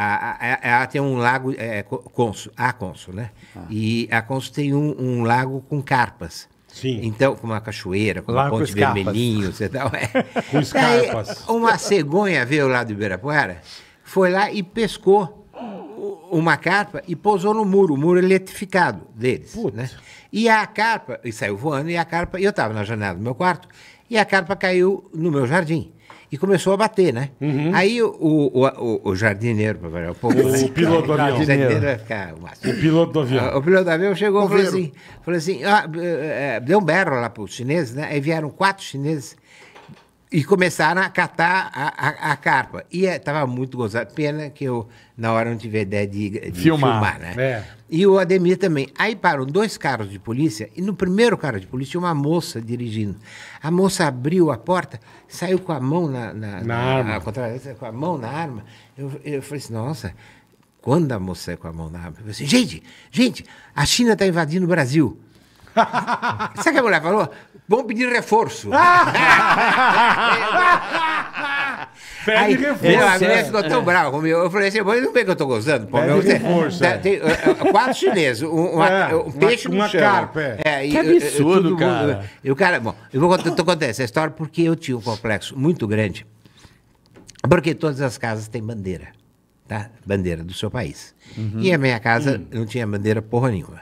a, ela tem um lago, é, Conso, a Conso, né? Ah. E a Conso tem um, um lago com carpas. Sim. Então, com uma cachoeira, com lá um ponte vermelhinho, você tal. É. Com escarpas. uma cegonha veio lá do Ibirapuera, foi lá e pescou uma carpa e pousou no muro, o muro eletrificado deles. Né? E a carpa, e saiu voando, e a carpa, e eu estava na janela do meu quarto, e a carpa caiu no meu jardim. E começou a bater, né? Uhum. Aí o, o, o, o jardineiro, para variar um pouco. O, né? o piloto do avião. O, jardineiro vai ficar o piloto do avião. O piloto do avião chegou e falou assim: falou assim ah, eh, eh, eh, deu um berro lá para os chineses, né? Aí vieram quatro chineses e começaram a catar a, a, a carpa. E estava é, muito gozado. Pena que eu, na hora, não tive ideia de, de filmar. filmar, né? É. E o Ademir também. Aí param dois carros de polícia, e no primeiro carro de polícia tinha uma moça dirigindo. A moça abriu a porta, saiu com a mão na, na, na, na arma. com a mão na arma. Eu, eu falei assim, nossa, quando a moça saiu com a mão na arma? Eu falei assim, gente, gente, a China está invadindo o Brasil. Sabe o que a mulher falou? Vamos pedir reforço. Pede aí, reforço. Meu, a mulher ficou tão é. brava comigo. Eu falei assim, mas não vê que eu tô gozando? Pô, reforço. Tem, é. tem, uh, quatro chineses, um, uma, é, um peixe uma, no Carpa, é. é que absurdo, cara. Mundo, né? e o cara... Bom, eu vou contar, tô contando essa história porque eu tinha um complexo muito grande. Porque todas as casas têm bandeira. Tá? Bandeira do seu país. Uhum. E a minha casa uhum. não tinha bandeira porra nenhuma.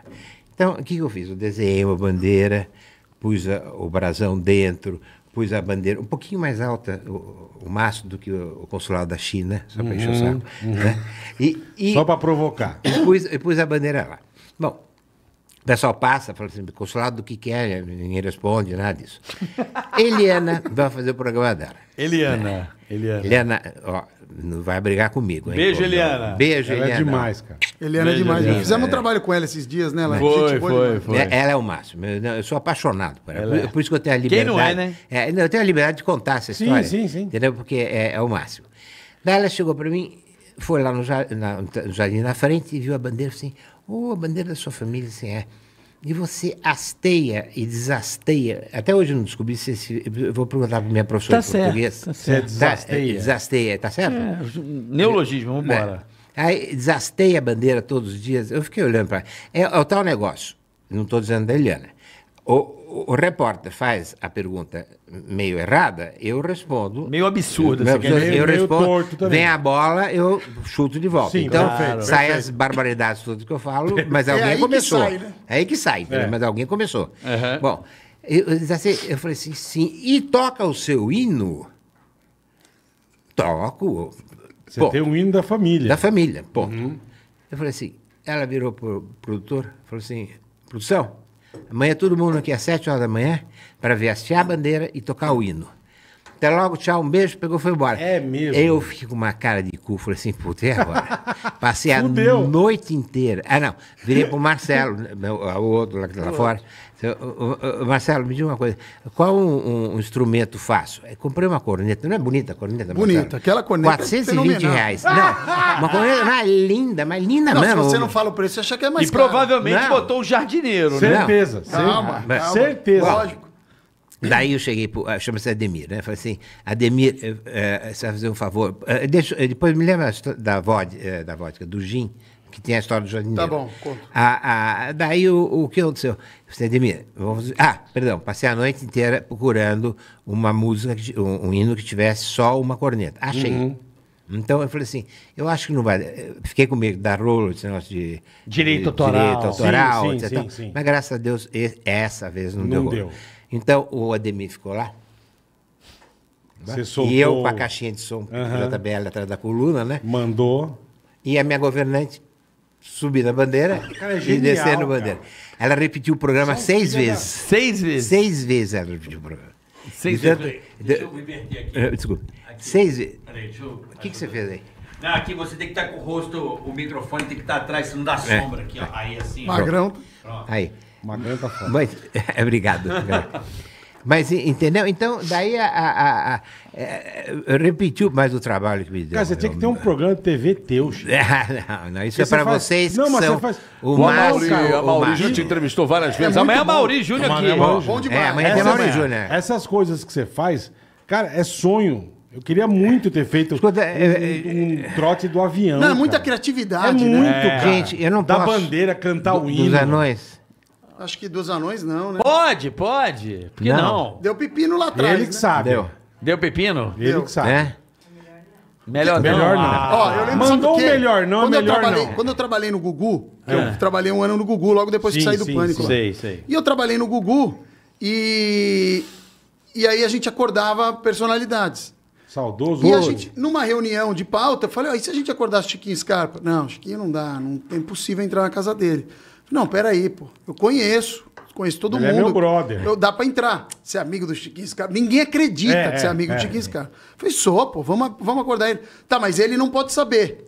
Então, o que eu fiz? Eu desenhei uma bandeira, pus a, o brasão dentro, pus a bandeira um pouquinho mais alta, o, o maço, do que o, o, consulado da China, só para uhum, encher o uhum, saco. Uhum. Né? E, e, só para provocar. E pus, e pus a bandeira lá. Bom, o pessoal passa, fala assim, consulado do que quer, é, ninguém responde, nada disso. Eliana vai fazer o programa dela. Eliana. Né? Eliana. Eliana, ó, não vai brigar comigo. Hein? Beijo, Eliana. Beijo, ela é Eliana. é demais, cara. Eliana é Beijo, é demais. Eliana. Fizemos um trabalho com ela esses dias, né? Ela foi, gente, foi, foi, foi. Ela é o máximo. Eu sou apaixonado por ela. ela é. por, isso que eu tenho a liberdade. Quem não é, né? É, eu tenho a liberdade de contar essa história. Sim, sim, sim. Entendeu? Porque é, é o máximo. Daí ela chegou para mim, foi lá no, na, no jardim na frente e viu a bandeira assim, ô, oh, a bandeira da sua família, assim, é. E você hasteia e desasteia. Até hoje eu não descobri se esse. Eu vou perguntar para minha professora tá certo, português. Tá certo. Desasteia. desasteia, tá certo? É, neologismo, né? vamos embora. É. Aí desasteia a bandeira todos os dias. Eu fiquei olhando para. É, é o tal negócio. Não estou dizendo da Eliana. O, o, repórter faz a pergunta meio errada, eu respondo. Meio absurda, eu, meio, eu meio respondo. Vem a bola, eu chuto de volta. Sim, então, claro, sai perfeito. as barbaridades todas que eu falo, mas é alguém é começou. Sai, né? É aí que sai, é. mas alguém começou. Uhum. Bom, eu, assim, eu falei assim, sim, e toca o seu hino? Toco. Você ponto. tem um hino da família. Da família, ponto. Uhum. Eu falei assim, ela virou pro produtor, falou assim, produção Amanhã todo mundo aqui às sete horas da manhã para ver a bandeira e tocar o hino. Até logo, tchau, um beijo, pegou, foi embora. É mesmo. Eu fiquei com uma cara de cu, falei assim, puta, e agora? Passei a Fudeu. noite inteira. Ah, não, virei pro Marcelo, o outro lá, tá lá fora. Marcelo, me diga uma coisa. Qual um, um instrumento faço? Eu comprei uma corneta, não é bonita a corneta? Bonita, aquela corneta. 420 é reais. Não, uma corneta mais linda, mais linda não, mesmo. Se você não fala o preço, você acha que é mais e caro. E provavelmente não. botou o jardineiro, né? Certeza, certeza. Calma, calma. Certeza. Lógico. Daí eu cheguei, ah, chama-se Ademir, né? Falei assim, Ademir, eh, eh, você vai fazer um favor. Eh, deixa, depois me lembra da vodka, da vodka, do gin, que tem a história do jardineiro. Tá bom, conta. Ah, daí o, o que aconteceu? Eu falei, Ademir, vamos... Ah, perdão, passei a noite inteira procurando uma música, que, um, um, hino que tivesse só uma corneta. Achei. Uhum. Então eu falei assim, eu acho que não vai. Fiquei com medo da rolo, esse negócio de. Direito autoral. Direito autoral, sim, sim, sim, Mas graças a Deus, essa vez não, não deu. deu. Então, o Ademir ficou lá. Você né? e soltou... E eu com a caixinha de som, uhum. JBL tá atrás da coluna, né? Mandou. E a minha governante subindo a bandeira ah, cara, é genial, e descendo a bandeira. Cara. Ela repetiu o programa Só seis vezes. Né? Seis vezes? Seis vezes ela repetiu o programa. Seis vezes. Tanto... Deixa eu inverter aqui. Eh, desculpa. Aqui. Seis vezes. Peraí, deixa eu... O que, que você fez aí? Não, aqui você tem que estar tá com o rosto, o microfone tem que estar tá atrás, senão dá é. sombra aqui, ó. Aí assim. Magrão. Pronto. Aí. Uma grande foto. Mas, obrigado. Mas entendeu? Então, daí a, a, a, é, repetiu mais o trabalho que me deu. Cara, você tinha que ter um programa de TV teu, é, não, não, isso é para faz- vocês. Não, mas são você faz- O Não, Mauri, a Mauri te entrevistou várias é vezes. muito Amanhã é bom. Mauri Júnior aqui. Amanhã é Bom demais. É, amanhã tem Mauri Júnior. Essas coisas que você faz, cara, é sonho. Eu queria muito ter feito Escuta, é- um, um trote do avião. Não, é muita criatividade, É né? muito, né? Gente, eu não Da posso- bandeira, cantar o hino. Dos anões. Acho que dos anões não, né? Pode, pode. Por que não? Deu pepino lá atrás. Ele que né? sabe. Deu. Deu pepino? Ele que sabe. É? Melhor, melhor não. Ó, eu lembro Mandou o melhor não, é quando melhor eu trabalhei, não. Quando eu trabalhei no Gugu, é. eu trabalhei um ano no Gugu logo depois sim, que saí do sim, Pânico. Sim. Sei, sei. E eu trabalhei no Gugu e... E aí a gente acordava personalidades. Saudoso. E a gente, numa reunião de pauta, eu falei, e se a gente acordasse Chiquinho Scarpa? Não, Chiquinho não dá, não, é impossível entrar na casa dele. Não, peraí, pô. Eu conheço. Conheço todo ele mundo. É meu brother. Eu, dá pra entrar. Você é amigo do Chiquinho cara. Ninguém acredita é, que você é amigo é, do Chiquinho é. cara. Eu falei, sou, pô, vamos, vamos acordar ele. Tá, mas ele não pode saber.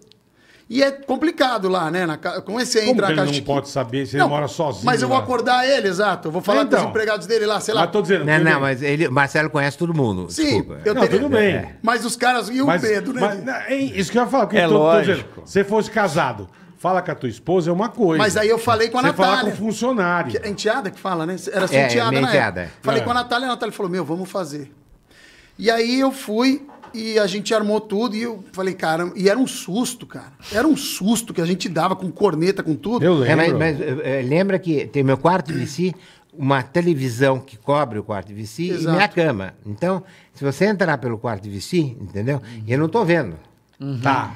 E é complicado lá, né? Na, como é que você entra na casa ele não pode saber se não, ele mora sozinho. Mas eu vou lá. Né? acordar ele, exato. Eu vou falar então, com os então, empregados dele lá, sei lá. Mas tô dizendo, não, não, é- mas ele, Marcelo conhece todo mundo. Sim, desculpa. Eu tenho. tudo bem. É. Mas os caras. E o mas, medo, né? Mas, né, isso que eu ia falar. é tô, lógico. Tô dizendo, se fosse casado, fala com a tua esposa é uma coisa. Mas aí eu falei com a Você Natália. Você fala com o funcionário. Que, é enteada que fala, né? Era só assim, é, enteada, é, enteada. Falei é. com a Natália, a Natália falou, meu, vamos fazer. E aí eu fui e a gente armou tudo e eu falei, cara, e era um susto, cara. Era um susto que a gente dava com corneta, com tudo. Eu lembro. É, mas, mas é, lembra que tem meu quarto de si uma televisão que cobre o quarto de vestir Exato. e minha cama. Então, se você entrar pelo quarto de vestir, entendeu? Eu não estou vendo. Uhum. Tá.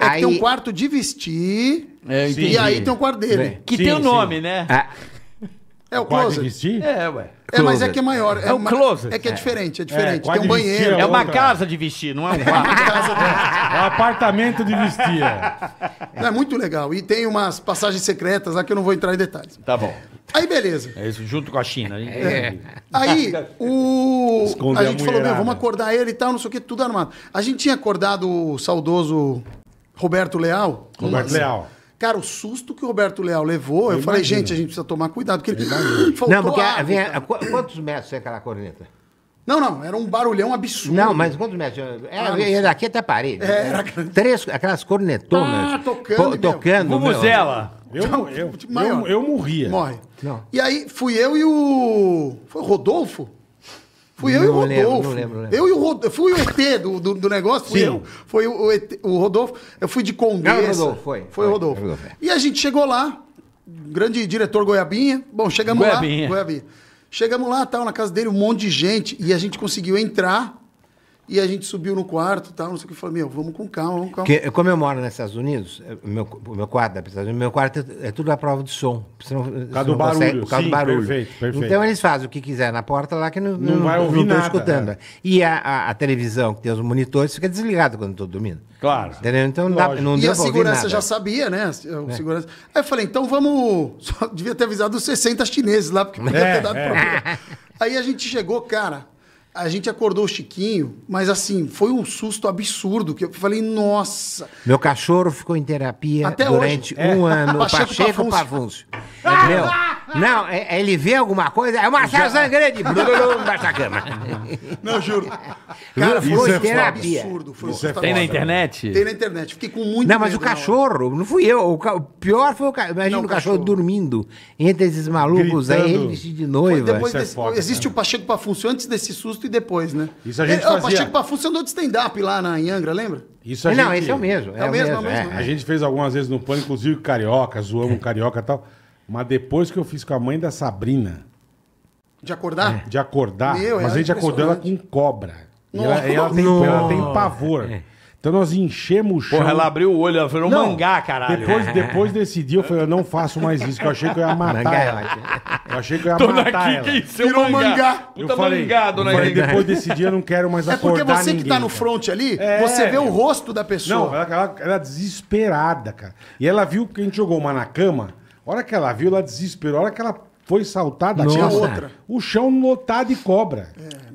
É aí... tem um quarto de vestir. É, e aí tem um quarto dele. Bem, né? que sim, tem o um nome, né? Ah. É o closet. De vestir? É, ué. É, mas é que é maior. É, é closet. É que é, é, diferente, é diferente. É, tem um banheiro. É, é uma casa de vestir, não é um é quarto. é um apartamento de vestir. É. muito legal. E tem umas passagens secretas lá que eu não vou entrar em detalhes. Tá bom. Aí, beleza. É isso, junto com a China. Né? É. Aí, o... a gente a falou, meu, vamos acordar ele e tal, não sei o que, tudo armado. A gente tinha acordado o saudoso Roberto Leal? Roberto Nossa. Leal. Cara, o susto que o Roberto Leal levou, eu, eu falei, gente, a gente precisa tomar cuidado, porque ele faltou Não, porque vinha, a, quantos metros é aquela corneta? Não, não, era um barulhão absurdo. Não, mas quantos metros? Era, é, ah, é daqui até a parede. É, era Três, aquelas cornetonas. Ah, tocando. Po, tocando. Vuvuzela. Eu, então, eu, tipo, eu, eu, morria. Morre. Não. E aí fui eu e o. Foi o Rodolfo? Fui eu não e o Rodolfo. Lembro, lembro, lembro. Eu e o Rodolfo. Fui o ET do, do, do negócio, fui eu. Foi o, ET, o Rodolfo. Eu fui de Congresso. Não, Rodolfo, foi. Foi o Rodolfo. Rodolfo. É. E a gente chegou lá, grande diretor Goiabinha. Bom, chegamos Goiabinha. lá. Goiabinha. Chegamos lá, tal, na casa dele, um monte de gente. E a gente conseguiu entrar e a gente subiu no quarto, tal, não sei o que. Falei, meu, vamos com calma, vamos com calma. Porque, como eu moro nos Estados Unidos, é, meu, meu quarto meu quarto é, é tudo à prova de som. por causa do barulho. Consegue, por causa Sim, do barulho. Perfeito, perfeito. Então eles fazem o que quiser na porta lá que não, não, não vai ouvir não nada. escutando. É. E a, a, a, televisão, que tem os monitores, fica desligado quando estou dormindo. Claro. Entendeu? Então não dá, não E a segurança já sabia, né? O é. segurança. Aí eu falei, então vamos. Só devia ter avisado os 60 chineses lá, porque podia é, ter dado é. problema. Aí a gente chegou, cara. A gente acordou o Chiquinho, mas assim, foi um susto absurdo que eu falei, nossa. Meu cachorro ficou em terapia Até durante hoje. um é. ano. Pacheco, Pacheco Pavúncio. Pavúncio. Não, é, é, ele vê alguma coisa, é o Marcelo Já... Zangrande, cama. Não, juro. Cara, foi Isso terapia. É absurdo. Foi Isso é Tem na internet? Tem na internet. Fiquei com muito Não, mas o cachorro, não fui eu. O, pior foi o cachorro. Imagina não, o cachorro, cachorro, dormindo entre esses malucos Gritando. aí, ele vestido de noiva. Foi depois desse... é foda, existe o Pacheco Pavúncio. Antes desse susto, e depois, né? Isso a gente é, fazia. O Pacheco Pafus andou de stand-up lá na, Angra, lembra? Isso a Não, gente... esse é o mesmo. É, é, é o mesmo, mesmo. É. A gente fez algumas vezes no Pânico, inclusive carioca, zoamos é. carioca e tal. Mas depois que eu fiz com a mãe da Sabrina... De acordar? De acordar. Meu, mas é a gente acordou ela com cobra. E ela, ela, tem, ela, tem, pavor. Então nós enchemos o chão. Porra, ela abriu o olho, ela falou, não, mangá, caralho. Depois, depois desse dia eu falei, eu não faço mais isso, que eu achei que eu ia matar ela. Eu achei que eu ia dona matar Kika ela. Seu é Virou mangá. mangá. Puta eu falei, mangá, dona falei, depois desse dia eu não quero mais acordar ninguém. É porque você ninguém, que tá no front ali, é, você vê o rosto da pessoa. Não, ela, ela, desesperada, cara. E ela viu que a gente jogou uma na cama, a hora que ela viu, ela desesperou, a hora que ela foi saltada, Nossa. tinha outra. O chão lotado de cobra. É.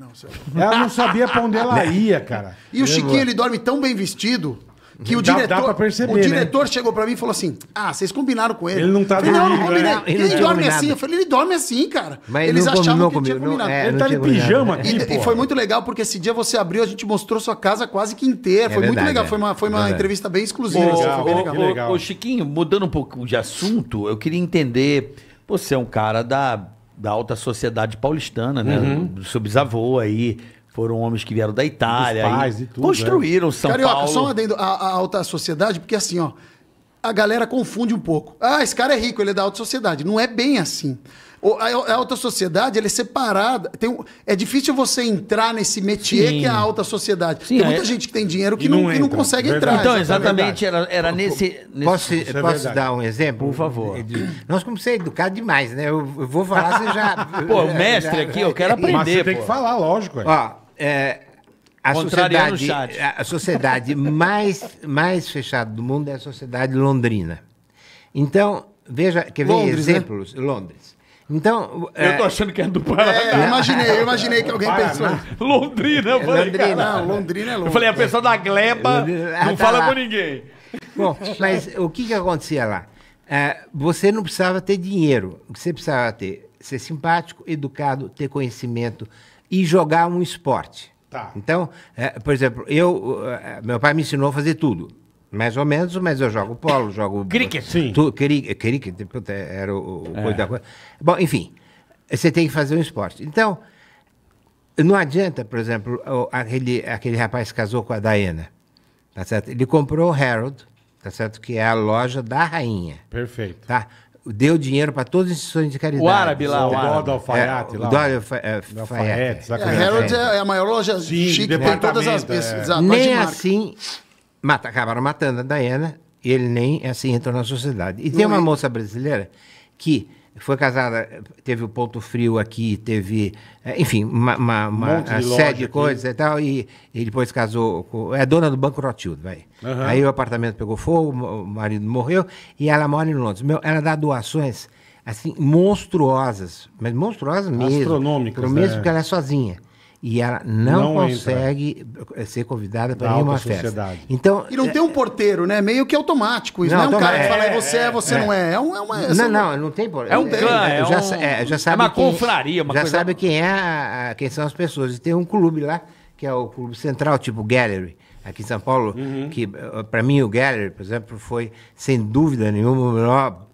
Ela não sabia pra onde ela né? ia, cara. E o Chiquinho, ele dorme tão bem vestido que o dá, diretor, dá pra perceber, o né? diretor né? chegou para mim e falou assim: "Ah, vocês combinaram com ele". Ele não tá dormindo. Não, não combinei. Né? Ele, ele dorme assim. combinado. assim. Eu falei: "Ele dorme assim, cara". Mas Eles achavam que tinha combinado. Não, é, ele tá de pijama aqui, e, e, foi muito legal porque esse dia você abriu, a gente mostrou sua casa quase que inteira. É foi verdade, muito legal, é. foi uma foi é uma entrevista bem exclusiva, legal, assim, foi bem legal. legal. Ô, Chiquinho, mudando um pouco de assunto, eu queria entender, você é um cara da da alta sociedade paulistana, né? Uhum. Seu bisavô aí. Foram homens que vieram da Itália. Os pais e tudo. Construíram é. São Carioca, Paulo. Carioca, só um adendo A, alta sociedade, porque assim, ó a galera confunde um pouco. Ah, esse cara é rico, ele é da alta sociedade. Não é bem assim. A, alta sociedade ela é separada. Tem um, é difícil você entrar nesse métier Sim. que é a alta sociedade. Sim, tem muita é... gente que tem dinheiro que, não, não, que não, consegue verdade. entrar. Então, é exatamente, era, era é nesse, nesse. Posso, é dar um exemplo? Por favor. É nós como ser educado demais, né? Eu, eu vou falar, você já. pô, o mestre aqui, eu quero aprender. Mas você pô. tem que falar, lógico. Ó, é, a sociedade, a sociedade mais, mais fechada do mundo é a sociedade londrina. Então, veja, quer ver Londres, né? exemplos? Né? Londres. Então. Eu é... tô achando que é do Paraná. É, eu imaginei, eu imaginei que alguém pensou. Londrina, eu falei. Londrina, não, Londrina é Londrina. Eu falei, a pessoa da Gleba não ah, tá fala lá. com ninguém. Bom, mas o que que acontecia lá? É, você não precisava ter dinheiro. O que você precisava ter? Ser simpático, educado, ter conhecimento e jogar um esporte. Tá. Então, é, por exemplo, eu, é, meu pai me ensinou a fazer tudo. Mais ou menos, mas eu jogo polo, jogo. Cricket. Sim. Tu, cri, cricket, era o, o é. da coisa. Bom, enfim, você tem que fazer um esporte. Então, não adianta, por exemplo, aquele, aquele rapaz casou com a Diana, tá certo? Ele comprou o Harold, tá certo? Que é a loja da rainha. Perfeito. Tá? Deu dinheiro para todas as instituições de caridade. O árabe lá, o do é, Alfaiate. lá, o Dólar Alfaiate. É, Harold é, é, a maior loja Sim, chique, tem todas as... É. Nem assim mata, acabaram matando a Diana e ele nem assim entrou na sociedade. E Não tem uma é. moça brasileira que foi casada, teve o Ponto Frio aqui, teve, eh, enfim, uma, uma, uma um série de coisas e tal, e, e depois casou, com, é dona do Banco Rothschild, vai. Uhum. Aí o apartamento pegou fogo, o marido morreu, e ela mora em Londres. Meu, ela dá doações, assim, monstruosas, mas monstruosas mesmo. Astronômicas, Mesmo né? porque ela é sozinha e ela não, não consegue entra. ser convidada para nenhuma festa. Então, e não é... tem um porteiro, né? Meio que automático. Isso não, não é um cara é, que fala, é você, é, é você é. não é. É, um, é uma. Não, não, é não, não tem porteiro. É um clã, é, já, um... já sabe uma quem, confraria, uma Já coisa... sabe quem, é quem são as pessoas. E tem um clube lá, que é o Clube Central, tipo Gallery aqui em São Paulo, uhum. que eh, para mim o Gallery, por exemplo, foi sem dúvida nenhuma o melhor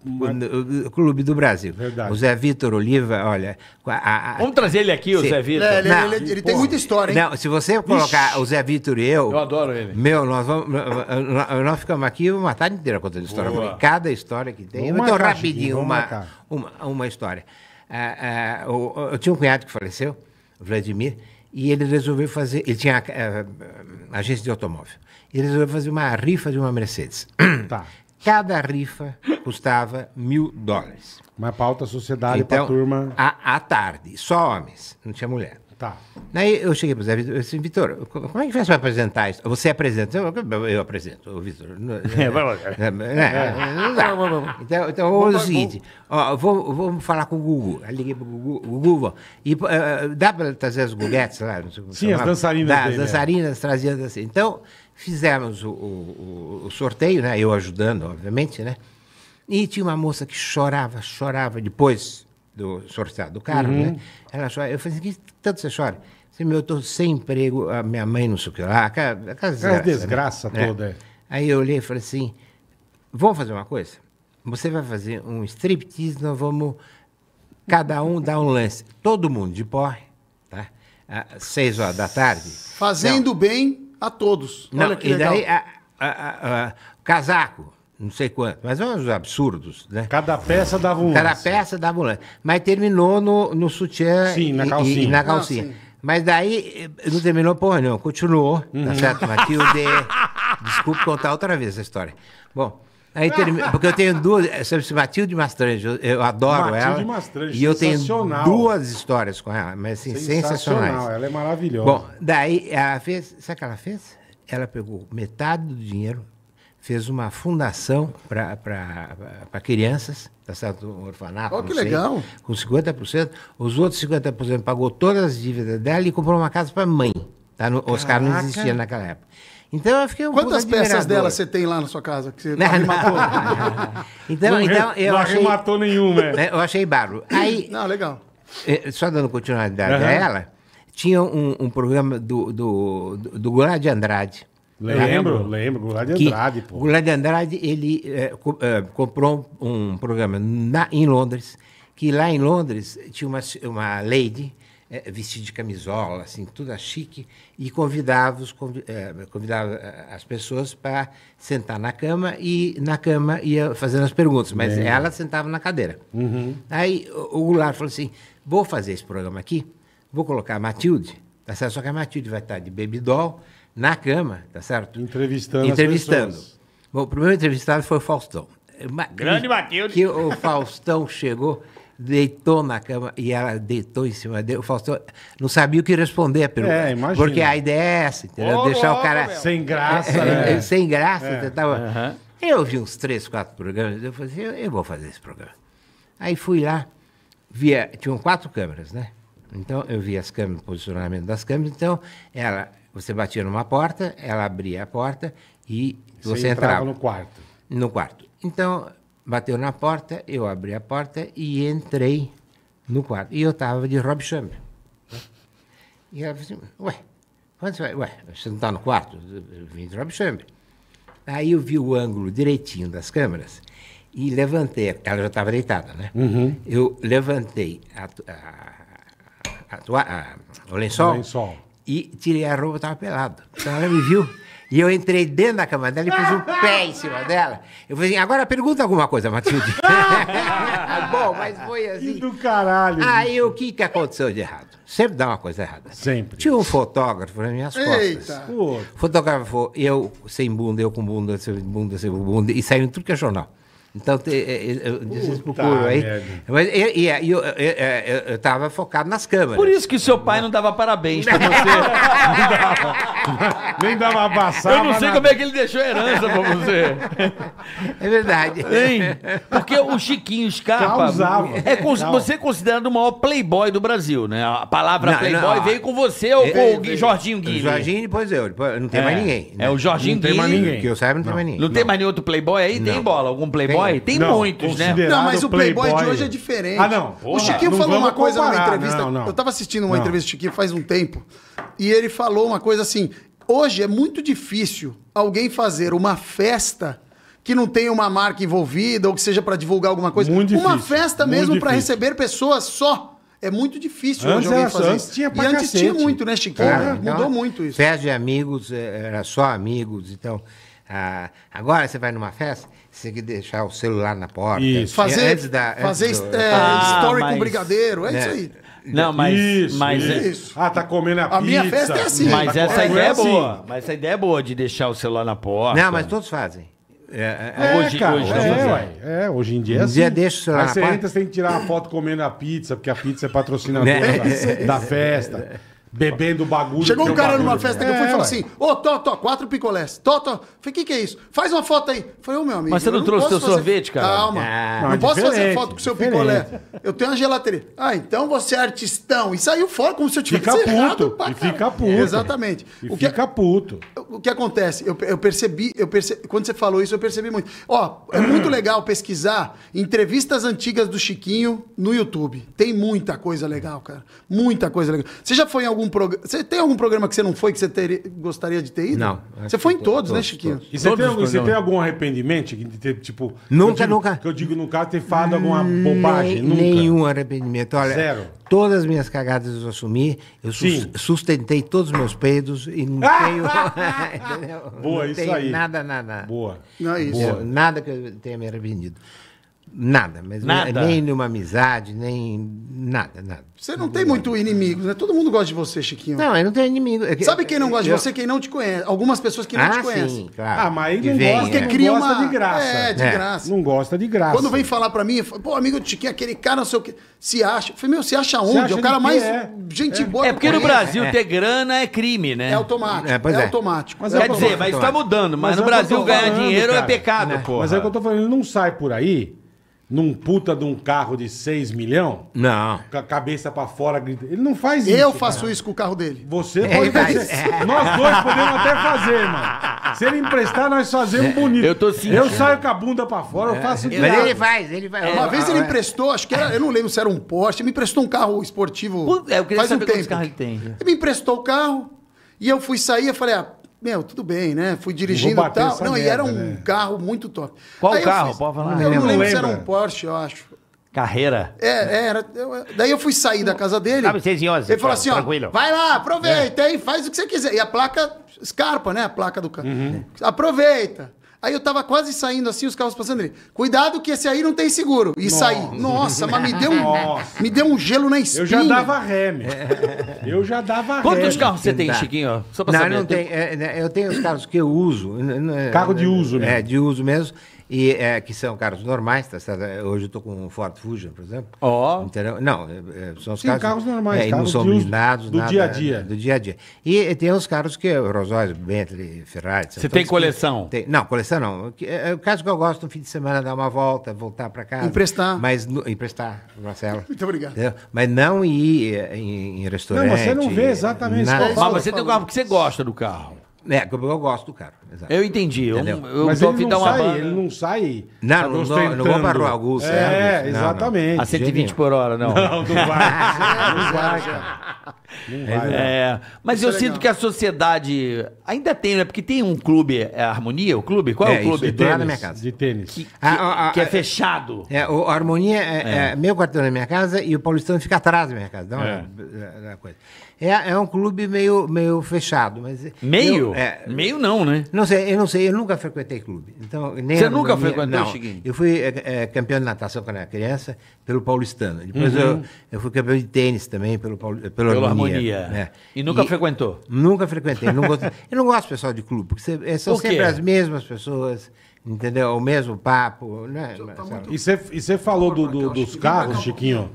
clube do Brasil. Verdade. O Zé Vitor Oliva, olha. A, a... Vamos trazer ele aqui, se... o Zé Vitor. Ele, ele, ele, ele tem muita história, hein? Não, se você colocar Ixi. o Zé Vitor e eu. Eu adoro ele. Meu, nós vamos. Nós ficamos aqui uma tarde inteira contando história. Cada história que tem. Vamos então, rapidinho, uma, uma, uma, história. eu, ah, ah, eu tinha um cunhado que faleceu, Vladimir. E ele resolveu fazer. Ele tinha eh, eh, agência de automóvel. Ele resolveu fazer uma rifa de uma Mercedes. Tá. Cada rifa custava mil dólares. Uma pauta sociedade então, para turma. à tarde, só homens, não tinha mulher. Tá. eu cheguei para o Zé Vitor, eu disse, Vitor, como é que faz para apresentar isso? Você apresenta? Eu, eu, apresento, o Vitor. Então, então vamos o seguinte, vamos falar com o Gugu. Aí liguei para o Gugu, Gugu, e uh, dá para trazer as guguetes lá? Não sei como Sim, chamava, as dançarinas. Dá, as é. dançarinas trazendo assim. Então, fizemos o, o, o sorteio, né? Eu ajudando, obviamente, né? E tinha uma moça que chorava, chorava depois do sorteado do carro, uhum. né? Ela chora. Eu falei, assim, que tanto você chora? Assim, meu, eu tô sem emprego, a minha mãe não sei o que lá, aquela, aquela né? desgraça. É desgraça né? toda. É. Aí eu olhei e falei assim, vamos fazer uma coisa? Você vai fazer um striptease, nós vamos cada um dar um lance. Todo mundo de porre, tá? Às seis horas da tarde. Fazendo não. bem a todos. Não, Olha que e legal. daí, a, a, a, casaco, não sei quanto, mas é uns absurdos, né? Cada peça dava um Cada peça dava um lance. Mas terminou no, no sutiã Sim, na e- calcinha. E, na calcinha. Não, mas daí eh, não terminou porra não continuou, tá uhum. certo? Matilde, desculpe contar outra vez essa história. Bom, aí termina, porque eu tenho duas, eh, se Matilde Mastrange, eu, eu adoro Matilde ela. Mastrange, e eu tenho duas histórias com ela, mas assim, sensacionais. Ela é maravilhosa. Bom, daí ela fez. Sabe o que ela fez? Ela pegou metade do dinheiro, fez uma fundação para crianças, tá certo? Um orfanato. Oh, que sei, legal! Com 50%. Os outros 50% pagou todas as dívidas dela e comprou uma casa para a mãe. Tá? No, Oscar não existia naquela época. Então eu fiquei um Quantas peças dela você tem lá na sua casa que você não, arrematou? então, não, então eu não achei, arrematou nenhuma. É. Né, eu achei barro. Aí, não, legal. Eh, só dando continuidade uhum. a ela, tinha um, um programa do, do, do, do Goulart de Andrade, Lembro, lembro. Goulart de Andrade, pô. de Andrade, ele é, co é, comprou um programa na, em Londres, que lá em Londres tinha uma, uma lady é, vestida de camisola, assim, tudo chique, e é, convidava, os, é, convidava as pessoas para sentar na cama e na cama ia fazendo as perguntas, mas ela sentava na cadeira. Uhum. Aí o, o Goulart falou assim, vou fazer esse programa aqui, vou colocar a Matilde, tá certo? só que a Matilde vai estar de baby doll, na cama, tá certo? Entrevistando. Entrevistando. Bom, o primeiro entrevistado foi o Faustão. Grande Matheus. Que o Faustão chegou, deitou na cama e ela deitou em cima dele. O Faustão não sabia o que responder a pergunta. É, imagina. Porque a ideia é essa, entendeu? Oh, Deixar oh, o cara. Meu. Sem graça, é, né? Sem graça, é. tentava. Uhum. Eu vi uns três, quatro programas, eu falei assim, eu, eu vou fazer esse programa. Aí fui lá, via, tinham quatro câmeras, né? Então eu vi as câmeras, o posicionamento das câmeras, então ela você batia numa porta, ela abria a porta e você, você entrava, entrava no quarto. No quarto. Então, bateu na porta, eu abri a porta e entrei no quarto. E eu estava de Rob E ela falou assim, ué, quando você vai? Ué, você não está no quarto? Eu vim de Rob Aí eu vi o ângulo direitinho das câmeras e levantei. Ela já estava deitada, né? Uhum. Eu levantei a, a, a, a, o lençol, o lençol e tirei a roupa, eu tava pelado. Então ela me viu. E eu entrei dentro da cama dela e pus o um pé em cima dela. Eu falei assim, agora pergunta alguma coisa, Matilde. Bom, mas foi assim. Que do caralho. Aí o que, que aconteceu de errado? Sempre dá uma coisa errada. Sempre. Tinha um fotógrafo nas minhas Eita. costas. Eita. Fotógrafo, eu sem bunda, eu com bunda, sem bunda, sem bunda. E saiu em tudo que é jornal. Então, é, é, eu procuram aí. Mas, e, e, eu estava focado nas câmeras. Por isso que seu pai não dava parabéns pra você. não dava. Nem dava passada. Eu não sei como é que ele deixou herança pra você. É verdade. Hein? Porque o Chiquinho Scarpa... Causava. É, você é considerado o maior playboy do Brasil, né? A palavra playboy veio com você ou com o Jorginho Guilherme? Jorginho, depois eu. Não tem mais é. ninguém. É, o né? Jorginho Guilherme. Não tem mais ninguém. Que eu saiba, não, tem mais ninguém. Não, tem mais nenhum outro playboy aí? Tem bola? Algum playboy? Playboy, tem não, muitos, né? Não, mas o Playboy, Playboy, de hoje é diferente. Ah, não. Porra, o Chiquinho não falou uma coisa comparar, numa entrevista. Não, eu tava assistindo uma entrevista do Chiquinho faz um tempo. E ele falou uma coisa assim: hoje é muito difícil alguém fazer uma festa que não tenha uma marca envolvida ou que seja para divulgar alguma coisa. Muito uma difícil, festa mesmo para receber pessoas só. É muito difícil antes hoje alguém fazer antes isso. Tinha pra e antes cacete. tinha muito, né, Chiquinho? É, mudou então, muito isso. Festa de amigos, é, era só amigos, então ah, agora você vai numa festa, você tem que deixar o celular na porta. Isso. Fazer, antes da, antes fazer do... é, ah, story mas... com brigadeiro, é, é, isso né? aí. Não, mas. Isso, mas é- isso. É... Ah, tá comendo a, a pizza. A minha festa é assim. Mas tá essa ideia é assim. boa. Mas essa ideia é boa de deixar o celular na porta. Não, mas todos fazem. É, é, é hoje, cara, hoje, é, é, hoje em dia é dia assim. deixa o celular Aí você entra, você tem que tirar uma foto comendo a pizza, porque a pizza é patrocinadora né? da, da festa. Bebendo bagulho. Chegou um cara numa festa que eu fui e falou é. assim: Ô, oh, Tó, Tó, quatro picolés. Tó, Tó. Falei, o que, que é isso? Faz uma foto aí. Falei, ô, oh, meu amigo. Mas você não, não trouxe seu fazer... sorvete, cara? Calma. Ah, não, não é posso fazer foto com seu diferente. picolé. Eu tenho uma gelateria. Ah, então você é artistão. E saiu fora como se eu tivesse. Fica puto. Pra e fica puto. Exatamente. E o que, fica puto. O que acontece? Eu, eu, percebi, eu percebi. Quando você falou isso, eu percebi muito. Ó, é muito legal pesquisar entrevistas antigas do Chiquinho no YouTube. Tem muita coisa legal, cara. Muita coisa legal. Você já foi em algum algum programa. Você tem algum programa que você não foi que você teria gostaria de ter ido? Não. Você foi em todos, todos né, Chiquinho? Todos. E você, tem algum, você tem, algum arrependimento de ter, tipo. Nunca, eu digo, nunca. Que eu digo no caso, ter falado alguma hum, bobagem? Nunca. Nenhum arrependimento. Olha, Zero. Todas as minhas cagadas eu assumi, eu Sim. sustentei todos os meus peidos e não tenho. Boa, não isso aí. Nada, nada. Boa. Não é isso. Boa. Nada que eu tenha me arrependido. Nada, mas é nada. nem numa amizade, nem nada, nada. Você não, tem muito inimigos, né? Todo mundo gosta de você, Chiquinho. Não, eu não tenho inimigo. É Sabe quem não gosta eu... de você? Quem não te conhece. Algumas pessoas que não ah, te conhecem. Sim, claro. Ah, mas ele não vem, gosta, é. Né? cria não gosta de graça. É, de é. graça. Não gosta de graça. Quando vem falar pra mim, pô, amigo do Chiquinho, aquele cara não sei o que Se acha. Eu falei, meu, se acha onde? Se acha é o cara mais é. gente boa. É porque no Brasil é. ter grana é crime, né? É automático. É, automático. Quer dizer, mas está mudando. Mas no Brasil ganhar dinheiro é pecado, né? pô. Mas é o que eu tô falando, ele não sai por aí num puta de um carro de 6 milhão? Não. Com a cabeça pra fora, gritando. Ele não faz isso. Eu faço cara. isso com o carro dele. Você é, pode fazer. É. Nós dois podemos até fazer, mano. Se ele emprestar, nós fazemos é, bonito. Eu tô sentindo. Assim, eu saio com a bunda pra fora, é. eu faço é de Mas ele faz, ele faz. Uma vez ele emprestou, acho que era, eu não lembro se era um Porsche, me emprestou um carro esportivo. Eu queria faz saber um tempo. carro ele tem. Ele me emprestou o carro e eu fui sair, eu falei, ah, meu, tudo bem, né? Fui dirigindo e tal. Não, merda, e era um né? carro muito top. Qual aí carro? Fiz... Pode falar. Eu não, não lembro se era um Porsche, eu acho. Carreira. É, é era. daí eu fui sair da casa dele. Sabe, vocês onze, ele falou assim: ó, tranquilo. vai lá, aproveita, é. hein? Faz o que você quiser. E a placa, escarpa, né? A placa do carro. Uhum. Aproveita. Aí eu tava quase saindo assim, os carros passando ali. Cuidado que esse aí não tem seguro. E saí. Nossa, mas me deu, um, me deu um gelo na espinha. Eu já dava ré, meu. Eu já dava ré. Quantos carros você tem, Chiquinho? Só pra não, saber. Não, tem. É, né, eu tenho os carros que eu uso. Carro de é, uso, né? É, de uso mesmo e, é, que são carros normais, tá certo? É, hoje eu estou com um Ford Fusion, por exemplo. Ó. Oh. Não, é, é, são os Sim, carros, carros normais. É, carros não são blindados, do nada, dia a dia. Né, do dia a dia. E, e tem os carros que Rolls Royce, Bentley, Ferrari. Você tem coleção? Tem, não, coleção não. É o caso que eu gosto no fim de semana dar uma volta, voltar para casa. Emprestar. Mas no, emprestar, Marcelo. Muito obrigado. Entendeu? Mas não ir em, em restaurante. Não, você não vê exatamente. Mas você tem um carro porque você gosta do carro. É, eu gosto do carro. Exato. Eu entendi. Eu, eu Mas ele, não sai, banda. ele não sai. Não, tá não, não, não vamos para o Augusto. É, é exatamente. Não. A 120 Gênio. por hora, não. Não, não vai. não vai, Não vai. É, mas Isso eu é sinto que a sociedade ainda tem, né? Porque tem um clube, é Harmonia, o clube? Qual é, o é, clube? De tênis, na minha casa. De tênis. Que, ah, que, a, ah, a, ah, que é, é fechado. É, o Harmonia é, é. meu quarteirão na minha casa e o Paulistano fica atrás da minha casa. Dá então, uma, É, é um clube meio, meio fechado. Mas meio? Eu, meio não, né? Não, não sei, eu não sei, eu nunca frequentei clube. Então, nem Você nunca frequentou, não. Chiquinho? Eu fui é, eh, é, eh, campeão de natação quando era criança, pelo paulistano. Depois uhum. eu, eh, eu fui campeão de tênis também, pelo, pelo pela harmonia. harmonia. Né? E nunca e, frequentou? Nunca frequentei. Não gosto, eu não gosto pessoal de clube, porque você, são Por sempre as mesmas pessoas entendeu? O mesmo papo, né? Tá muito... E você falou do, do, dos carros, Chiquinho?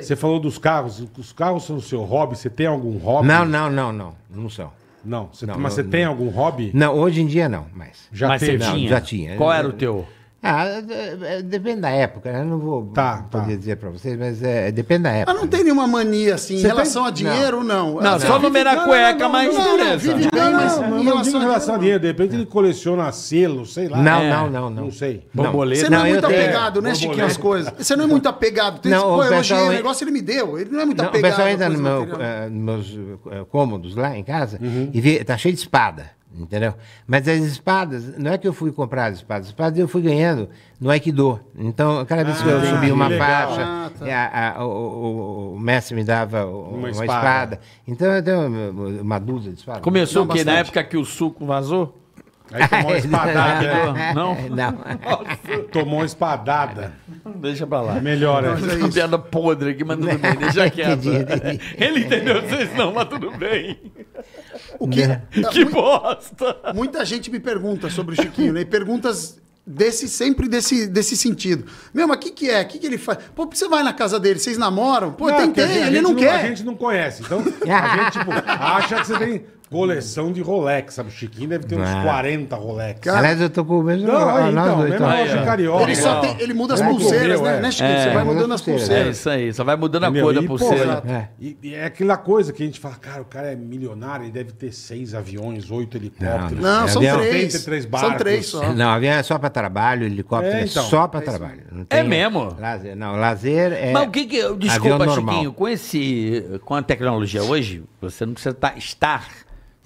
Você falou dos carros. Os carros são o seu hobby? Você tem algum hobby? Não, não, não, não. Não são. Não. Você, Não, mas eu- você tem algum hobby? Não, hoje em dia não, mas. Já Mas você teve. tinha? Não, já tinha. Qual era o teu? Ah, eh, eh, depende da época, Eu né? Não vou tá, poder tá. dizer para vocês, mas é, é depende da época. Mas não tem né? nenhuma mania assim, Você em relação tem... a dinheiro, não. Não, não, assim, só numerar não, cueca, mas não, não, vive né? não, em relação, a dinheiro, de repente ele coleciona selo, sei lá. Não, é. não, não, não. Não sei. Bomboleta. Você não é muito tenho... apegado, né, Chiquinho, as coisas. Você não é muito apegado. Tem não, pô, pessoal... o negócio, ele me deu. Ele não é muito apegado. O pessoal entra eh, nos meus cômodos lá em casa uhum. e vê, tá cheio de espada entendeu? Mas as espadas, não é que eu fui comprar as espadas, as espadas eu fui ganhando no Aikido. Então, cada vez que eu ah, subi uma faixa, ah, tá. é, a- a- o, o- mestre me dava uma, espada. espada. Então, eu tenho uma dúzia de espadas. Começou o quê? Na época que o suco vazou? Aí tomou uma espadada. Né? Não? Não. tomou uma espadada. Deixa pra lá. Melhor essa. É uma piada podre aqui, mas tudo bem, deixa quieto. Ele entendeu vocês não, mas tudo bem. O que, né? É que bosta! Muita gente me pergunta sobre o Chiquinho, né? E perguntas desse sempre desse, desse sentido. Meu, mas o que, que é? O que, que ele faz? Pô, você vai na casa dele, vocês namoram? Pô, não, tentei, gente, ele não, não quer. A gente não conhece. Então, a gente tipo, acha que você tem Coleção de Rolex, sabe? O Chiquinho deve ter uns é. Ah. 40 Rolex. Aliás, eu tô com o mesmo. Não, é, então, dois, mesmo então. carioca. Ele, só tem- ele muda as é pulseiras, né, é. Né, Chiquinho? Você é, vai mudando as pulseiras. É isso aí, só vai mudando a cor da e, pô, pulseira. é. E, e é aquela coisa que a gente fala, cara, o cara é milionário, ele deve ter seis aviões, oito helicópteros. Não, são Avião. três. São três só. Não, avião é só pra trabalho, helicóptero é, É, então. só pra trabalho. Não tem mesmo? Lazer, não, lazer é. Mas o que que. Desculpa, Chiquinho, com, esse, com a tecnologia hoje, você não precisa tá, estar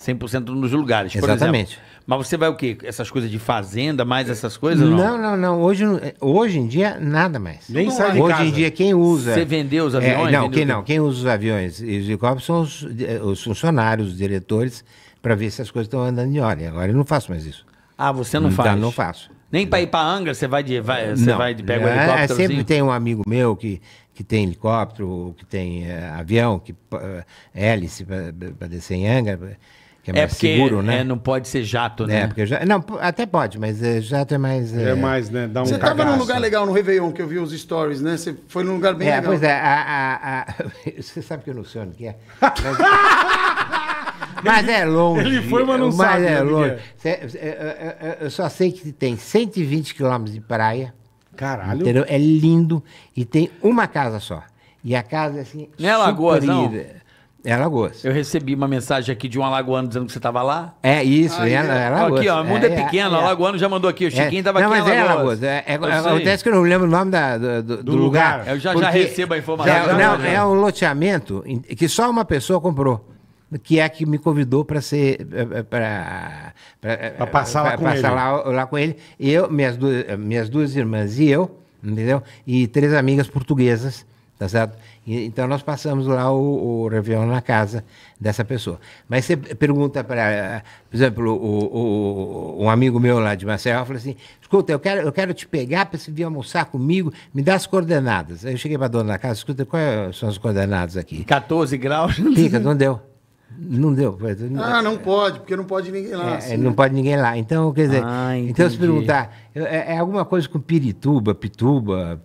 100% nos lugares, Exatamente. Mas você vai o quê? Essas coisas de fazenda, mais essas coisas? Não, não, não. não. Hoje, hoje em dia, nada mais. Nem sai de Hoje casa. em dia, quem usa... Você vendeu os aviões? É, não, quem, não, quem usa os aviões e os helicópteros são os, eh, os funcionários, os diretores, para ver se as coisas estão andando de ordem. Agora eu não faço mais isso. Ah, você não então, faz? Não faço. Nem para ir para Angra, você vai de, vai, você não. vai de pega o é, helicóptero? É, sempre assim? tem um amigo meu que, que tem helicóptero, que tem uh, avião, que uh, hélice para descer em Angra. Que é é seguro, né? É, não pode ser jato, né? É, porque já, não, até pode, mas é, jato é mais. É, eh, mais, né? Dá um Você cagaço. tava num lugar legal no Réveillon, que eu vi os stories, né? Você foi num lugar bem é, legal. Pois é, a, a, a... você sabe que eu não sei onde que é. Mas... mas é longe. Ele foi, mas não mas é sabe. Mas é longe. É. Eu só sei que tem 120 quilômetros de praia. Caralho. Entendeu? É lindo. E tem uma casa só. E a casa, é assim. Não é lagoa, não? É Alagoas. Eu recebi uma mensagem aqui de um alagoano dizendo que você estava lá. É isso, ah, é, é Alagoas. Aqui, ó, o mundo é, é pequeno, é, alagoano já mandou aqui, o é. Chiquinho estava é, aqui Não, mas é Alagoas. É, é, é acontece que eu não lembro o nome da, do, do, do lugar. Eu já, já recebo a informação. É, não, é um loteamento que só uma pessoa comprou que é a que me convidou para ser para passar, lá, com passar lá, lá, com ele eu minhas duas, minhas duas irmãs e eu entendeu e três amigas portuguesas tá certo então nós passamos lá o, o Réveillon na casa dessa pessoa. Mas você pergunta para, por exemplo, o, o, um amigo meu lá de Maceió falou assim: escuta, eu quero, eu quero te pegar para você vir almoçar comigo, me dá as coordenadas. Aí eu cheguei para a dona da casa, escuta, quais é, são as coordenadas aqui? 14 graus? Fica, não deu. Não deu. Ah, é, não pode, porque não pode ninguém lá. É, assim, não né? pode ninguém lá. Então, quer dizer, ah, então se perguntar, é, é alguma coisa com Pirituba, Pituba,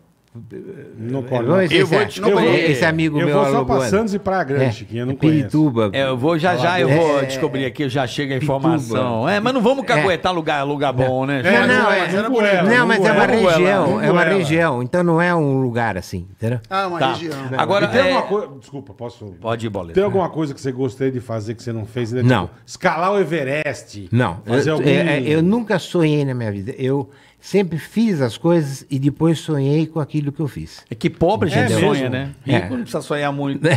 não conheço. Eu vou te é, descobrir. Esse amigo eu meu. Eu vou só para Santos e para Grande, é, que eu é não Pirituba. É, eu vou já já, eu é, vou é, descobrir aqui, já chega a informação. É, mas não vamos caguetar lugar, lugar bom, né? Não, não, é, não, Goela, não, mas é uma região, é uma região, então não é um lugar assim, entendeu? Ah, uma tá. região. Agora, tem alguma coisa, desculpa, posso Pode ir, boleto. Tem alguma coisa que você gostaria de fazer que você não fez? Né? Tipo, não. Tipo, escalar o Everest. Não. Fazer eu, algum... eu, eu nunca sonhei na minha vida. Eu Sempre fiz as coisas e depois sonhei com aquilo que eu fiz. É que pobre a é gente sonha, né? É. Rico é. não precisa sonhar muito. É.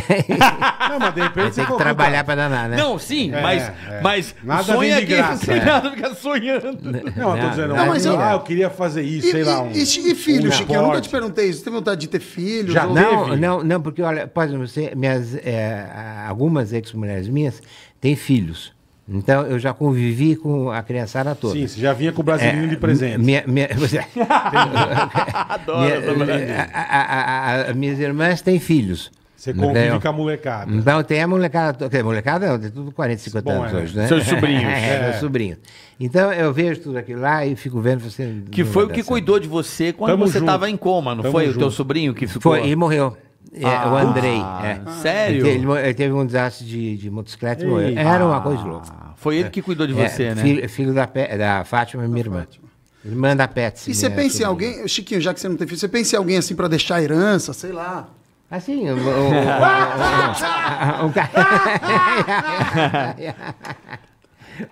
não, mas de repente tem que trabalhar para danar, né? Não, sim, é, mas, mas nada sonha de graça, que nada fica sonhando. Não, não, eu tô dizendo, não, ah, mas eu, ah, eu queria fazer isso, e, sei lá. Um, e, e filho, um Chiquinho? Eu nunca te perguntei isso. Você tem vontade de ter filhos? Já ou... não, não, não, porque olha, pode você, minhas, eh, algumas ex-mulheres minhas têm filhos. Então eu já convivi com a criançada toda. Sim, você já vinha com o brasileiro é, de presente. Minha, minha, é. Adoro minha, essa a, a, a, Minhas irmãs têm filhos. Você convive então, com a molecada. Então tem a molecada, quer molecada é tudo 40, 50 Bom, anos é. hoje, né? Seus sobrinhos. É, é, meus sobrinhos. Então eu vejo tudo aquilo lá e fico vendo você. Que foi o que cuidou de você quando Tamo você estava em coma, não Tamo foi? Junto. O teu sobrinho que ficou. Foi, e morreu. É, ah, o Andrei. É. Sério? Ele, ele, teve um desastre de, de motocicleta e morreu. Era uma coisa louca. Foi ele que cuidou de você, né? Filho, filho da, da Fátima, e minha irmã. Fátima. Irmã da Pets. E você pensa em alguém, Chiquinho, já que você não tem filho, você pensa em alguém assim para deixar herança, sei lá. Assim, o, o, um, o, um, o, um o,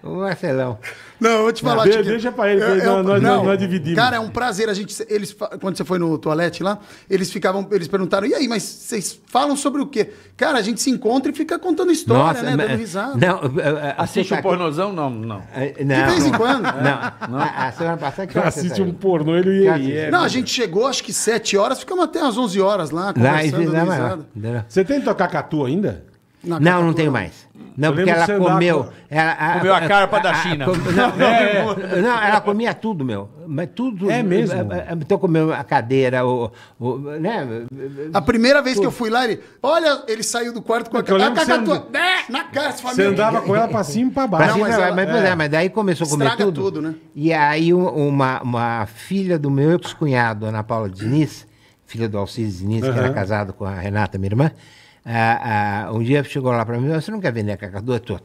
o Marcelão. Não, eu vou te falar. Não, deixa pra ele, é, eu, é nós, não, nós dividimos. Cara, é um prazer. A gente, eles, quando você foi no toalete lá, eles ficavam, eles perguntaram, e aí, mas vocês falam sobre o quê? Cara, a gente se encontra e fica contando história, Nossa, né? Mas, Dando risada. Não, assiste um pornozão? Não, é, não. De vez em quando. Não, não. A, a semana passada que Assiste um pornô, ele ia. Não, né? a gente chegou, acho que 7 horas, ficamos até às 11 horas lá, conversando, lá, Você tem tocar catu ainda? Não, não tenho mais. Não, porque ela comeu. Com... Ela, a, comeu a carpa a, da China. A, com... não, é. é. não, ela comia tudo, meu. Mas tudo. É mesmo? Então comeu a cadeira, o, o né? A primeira vez tudo. que eu fui lá, ele. Olha, ele saiu do quarto com a cara. Cacatua... And... Na cara, família. Você andava com ela pra cima e pra baixo. Não, mas, ela... mas, é. mas, daí começou a comer Estraga tudo. tudo né? E aí uma, uma filha do meu ex-cunhado, Ana Paula Diniz, filha do Alcides Diniz, uhum. que era casado com a Renata, minha irmã ah, ah, um dia chegou lá para mim, você não quer vender a cacadu? Eu tô,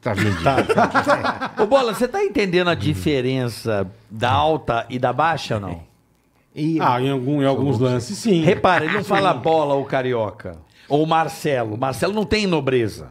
tá vendido. Tá, tá. Ô Bola, você tá entendendo a uhum. diferença da alta e da baixa ou não? E, ah, em, algum, em alguns lances, sim. Repara, ele não fala bola ou carioca. Ou Marcelo. Marcelo não tem nobreza.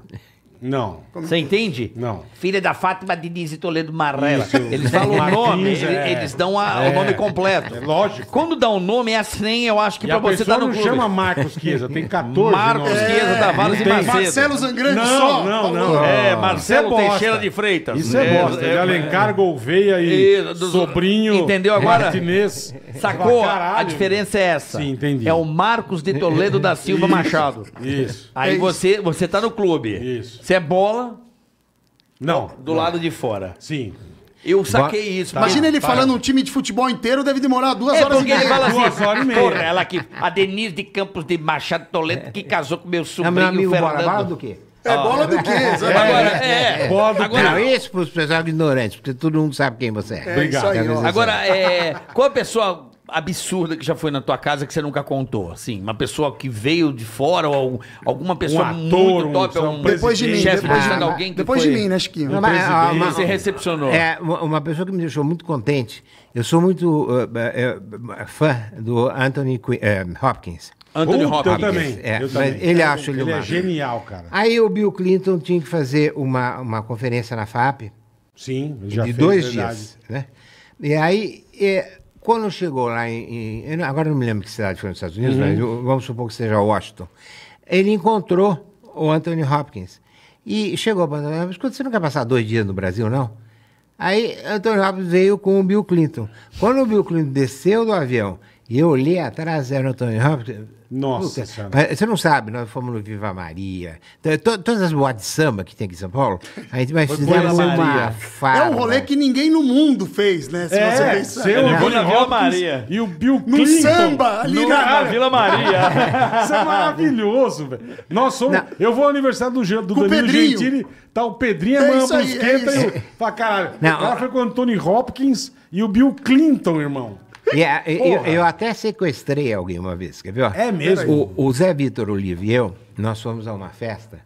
Não. Você é? entende? Não. Filha da Fátima Diniz e Toledo Marrela. Isso. Eles falam o é. nome, eles, é. eles dão a, é. o nome completo. É lógico. Quando dá o um nome, é assim, eu acho que e pra você tá no não clube. chama Marcos Chiesa, tem 14 Marcos nomes. Chiesa, é. Tavares e Macedo. Marcelo Zangrande não, só. Não, não, não. É, Marcelo é Teixeira de Freitas. Isso é, bosta. É, de Alencar, Gouveia e, e Sobrinho. Entendeu agora? Martinez. Sacou? Caralho. A diferença é essa. Sim, entendi. É o Marcos de Toledo da Silva Machado. Isso. Aí você, você tá no clube. Isso. Você é bola. Não. Do não. lado de fora. Sim. Eu saquei isso. Tá, Imagina ele tá, falando tá. um time de futebol inteiro, deve demorar duas é horas porque e meia. Ele fala assim, duas horas e meia. Porra, ela que, a Denise de Campos de Machado Toledo, que casou com meu sobrinho. É meu amigo Fernando. É bola, do quê? É bola do quê? Agora, é, é. é. Bola do quê? não, isso para os pessoal ignorantes, porque todo mundo sabe quem você é. é Obrigado. Aí, agora, é, qual a pessoa absurda que já foi na tua casa que você nunca contou? Assim, uma pessoa que veio de fora ou alguma pessoa um ator, muito top, é um, depois de mim, chefe depois, de, alguém que depois foi... de mim, né, Chiquinho? Um ah, uma, você recepcionou. É, uma pessoa que me deixou muito contente. Eu sou muito uh, uh, uh, fã do Anthony Qu eh, Hopkins. Anthony Puta, Hopkins. Eu também. É, eu também. Ele, acho, ele, ele é, é genial, cara. Aí o Bill Clinton tinha que fazer uma, uma conferência na FAP. Sim, já de fez, dois verdade. dias, né? E aí é, quando chegou lá em, em Agora não me lembro que cidade foi nos Estados Unidos, uhum. mas vamos supor que seja Washington. Ele encontrou o Anthony Hopkins. E chegou para Anthony Hopkins, você não quer passar dois dias no Brasil, não? Aí Anthony Hopkins veio com o Bill Clinton. Quando o Bill Clinton desceu do avião e eu olhei atrás, era o Tony Hopkins. Nossa Puta, Você não sabe, nós fomos no Viva Maria. To, todas as boates de samba que tem aqui em São Paulo, a gente vai fazer uma farra. É um rolê que ninguém no mundo fez, né? Se é, você pensar. Seu na Vila Maria. E o Bill Clinton. No samba, ali no, na, na Vila Maria. Isso é maravilhoso, velho. Nós somos... Eu vou ao aniversário do, do Danilo Pedrinho. Gentili, tá o Pedrinho, é a mãe esquenta. É e... caralho, não, o cara foi com o Anthony Hopkins e o Bill Clinton, irmão. É, eu, eu, até sequestrei alguém uma vez, quer ver? É mesmo? O, o Zé Vitor Oliva e eu, nós fomos a uma festa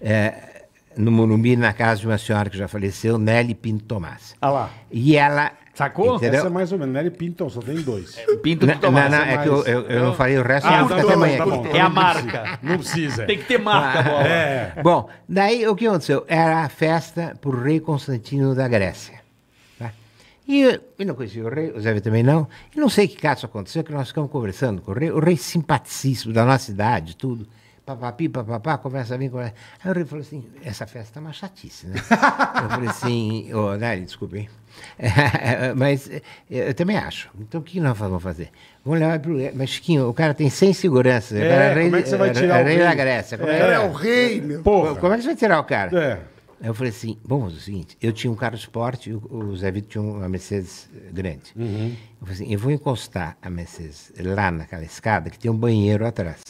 é, no Morumbi, na casa de uma senhora que já faleceu, Nelly Pinto Tomás. Ah lá. E ela... Sacou? Entendeu? Essa é mais ou menos. Nelly Pinto, só tem dois. É, Pinto Tomás. Não, não, é, mais... É que eu, eu, eu, não falei o resto. Ah, tá até amanhã. Tá bom, é a marca. Não precisa. tem que ter marca, ah, bola. É. Bom, daí o que aconteceu? Era a festa pro rei Constantino da Grécia. E eu, não conhecia o rei, o Zé também não. E não sei que caso aconteceu, que nós ficamos conversando com o rei. O rei simpaticíssimo da nossa idade, tudo. Papapi, papapá, começa a vir. Conversa. Aí o rei falou assim: essa festa tá uma chatice, né? eu falei assim: ô, oh, Nari, desculpe, mas eh, eu também acho. Então o que nós vamos fazer? Vamos levar para o. Mas Chiquinho, o cara tem 100 seguranças. É, é rei, como é que você vai é, tirar é o rei? da Grécia. Como é, é, é o rei, meu. Porra. Como é que você vai tirar o cara? É. Aí eu falei assim, vamos fazer é o seguinte, eu tinha um carro de esporte e o Zé Vitor tinha uma Mercedes grande. Uhum. Eu falei assim, eu vou encostar a Mercedes lá naquela escada que tem um banheiro atrás.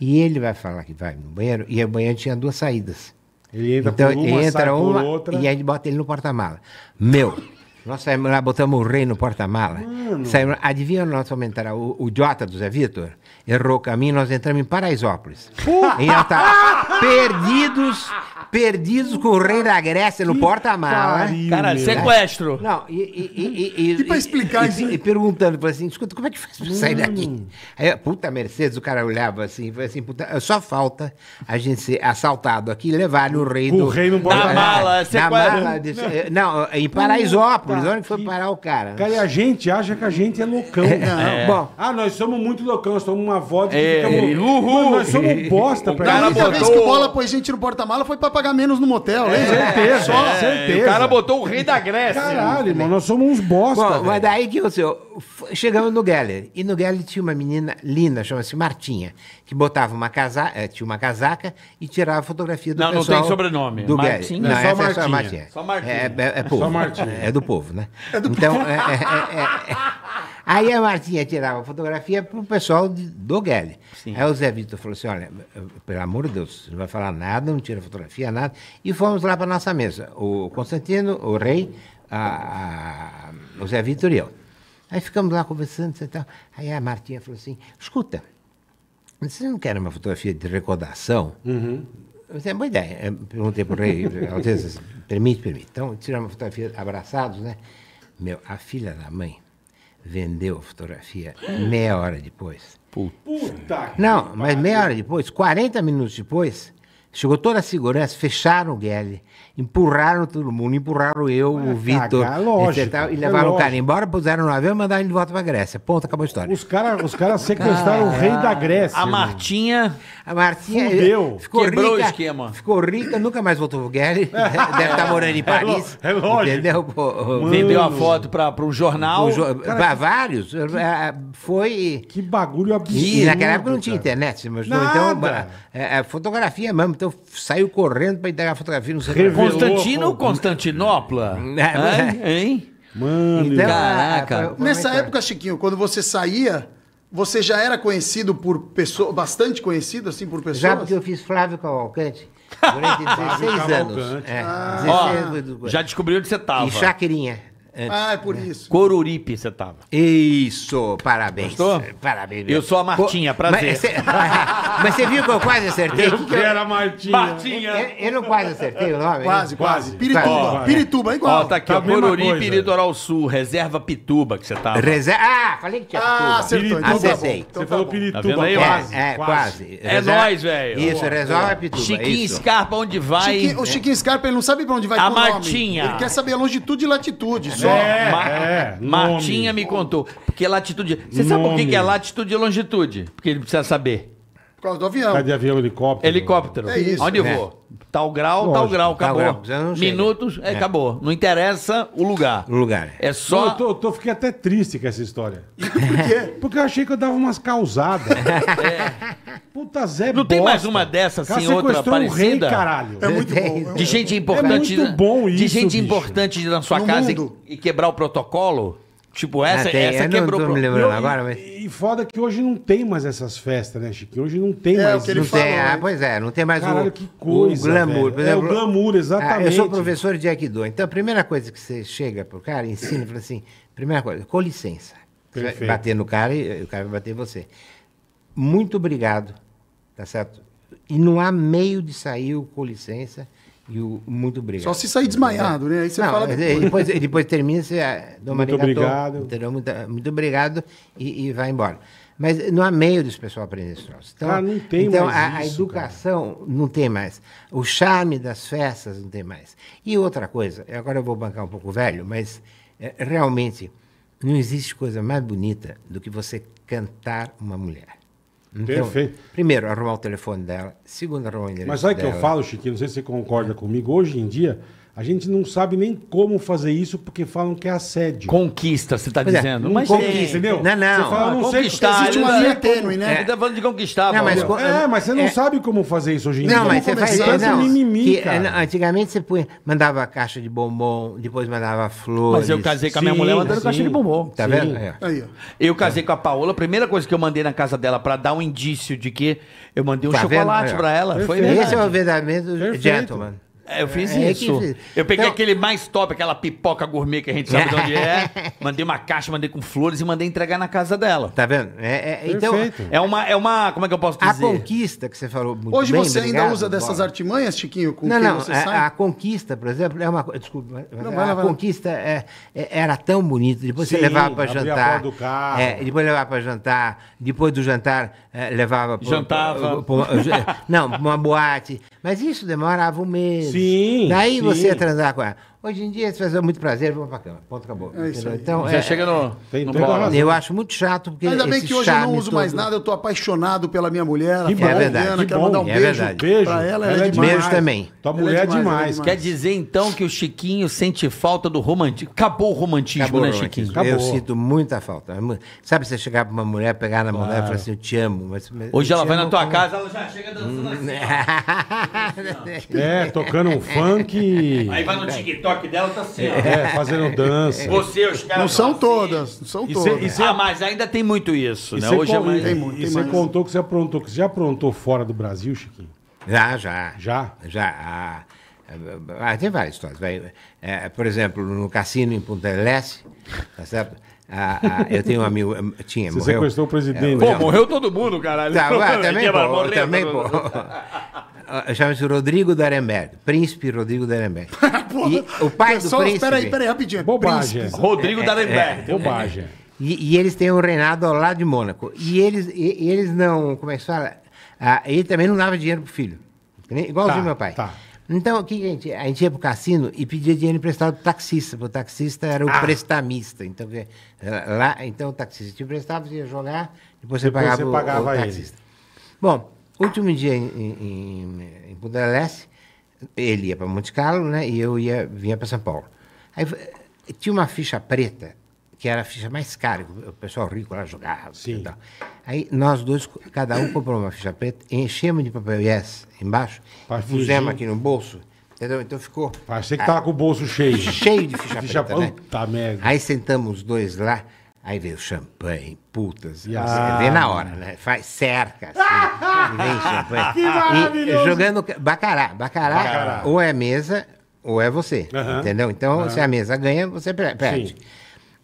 E ele vai falar que vai no banheiro, e o banheiro tinha duas saídas. Ele entra então, por uma, entra uma outra. E aí ele bota ele no porta-mala. Meu, nós saímos lá, botamos o rei no porta-mala. adivinha o nosso aumentar o, o idiota do Zé Vitor? Errou o caminho, nós entramos em Paraisópolis. Uh! E nós tá perdidos Perdidos rei da Grécia no porta-mala. Cara, sequestro. Não, e. E, e, e, e pra explicar e, isso. E, e perguntando, falou assim: escuta, como é que faz pra sair hum. daqui? Aí, puta Mercedes, o cara olhava assim, foi assim, puta, só falta a gente ser assaltado aqui e levar no rei do. O rei no porta-mala. Na mala, sequestro. mala, desse, não. Eh, não, em Paraisópolis, onde foi parar o cara? Cara, e a gente acha que a gente é loucão. É. Né? é. Bom, ah, nós somos muito loucão, nós somos uma voz que é. fica. Uhul. Nós somos bosta, peraí. A única vez que o bola pôs gente no porta-mala foi pra pagar menos no motel, hein? É, certeza, só, é, certeza. O cara botou o rei da Grécia. Caralho, mano, nós somos uns bosta. Bom, mas daí que você. Chegamos no Geller. E no Geller tinha uma menina linda, chama-se Martinha, que botava uma casaca, eh, tinha uma casaca e tirava fotografia do não, pessoal. Não, não tem sobrenome. Do Martinha. Não, é, é só Martinha. Só Martinha. Só Martinha. É, é, é povo. É, do povo, né? É do então, povo. É, Aí a Martinha tirava a fotografia pro pessoal de, do Guelli. Sim. Aí o Zé Vitor falou assim: olha, pelo amor de Deus, não vai falar nada, não tira fotografia, nada. E fomos lá para nossa mesa. O Constantino, o Rei, a, a, o Zé Vitor e eu. Aí ficamos lá conversando e tal. Tá, aí a Martinha falou assim: escuta, você não quer uma fotografia de recordação? Uhum. Você é boa ideia. Eu perguntei para o rei, vezes, permite, permite. Então, tiramos uma fotografia abraçados, né? Meu, a filha da mãe vendeu a fotografia meia hora depois. Puta! Não, mas meia hora depois, 40 minutos depois, chegou toda a segurança, fecharam o Guedes empurraram todo mundo, empurraram eu, o Vitor, e levaram é o cara embora, puseram no avião e mandaram ele de volta pra Grécia. Ponto, acabou a história. Os caras os cara sequestraram ah, o rei da Grécia. A Martinha. A Martinha Fudeu. ficou Quebrou rica, o esquema. Ficou rica, nunca mais voltou pro Guedes. Deve estar tá morando em é é Paris. É, lógico. Entendeu? Mano. Vendeu a foto pra, pra um jornal. para jo cara, pra vários. Que, é, foi. Que bagulho absurdo. E naquela época não tinha internet, mas então. A, fotografia mesmo. Então saiu correndo pra entregar a fotografia, não sei Constantino ou Constantinopla? É, é. Hein? Mano, então, caraca. Nessa época, Chiquinho, quando você saía, você já era conhecido por pessoas, bastante conhecido assim por pessoas? Já porque eu fiz Flávio Cavalcante durante 16 anos. É, 16 ah. anos. já descobriu onde você estava. E Chaquirinha. Antes. É. Ah, é por isso. Coruripe você tava. Isso, parabéns. Gostou? Parabéns. Meu. Eu sou a Martinha, prazer. Mas, você viu que eu quase acertei? Eu que era a Martinha. Martinha. Eu, eu, não quase acertei o nome. Né? Quase, quase. Pirituba, Pirituba, igual. Ó, tá aqui, tá ó, Coruripe, Litoral Sul, Reserva Pituba que você tava. Reserva. Ah, falei que tinha ah, Pirituba. Então tá acertei. Então você tá falou tá Pirituba. Tá aí? Quase, é, é quase. É nóis, nós, velho. Isso, Reserva é. Pituba. Chiquinho isso. Scarpa, onde vai? o Chiquinho Scarpa, ele não sabe pra onde vai A Martinha. Ele quer saber a longitude e latitude só. É, Ma é, Martinha nome. me contou. Porque latitude. Você sabe o que é latitude e longitude? Porque ele precisa saber. Por causa do avião. Cadê avião, helicóptero? Helicóptero. É isso. Onde eu é. vou? Tal grau, Lógico, tal grau, acabou. Tal grau, Minutos, é, é, acabou. Não interessa o lugar. O lugar. É, é só. Não, eu, tô, eu fiquei até triste com essa história. Por quê? Porque eu achei que eu dava umas causadas. É. Puta Zé Não bosta. tem mais uma dessa assim, Cara, outra parecida? Um rei, caralho. É muito bom. De gente importante. É muito bom isso. De gente bicho. importante na sua no casa e, e quebrar o protocolo? Tipo, essa, ah, tem, essa quebrou. Não tô me lembrando e, agora, mas... E foda que hoje não tem mais essas festas, né, Chiquinho? Hoje não tem é, mais. não falou, tem, ah, né? ah, pois é, não tem mais Caralho, o, que coisa, o glamour. Exemplo, é, o glamour, exatamente. Ah, eu sou professor de Aikido, então a primeira coisa que você chega pro cara, ensina, fala assim, primeira coisa, com licença. Você vai bater no cara e o cara vai bater em você. Muito obrigado, tá certo? E não há meio de sair o com licença e o muito obrigado. Só se sair desmaiado, né? Aí você Não, fala depois. Depois, depois termina, você... Ah, muito obrigado. Então, muito, muito obrigado e, e vai embora. Mas não há meio dos pessoal aprender esse troço. Então, ah, não tem então, mais a, a educação cara. não tem mais. O charme das festas não tem mais. E outra coisa, agora eu vou bancar um pouco velho, mas é, realmente não existe coisa mais bonita do que você cantar uma mulher. Então, Perfeito. Primeiro, arrumar o telefone dela. Segundo, arrumar o endereço Mas sabe o que eu falo, Chiquinho? Não sei se você concorda comigo. Hoje em dia, a gente não sabe nem como fazer isso porque falam que é assédio. Conquista, você está é, dizendo. Não mas conquista, é. entendeu? Não, é, não. Você fala, não conquistar, sei, existe uma linha é tênue, né? Você está falando de conquistar, não, mas, É, mas você não é. sabe como fazer isso hoje em não, dia. Não, mas você faz é, não, Antigamente você punha, mandava caixa de bombom, depois mandava flores. Mas eu casei com a minha sim, mulher mandando caixa de bombom. Tá sim. vendo? É. Aí, eu casei com a Paola, a primeira coisa que eu mandei na casa dela para dar um indício de que eu mandei um tá chocolate para ela. Foi Esse é o verdadeiro gentleman. É, eu fiz é, é isso. Eu peguei então... aquele mais top, aquela pipoca gourmet que a gente sabe de onde é. Mandei uma caixa, mandei com flores e mandei entregar na casa dela. Tá vendo? É, é então, é uma, é uma. Como é que eu posso dizer? A conquista que você falou muito Hoje bem, você ainda usa dessas bora. artimanhas, Chiquinho? Com não, não. É, a, a, conquista, por exemplo, é uma. Desculpa. Não, a vai, vai. conquista é, era tão bonita. Depois Sim, você levava para jantar. Do carro. É, depois levava para jantar. Depois do jantar, levava. para. Jantava. não, uma boate. Mas isso demorava um mês. Sim. Daí sim. você ia transar com ela. Hoje em dia, se faz muito prazer, vamos pra cama. Ponto, acabou. É isso então, Já é, chega no, é, tem, no né? Eu acho muito chato, porque. Ainda bem que hoje eu não uso todo... mais nada, eu tô apaixonado pela minha mulher. Que bom, é verdade. que quero bom. mandar um é beijo. Verdade. Beijo. Pra ela, ela, é, é demais. Beijo também. Tua é mulher é demais, é demais. Quer dizer, então, que o Chiquinho sente falta do romantismo. Acabou o romantismo, Acabou né, Chiquinho? Acabou. Eu sinto muita falta. Sabe você chegar pra uma mulher, pegar na mulher e falar assim, eu te amo. Mas, hoje ela vai na tua como... casa, ela já chega dançando assim. É, tocando um funk. Aí vai no TikTok. TikTok dela tá assim, ó. É, fazendo é. dança. Você, os caras. Não são assim. todas, não são e todas. Cê, e cê... Ah, mas ainda tem muito isso, e né? Hoje é mais. Tem muito, e você contou que você aprontou, que você já aprontou fora do Brasil, Chiquinho? Já, já. Já? Já. ah, ah tem várias histórias. É, por exemplo, no cassino em Punta del Este, tá certo? A, ah, a, ah, eu tenho um amigo. Tinha, Você morreu. sequestrou o presidente. É, pô, morreu todo mundo, caralho. Tá, ah, também, pô, morrer, também, pô. Ah, chama-se Rodrigo Daremberg, Príncipe Rodrigo Daremberg. e o pai Pessoal, é do príncipe. Peraí, peraí, rapidinho. Bobagem. Rodrigo é, Daremberg. É, é, bobagem. E, e, eles têm um reinado ao lado de Mônaco. E eles, e, eles não. Como é que se fala? Ah, ele também não dava dinheiro pro filho. Igualzinho tá, meu pai. Tá. Então, o que a gente, a gente ia pro cassino e pedia dinheiro emprestado o taxista, porque o taxista era o ah. prestamista. Então, lá, então o taxista te emprestava, você ia jogar, depois você pagava, você pagava o, o taxista. Ele. Bom, último dia em, em, em Punta Leste, ele ia para Monte Carlo, né? E eu ia, vinha para São Paulo. Aí eh, tinha uma ficha preta, que era a ficha mais cara, o pessoal rico lá jogava. Sim. E tal. Aí nós dois, cada um comprou uma ficha preta, enchemos de papel yes embaixo, fizemos aqui no bolso. Entendeu? Então ficou. Parecia que tava com o bolso cheio. Cheio de ficha, ficha preta. Né? Puta merda. Aí sentamos os dois lá, aí veio champanhe, putas. Vem ah, na hora, né? Faz cerca, assim. vem champanhe. Que E jogando bacará. bacará. Bacará, ou é mesa ou é você. Entendeu? Então, uhum. se a mesa ganha, você perde. Sim.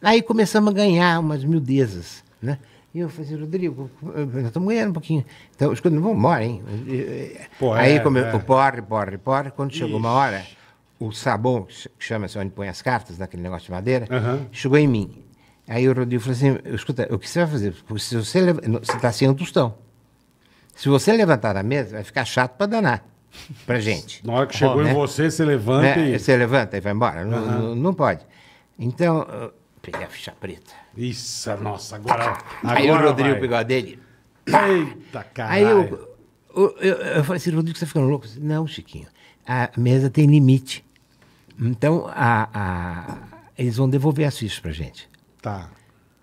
Aí começamos a ganhar umas miudezas, né? E eu falei, assim, Rodrigo, eu estou ganhando um pouquinho. Então, escuta quando embora, hein? Porra, Aí, é, como eu, é. porre, porre, porre, quando Ixi. chegou uma hora, o sabão, que chama-se onde põe as cartas, naquele negócio de madeira, uhum. chegou em mim. Aí o Rodrigo falou assim, escuta, o que você vai fazer? se você está sem um tostão. Se você levantar da mesa, vai ficar chato para danar para gente. Na hora que chegou né? em você, você levanta né? e... Você levanta e vai embora. Uhum. Não, não, não pode. Então, peguei a ficha preta isso, nossa, agora. Tá. agora aí o Rodrigo vai. pegou a dele. Eita, caralho. Aí eu, eu, eu, eu falei assim, Rodrigo, você tá ficando louco? Não, Chiquinho, a mesa tem limite. Então, a, a, eles vão devolver as fichas pra gente. Tá.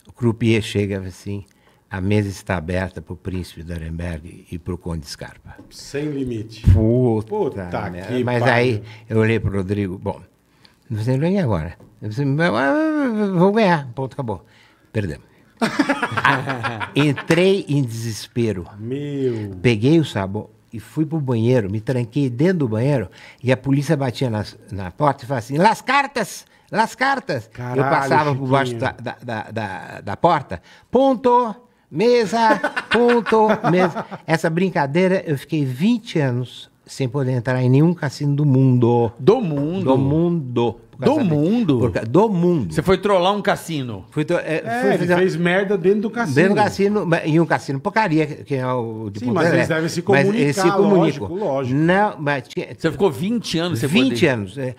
O croupier chega assim, a mesa está aberta para o príncipe de Arenberg e para o conde Scarpa. Sem limite. Puta, Puta que Mas pai. aí eu olhei para o Rodrigo, bom, você não ganha agora. Disse, vou ganhar, ponto, acabou. Perdemos. Ah, entrei em desespero. Meu. Peguei o sabão e fui pro banheiro, me tranquei dentro do banheiro e a polícia batia nas, na porta e falava assim: Las cartas! Las cartas! Caralho, eu passava por baixo da, da, da, da porta. Ponto! Mesa, ponto, mesa. Essa brincadeira eu fiquei 20 anos sem poder entrar em nenhum cassino do mundo. Do mundo? Do mundo. Do mundo? do mundo. Você foi trollar um cassino? Fui tro... é, é, fui fez merda dentro do cassino. Dentro do cassino, em um cassino porcaria, que é o de Sim, mas eles devem se comunicar, mas eles se comunicam. lógico, lógico. Não, mas tinha... Você ficou 20 anos sem 20 anos. É,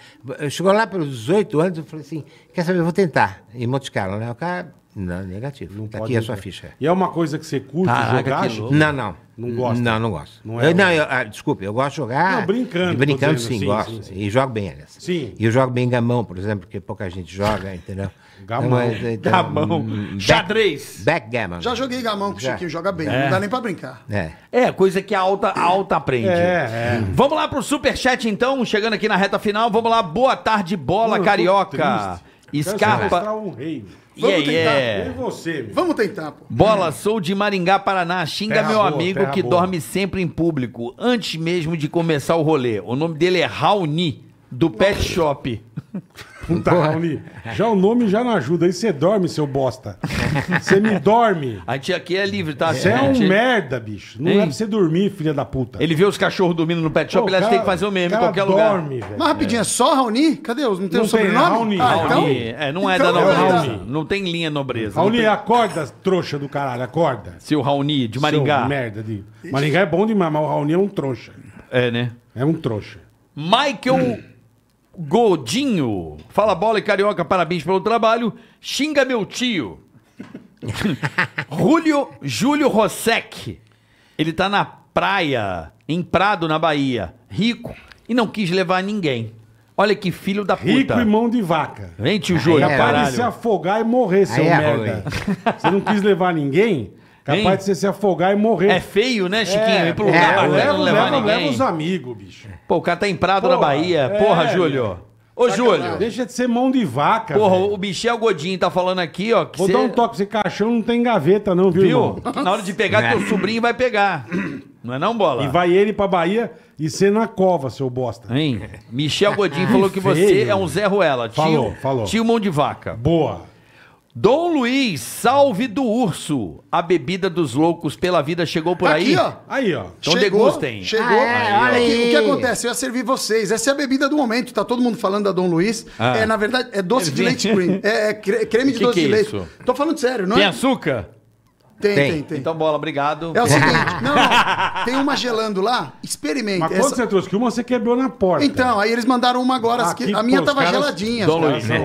chegou lá pelos 18 anos, eu falei assim, quer saber, eu vou tentar, em Monte Carlo, né? O cara... Não, negativo. Não tá aqui a sua ficha. E é uma coisa que você curte ah, jogar? Não, não. Não gosta? Não, não gosto. Não, é eu, não eu, ah, desculpe, eu gosto de jogar. Não, brincando. Brincando, sim, sim, gosto. Sim, sim. E jogo bem, aliás. Sim. E eu jogo bem gamão, por exemplo, porque pouca gente joga, entendeu? gamão. Mas, então, gamão. Hum, back, Xadrez. Backgammon. Já joguei gamão com o Chiquinho, joga bem. É. Não dá nem pra brincar. É. É, coisa que a alta, a alta aprende. É, é. Hum. Vamos lá pro superchat, então, chegando aqui na reta final. Vamos lá, boa tarde, bola Mano, carioca. Escapa. Um reino. Vamos yeah, tentar. Yeah. É. você, meu. Vamos tentar, pô. Bola, sou de Maringá, Paraná. Xinga terra meu boa, amigo que boa. dorme sempre em público, antes mesmo de começar o rolê. O nome dele é Raoni, do Pet Shop. Puta, Raoni, já o nome já não ajuda. Aí você dorme, seu bosta. Você me dorme. A gente aqui é livre, tá? Você é, é um gente... merda, bicho. Não Ei. é pra você dormir, filha da puta. Ele vê os cachorros dormindo no pet shop, ele tem que fazer o mesmo em qualquer dorme, lugar. dorme, velho. Mas rapidinho, é só Raoni? Cadê? Os? Não tem não o é sobrenome? Raoni. Ah, Então... É, não é então, da nobreza. não tem linha nobreza. Raoni, tem... acorda, trouxa do caralho, acorda. Seu Raoni, de Maringá. Seu merda de... Maringá é bom demais, mas o Raoni é um trouxa. É, né? É um trouxa. Michael... Hum. Godinho. Fala bola e carioca, parabéns pelo trabalho. Xinga meu tio. Julio, Júlio Rossec. Ele tá na praia, em Prado, na Bahia. Rico e não quis levar ninguém. Olha que filho da puta. Rico e mão de vaca. Vem, tio Júlio. É Capaz de se afogar e morrer, seu é merda. Você não quis levar ninguém? Capaz hein? de você se afogar e morrer. É feio, né, Chiquinho? É, Ir pro lugar é, bacana, leva, leva, leva os amigos, bicho. Pô, o cara tá em Prado, Porra, na Bahia. É, Porra, Júlio. Ô, Júlio. Deixa de ser mão de vaca. Porra, velho. o Michel Godinho tá falando aqui, ó. Vou cê... dar um toque esse caixão, não tem gaveta, não, viu? Viu? Irmão? Na hora de pegar, teu sobrinho vai pegar. Não é não, bola? E vai ele pra Bahia e ser na cova, seu bosta. Hein? Michel Godinho falou que você é um Zé Ruela. Tio, falou, falou. Tio mão de vaca. Boa. Dom Luiz, salve do urso. A bebida dos loucos pela vida chegou por aí? ó. Aí, ó. Então chegou, degustem. Chegou. Ah, é, aí. O que, acontece? Eu ia servir vocês. Essa é a bebida do momento. Tá todo mundo falando da Dom Luiz. Ah. É, na verdade, é doce é de leite cream. É, é creme de que doce que de é leite. Isso? Tô falando sério, não tem é? Tem açúcar? Tem, tem, tem, tem, Então, bola, obrigado. É o seguinte, não, não, tem uma gelando lá, experimente. Mas quando Essa... você trouxe que uma, você quebrou na porta. Então, aí eles mandaram uma agora. Aqui, ah, a minha pô, tava caras... geladinha. Dom Luiz, né?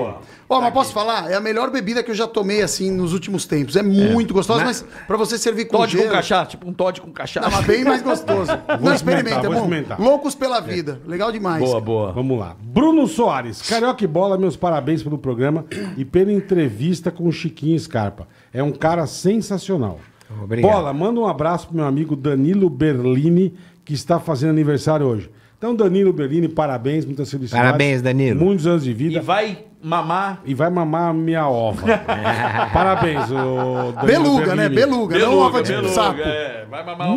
Ó, oh, mas tá posso falar? É a melhor bebida que eu já tomei, assim, nos últimos tempos. É, é. muito é. gostosa, mas pra você servir com Todd gelo... com cachaça, tipo um Todd com cachaça. Não, mas bem mais gostoso. Vou Não, experimenta, é bom. Experimentar. Loucos pela é. vida. É. Legal demais. Boa, boa. Vamos lá. Bruno Soares, Carioca e Bola, meus parabéns pelo programa e pela entrevista com o Chiquinho Scarpa. É um cara sensacional. Obrigado. Bola, manda um abraço pro meu amigo Danilo Berlini, que está fazendo aniversário hoje. Então, Danilo Berlini, parabéns, muitas felicidades. Parabéns, Danilo. Muitos anos de vida. E vai mamar. E vai mamar minha ova. Parabéns, o Beluga, né? Berlini. né? Beluga, beluga não ova de beluga, sapo. É.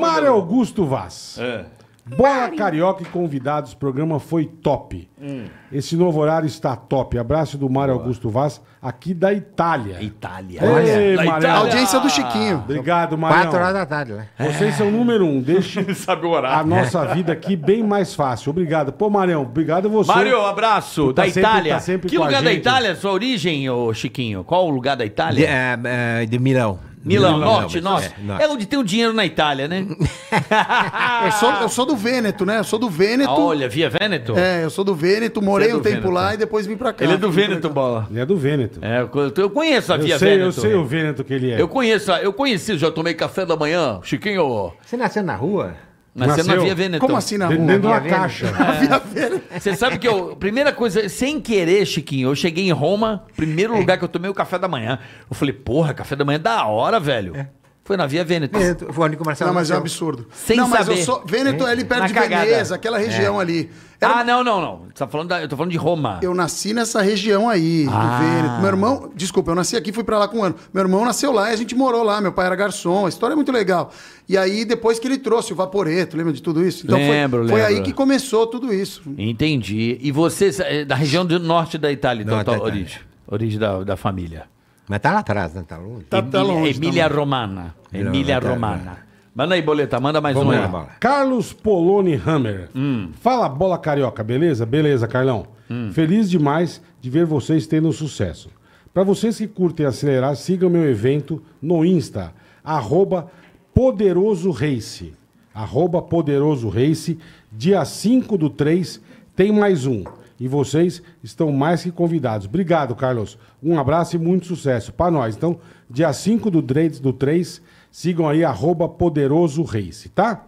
Mário Augusto Vaz. É. Bola Carioca e convidados, programa foi top. Hum. Esse novo horário está top. Abraço do Mário Boa. Augusto Vaz, aqui da Itália. Itália. Ei, da Itália. Audiência do Chiquinho. Obrigado, Mário. Quatro horas da tarde, né? É. Vocês são número um. Deixe Sabe o horário. a nossa vida aqui bem mais fácil. Obrigado. Pô, Marião, obrigado a você. Mário, abraço. Tá da Itália. Tá sempre, tá que lugar da Itália? Sua origem, ô Chiquinho? Qual o lugar da Itália? De, é, uh, é, de Milão. Milão, Milão norte, não, norte. É, é, onde tem o dinheiro na Itália, né? eu, sou, eu sou do Vêneto, né? Eu sou do Vêneto. Ah, olha, via Vêneto? É, eu sou do Vêneto, morei é um tempo Vêneto. lá né? e depois vim pra cá. Ele é do Vêneto, Bola. Ele é do Vêneto. É, eu, eu conheço a eu via sei, Vêneto. Eu sei né? o Vêneto que ele é. Eu conheço, eu conheci, já tomei café da manhã, Chiquinho. Você nasceu na rua? Nasceu, você não Via vendo Como então. assim na rua? Dentro de uma caixa. É. Você sabe que eu... Primeira coisa, sem querer, Chiquinho, eu cheguei em Roma, primeiro lugar que eu tomei o café da manhã. Eu falei, porra, café da manhã é da hora, velho. É. Foi na Via Vêneto. Vêneto foi Nico Marcelo. Não, mas é um absurdo. Sem não, mas saber. eu sou. Vêneto é ali é. perto Na de cagada. Veneza, aquela é. região ali. Era- Ah, não, não, não. Você tá falando da- eu tô falando de Roma. Eu nasci nessa região aí, Ah. do Vêneto. Meu irmão, desculpa, eu nasci aqui, fui pra lá com um ano. Meu irmão nasceu lá e a gente morou lá. Meu pai era garçom, a história é muito legal. E aí, depois que ele trouxe o Vaporeto, lembra de tudo isso? Então, Lembro, foi, lembro. aí que começou tudo isso. Entendi. E você, eh, da região do norte da Itália, então, origem, origem da, da família. Ma tá lá atrás, né, tá longe? Tá, tá, tá longe. Emília tá Romana. Emília Romana. Manda aí, boleta, manda mais Vamos um aí. Carlos Poloni Hammer. Hum. Fala bola carioca, beleza? Beleza, Carlão. Hum. Feliz demais de ver vocês tendo sucesso. Para vocês que curtem acelerar, sigam meu evento no Insta, arroba Poderoso Race. Arroba Poderoso Race. Dia 5 do 3 tem mais um. E vocês estão mais que convidados. Obrigado, Carlos. Um abraço e muito sucesso para nós. Então, dia 5 do 3, do 3 sigam aí, arroba Poderoso Race, tá?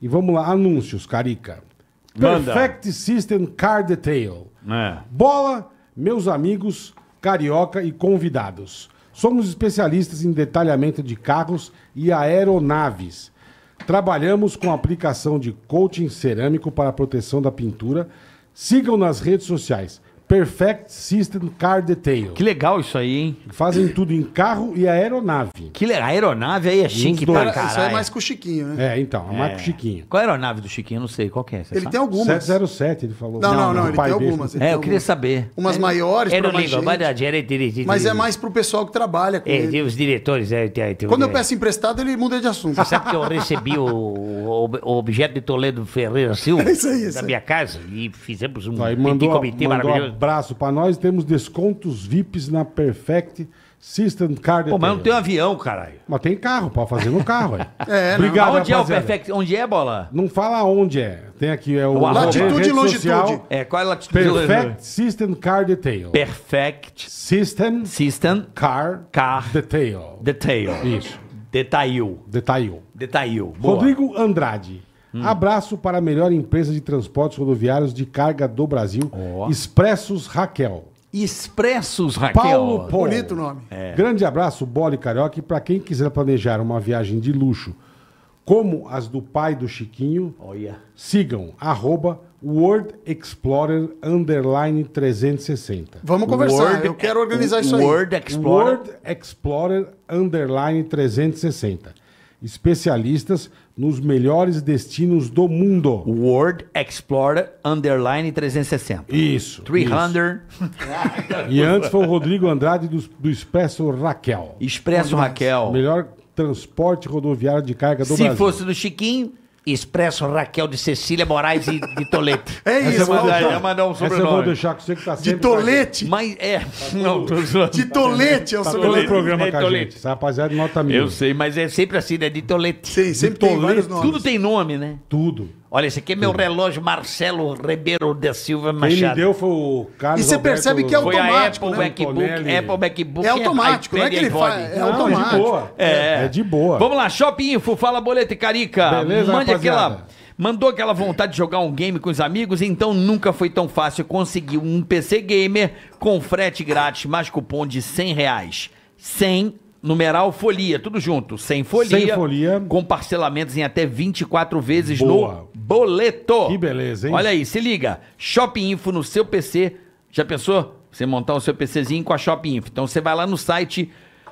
E vamos lá, anúncios, Carica. Manda. Perfect System Car Detail. É. Bola, meus amigos, carioca e convidados. Somos especialistas em detalhamento de carros e aeronaves. Trabalhamos com aplicação de coating cerâmico para proteção da pintura Sigam nas redes sociais Perfect System Car Detail. Que legal isso aí, hein? Fazem tudo em carro e aeronave. Que legal. A aeronave aí é chique pra caralho. Isso aí é mais com o Chiquinho, né? É, então. É mais com o é. Chiquinho. Qual é a aeronave do Chiquinho? não sei. Qual que é? Você ele sabe? tem algumas. 707, ele falou. Não, não, não. ele tem algumas. é, eu queria saber. Umas é maiores pra mais gente. Mas é mais pro pessoal que trabalha com ele. Os diretores. Quando eu peço emprestado, ele muda de assunto. Você sabe que eu recebi o objeto de Toledo Ferreira Silva? É isso aí, isso da minha casa e fizemos um mandou, comitê maravilhoso abraço para nós. Temos descontos VIPs na Perfect System Card. Pô, mas não tem um avião, caralho. Mas tem carro, pode fazer no carro. Aí. É, né? Obrigado, Onde rapaziada. é o Perfect? Onde é, bola? Não fala onde é. Tem aqui é o, o latitude e longitude. Social, é, qual é a latitude Perfect System Car Detail. Perfect System System Car Car Detail. Detail. Isso. Detail. Detail. Detail. Boa. Rodrigo Andrade. Hum. Abraço para a melhor empresa de transportes rodoviários de carga do Brasil, oh. Expressos Raquel. Expressos Raquel. Paulo Polo. Bonito nome. É. Grande abraço, Bola e Carioca. E para quem quiser planejar uma viagem de luxo, como as do pai do Chiquinho, oh, yeah. sigam arroba World Explorer Underline 360. Vamos conversar, eu quero organizar isso World aí. Explorer. World Explorer Underline 360 especialistas nos melhores destinos do mundo. World Explorer Underline 360. Isso. 300. Isso. e antes foi o Rodrigo Andrade do, do Expresso Raquel. Expresso Raquel. Melhor transporte rodoviário de carga do Se Brasil. Se fosse do Chiquinho, Expresso Raquel de Cecília Moraes e de Tolete. É isso, mano. já mandou um sobrenome. Essa eu vou deixar com você que tá sempre... De Tolete? Mas, é... Tá não, tô zoando. De Tolete é o sobrenome. Tá programa é, com a gente. Essa rapaziada é nota mil. Eu sei, mas é sempre assim, né? De Tolete. Sim, sempre tem vários nomes. Tudo tem nome, né? Tudo. Olha, esse aqui é meu relógio Marcelo Ribeiro da Silva Machado. Quem me deu foi o Carlos E você percebe que é Foi a automático, Apple né? MacBook, Apple MacBook. É, é automático, não é que ele iPod. faz. É Não, é de boa. É. É de boa. Vamos lá, Shop Info, fala Boleta e Carica. Beleza, Mande rapaziada? aquela. Mandou aquela vontade de jogar um game com os amigos, então nunca foi tão fácil conseguir um PC gamer com frete grátis mais cupom de 100 reais. 100 numeral folia, tudo junto. Sem folia. Sem folia. Com parcelamentos em até 24 vezes Boa. no boleto. Que beleza, hein? Olha aí, se liga. Shopping Info no seu PC. Já pensou? Você montar o seu PCzinho com a Shopping Info. Então você vai lá no site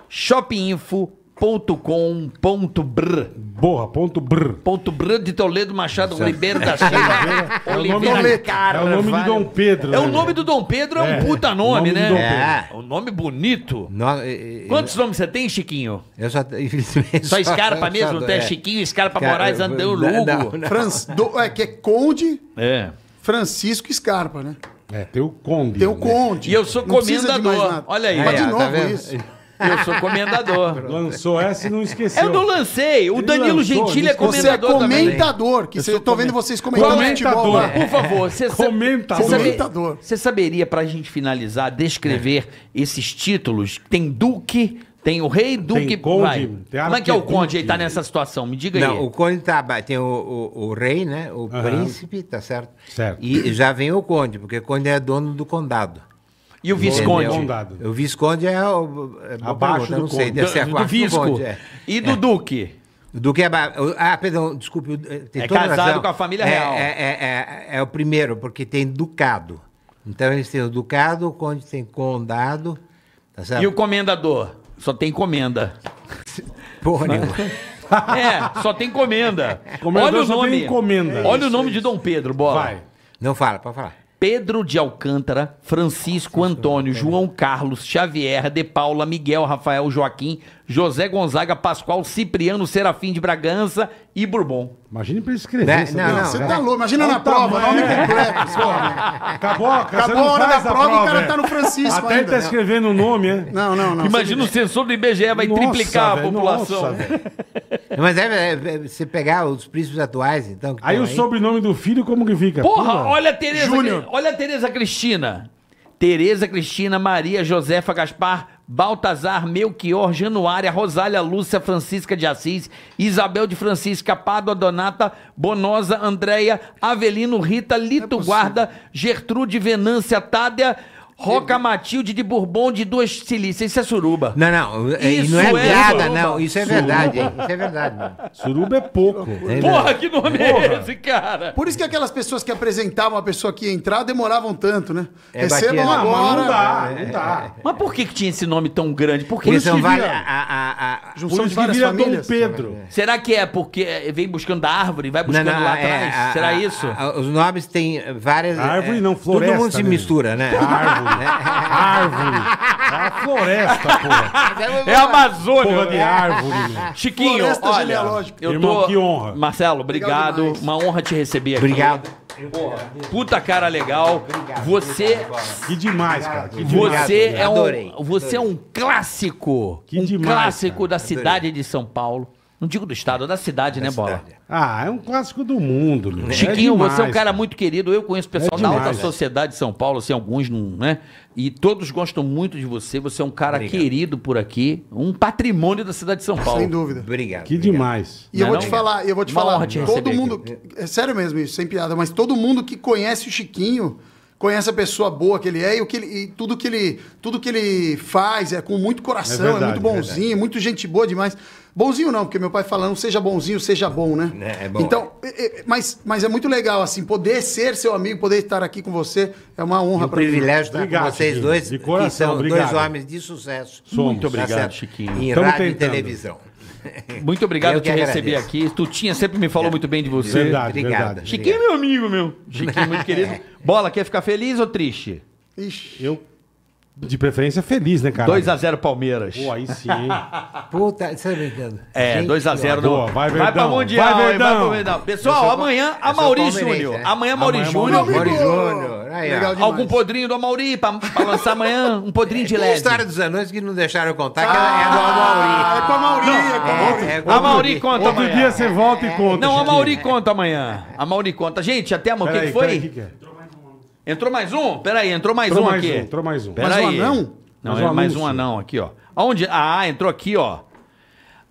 shopinfo.com borra.com.br Ponto Borra.br de Toledo Machado Ribeiro da Silva é Oliveira Carvalho. É o nome do Dom Pedro. É o nome do Dom Pedro, é, um puta nome, nome né? É. Um nome bonito. No, Quantos eu, nomes você tem, Chiquinho? Eu só infelizmente. Só Scarpa mesmo? até é. Chiquinho, Scarpa Cara, Moraes, Andão, Lugo. Não, não. Franz, do, é, que é Conde é. Francisco Scarpa, né? É, tem o Conde. Tem o Conde. Né? E eu sou comendador. Olha aí. Mas de novo tá isso. Eu sou comendador. Lançou essa e não esqueceu. Eu não lancei. O Danilo lançou, Gentili é comendador. Você é comentador, que eu estou vendo vocês comentando comentador. É. Por favor, você comentador. Você, comentador. saberia, para a gente finalizar, descrever é. esses títulos? Tem Duque, tem o rei, duque... Tem conde, vai. Tem Como é que é o conde? aí tá nessa situação, me diga Não, aí. o conde tá... Tem o, o, o rei, né? O uhum. príncipe, tá certo? Certo. E já vem o conde, porque o conde é dono do condado. E o Visconde? Entendeu? O Visconde é, o, é abaixo pergunta, do não sei, do, é do Visco. Do é. E do é. Duque? O Duque é. Ah, perdão, desculpe. Tem é casado razão. com a família é, real. É, é, é, o primeiro, porque tem ducado. Então eles têm o ducado, o conde tem condado. Tá e o comendador? Só tem comenda. Porra É, só tem comenda Olha o nome. Encomenda. Olha o nome de Dom Pedro, bora Vai. Não fala, pode falar. Pedro de Alcântara, Francisco Antônio, João Carlos, Xavier, De Paula, Miguel, Rafael, Joaquim, José Gonzaga, Pascoal, Cipriano, Serafim de Bragança e Bourbon. Imagina pra ele escrever. Né? Não, né? não, você né? tá louco. Imagina na prova, nome completo. Acabou, Acabou a hora da prova e o cara né? tá no Francisco Até ainda. ele tá escrevendo o nome, é? Não, não, não. Imagina o sensor do IBGE vai triplicar a população. Mas é, é, é, você pegar os príncipes atuais, então. Aí o sobrenome do filho, como que fica? Porra, olha a Tereza. Olha a Tereza Cristina. Tereza Cristina Maria Josefa Gaspar Baltazar, Melchior, Januária, Rosália, Lúcia, Francisca de Assis, Isabel de Francisca, Pádua, Donata, Bonosa, Andréia, Avelino, Rita, é Lito é Guarda, Gertrude, Venância, Tádia, Roca Matilde de Bourbon de duas cilícias. Isso é suruba. Não, não. Isso é, não é, é não. Isso é verdade, hein? Isso é verdade, mano. Suruba é pouco. É Porra, que nome é Porra. é esse, cara? Por isso que aquelas pessoas que apresentavam a pessoa que ia entrar demoravam tanto, né? É, Recebam é batia, agora. Né? Não dá, não dá. Mas por que, que tinha esse nome tão grande? Por que, por isso a, a, a, junção de várias famílias? Dom Pedro. Né? Será que é porque vem buscando a árvore, e vai buscando não, não, lá atrás? Será isso? os nomes têm várias... A árvore não, floresta. Todo mundo se né? mistura, né? Árvore árvore. É a floresta, porra. É, é a Amazônia. Porra de né? árvore, né? Chiquinho, Floresta olha, genealógica. eu Irmão, que honra. Marcelo, obrigado. Obrigado Uma honra te receber aqui. Obrigado. Porra, puta cara legal. Obrigado, Você, Que demais, cara. Que demais. você é um, você é um clássico, Que um demais, clássico cara. da cidade de São Paulo. Não digo do estado, é da cidade, né, Bola? Cidade. Ah, é um clássico do mundo, Lu. É Chiquinho, é demais, você é um cara muito querido. Eu conheço o pessoal é demais, da alta sociedade de São Paulo, assim, alguns, né? E todos gostam muito de você. Você é um cara obrigado. querido por aqui, um patrimônio da cidade de São Paulo. Sem dúvida. Obrigado. Que obrigado. demais. E eu é vou te falar, eu vou te Uma falar, te todo mundo, aqui. é sério mesmo isso, sem piada, mas todo mundo que conhece o Chiquinho conhece a pessoa boa que ele é e, o que ele, e tudo, que ele, tudo que ele faz é com muito coração, é, verdade, é muito bonzinho, é muito gente boa demais. Bonzinho não, porque meu pai fala, não seja bonzinho, seja bom, né? É, é bom. Então, é, mas, mas é muito legal, assim, poder ser seu amigo, poder estar aqui com você, é uma honra para mim. privilégio estar tá obrigado, com vocês Chiquinho. dois, de coração, que são obrigado. dois homens de sucesso. Somos. Muito tá obrigado, Chiquinho. Em Tamo rádio tentando. e televisão. Muito obrigado por te receber aqui. Tutinha sempre me falou muito bem de você. Verdade, obrigado. Verdade. Chiquinho é meu amigo, meu. Chiquinho, é muito querido. É. Bola, quer ficar feliz ou triste? Ixi, eu de preferência feliz, né, cara? 2x0 Palmeiras. Pô, aí sim, Puta, você tá brincando. É, 2x0 no. vai, vai pra Mundial, vai, Verdão. vai pra Pessoal, eu é amanhã é né? é a Mauri Júnior. Né? Amanhã Mauri Júnior. Mauri Júnior. Algum podrinho do Mauri pra, pra lançar amanhã, um podrinho de leve. história dos anões que não deixaram eu contar, que ah, é do ah, Amauri. É pra Mauri, é pra Mauri. É, é a Mauri conta Outro amanhã. dia você volta e conta. Não, a Mauri conta amanhã. A Mauri conta. Gente, até amanhã. O que foi? Entrou mais um? Peraí, entrou mais entrou um mais aqui. Um, entrou mais um. Pera Mais um anão? Não, mais, é mais um anão aqui, ó. Aonde? Ah, entrou aqui, ó.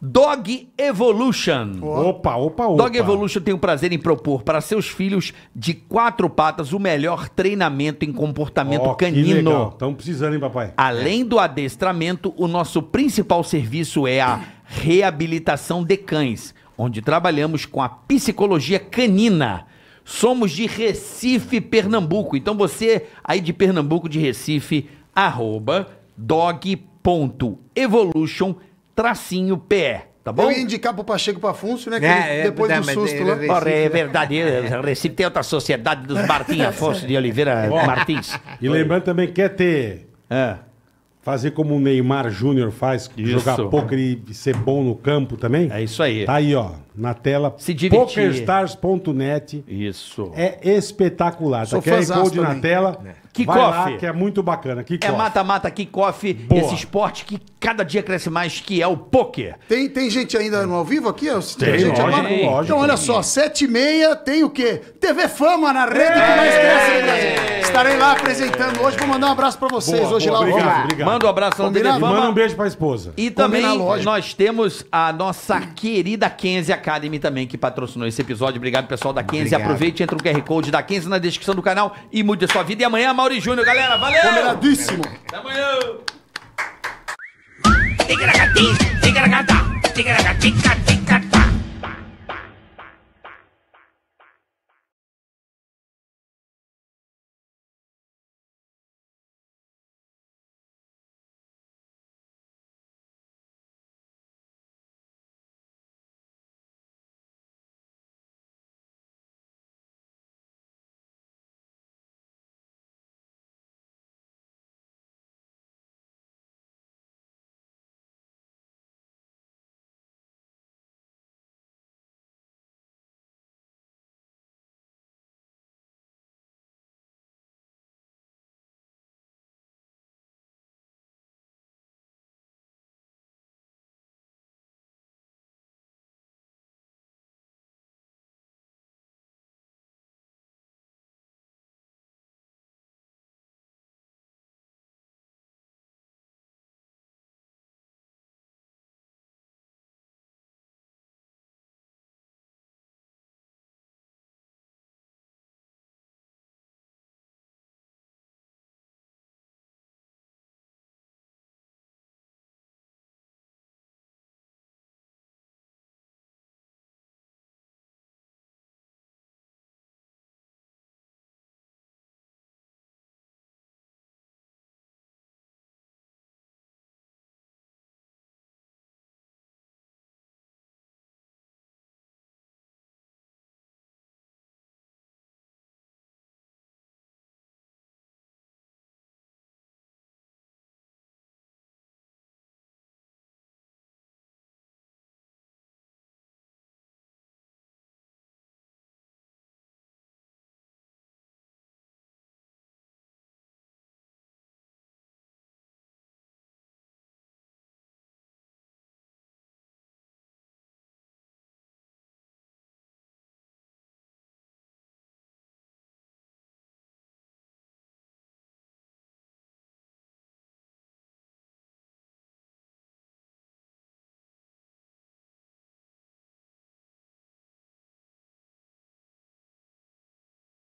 Dog Evolution. Opa, opa, opa. Dog Evolution tem o prazer em propor para seus filhos de quatro patas o melhor treinamento em comportamento oh, canino. Estão precisando, hein, papai? Além do adestramento, o nosso principal serviço é a reabilitação de cães, onde trabalhamos com a psicologia canina Somos de Recife, Pernambuco. Então você aí de Pernambuco, de Recife, arroba dog.evolution tracinho pé, Tá bom? Eu ia indicar pro Pacheco Pafuncio, né? Que é, ele, é, depois é, do susto lá. é verdade. Recife tem outra sociedade dos Martins Afonso de Oliveira Martins. E lembrando também que é ter. É. Fazer como o Neymar Júnior faz, isso. jogar poker e ser bom no campo também. É isso aí. Tá aí, ó, na tela. Se divertir. Pokerstars.net. Isso. É espetacular. Tá Sou tá o Code na tela. É. Kickoff. Que é muito bacana. Kick é mata-mata, kickoff. Boa. Esse esporte que cada dia cresce mais, que é o poker. Tem, tem gente ainda no ao vivo aqui? Tem, tem gente lógico, agora? Lógico. Então, olha só, sete e meia tem o quê? TV Fama na rede que mais cresce. Estarei lá apresentando hoje. Vou mandar um abraço pra vocês boa, hoje boa, lá. Obrigado, obrigado. Manda um abraço lá no Manda um beijo pra esposa. E também nós temos a nossa querida Kenzie Academy também, que patrocinou esse episódio. Obrigado, pessoal da Kenzie. Obrigado. Aproveite, entra o QR Code da Kenzie na descrição do canal e mude a sua vida. E amanhã, Mauri Júnior, galera. Valeu! Combinadíssimo. Até amanhã.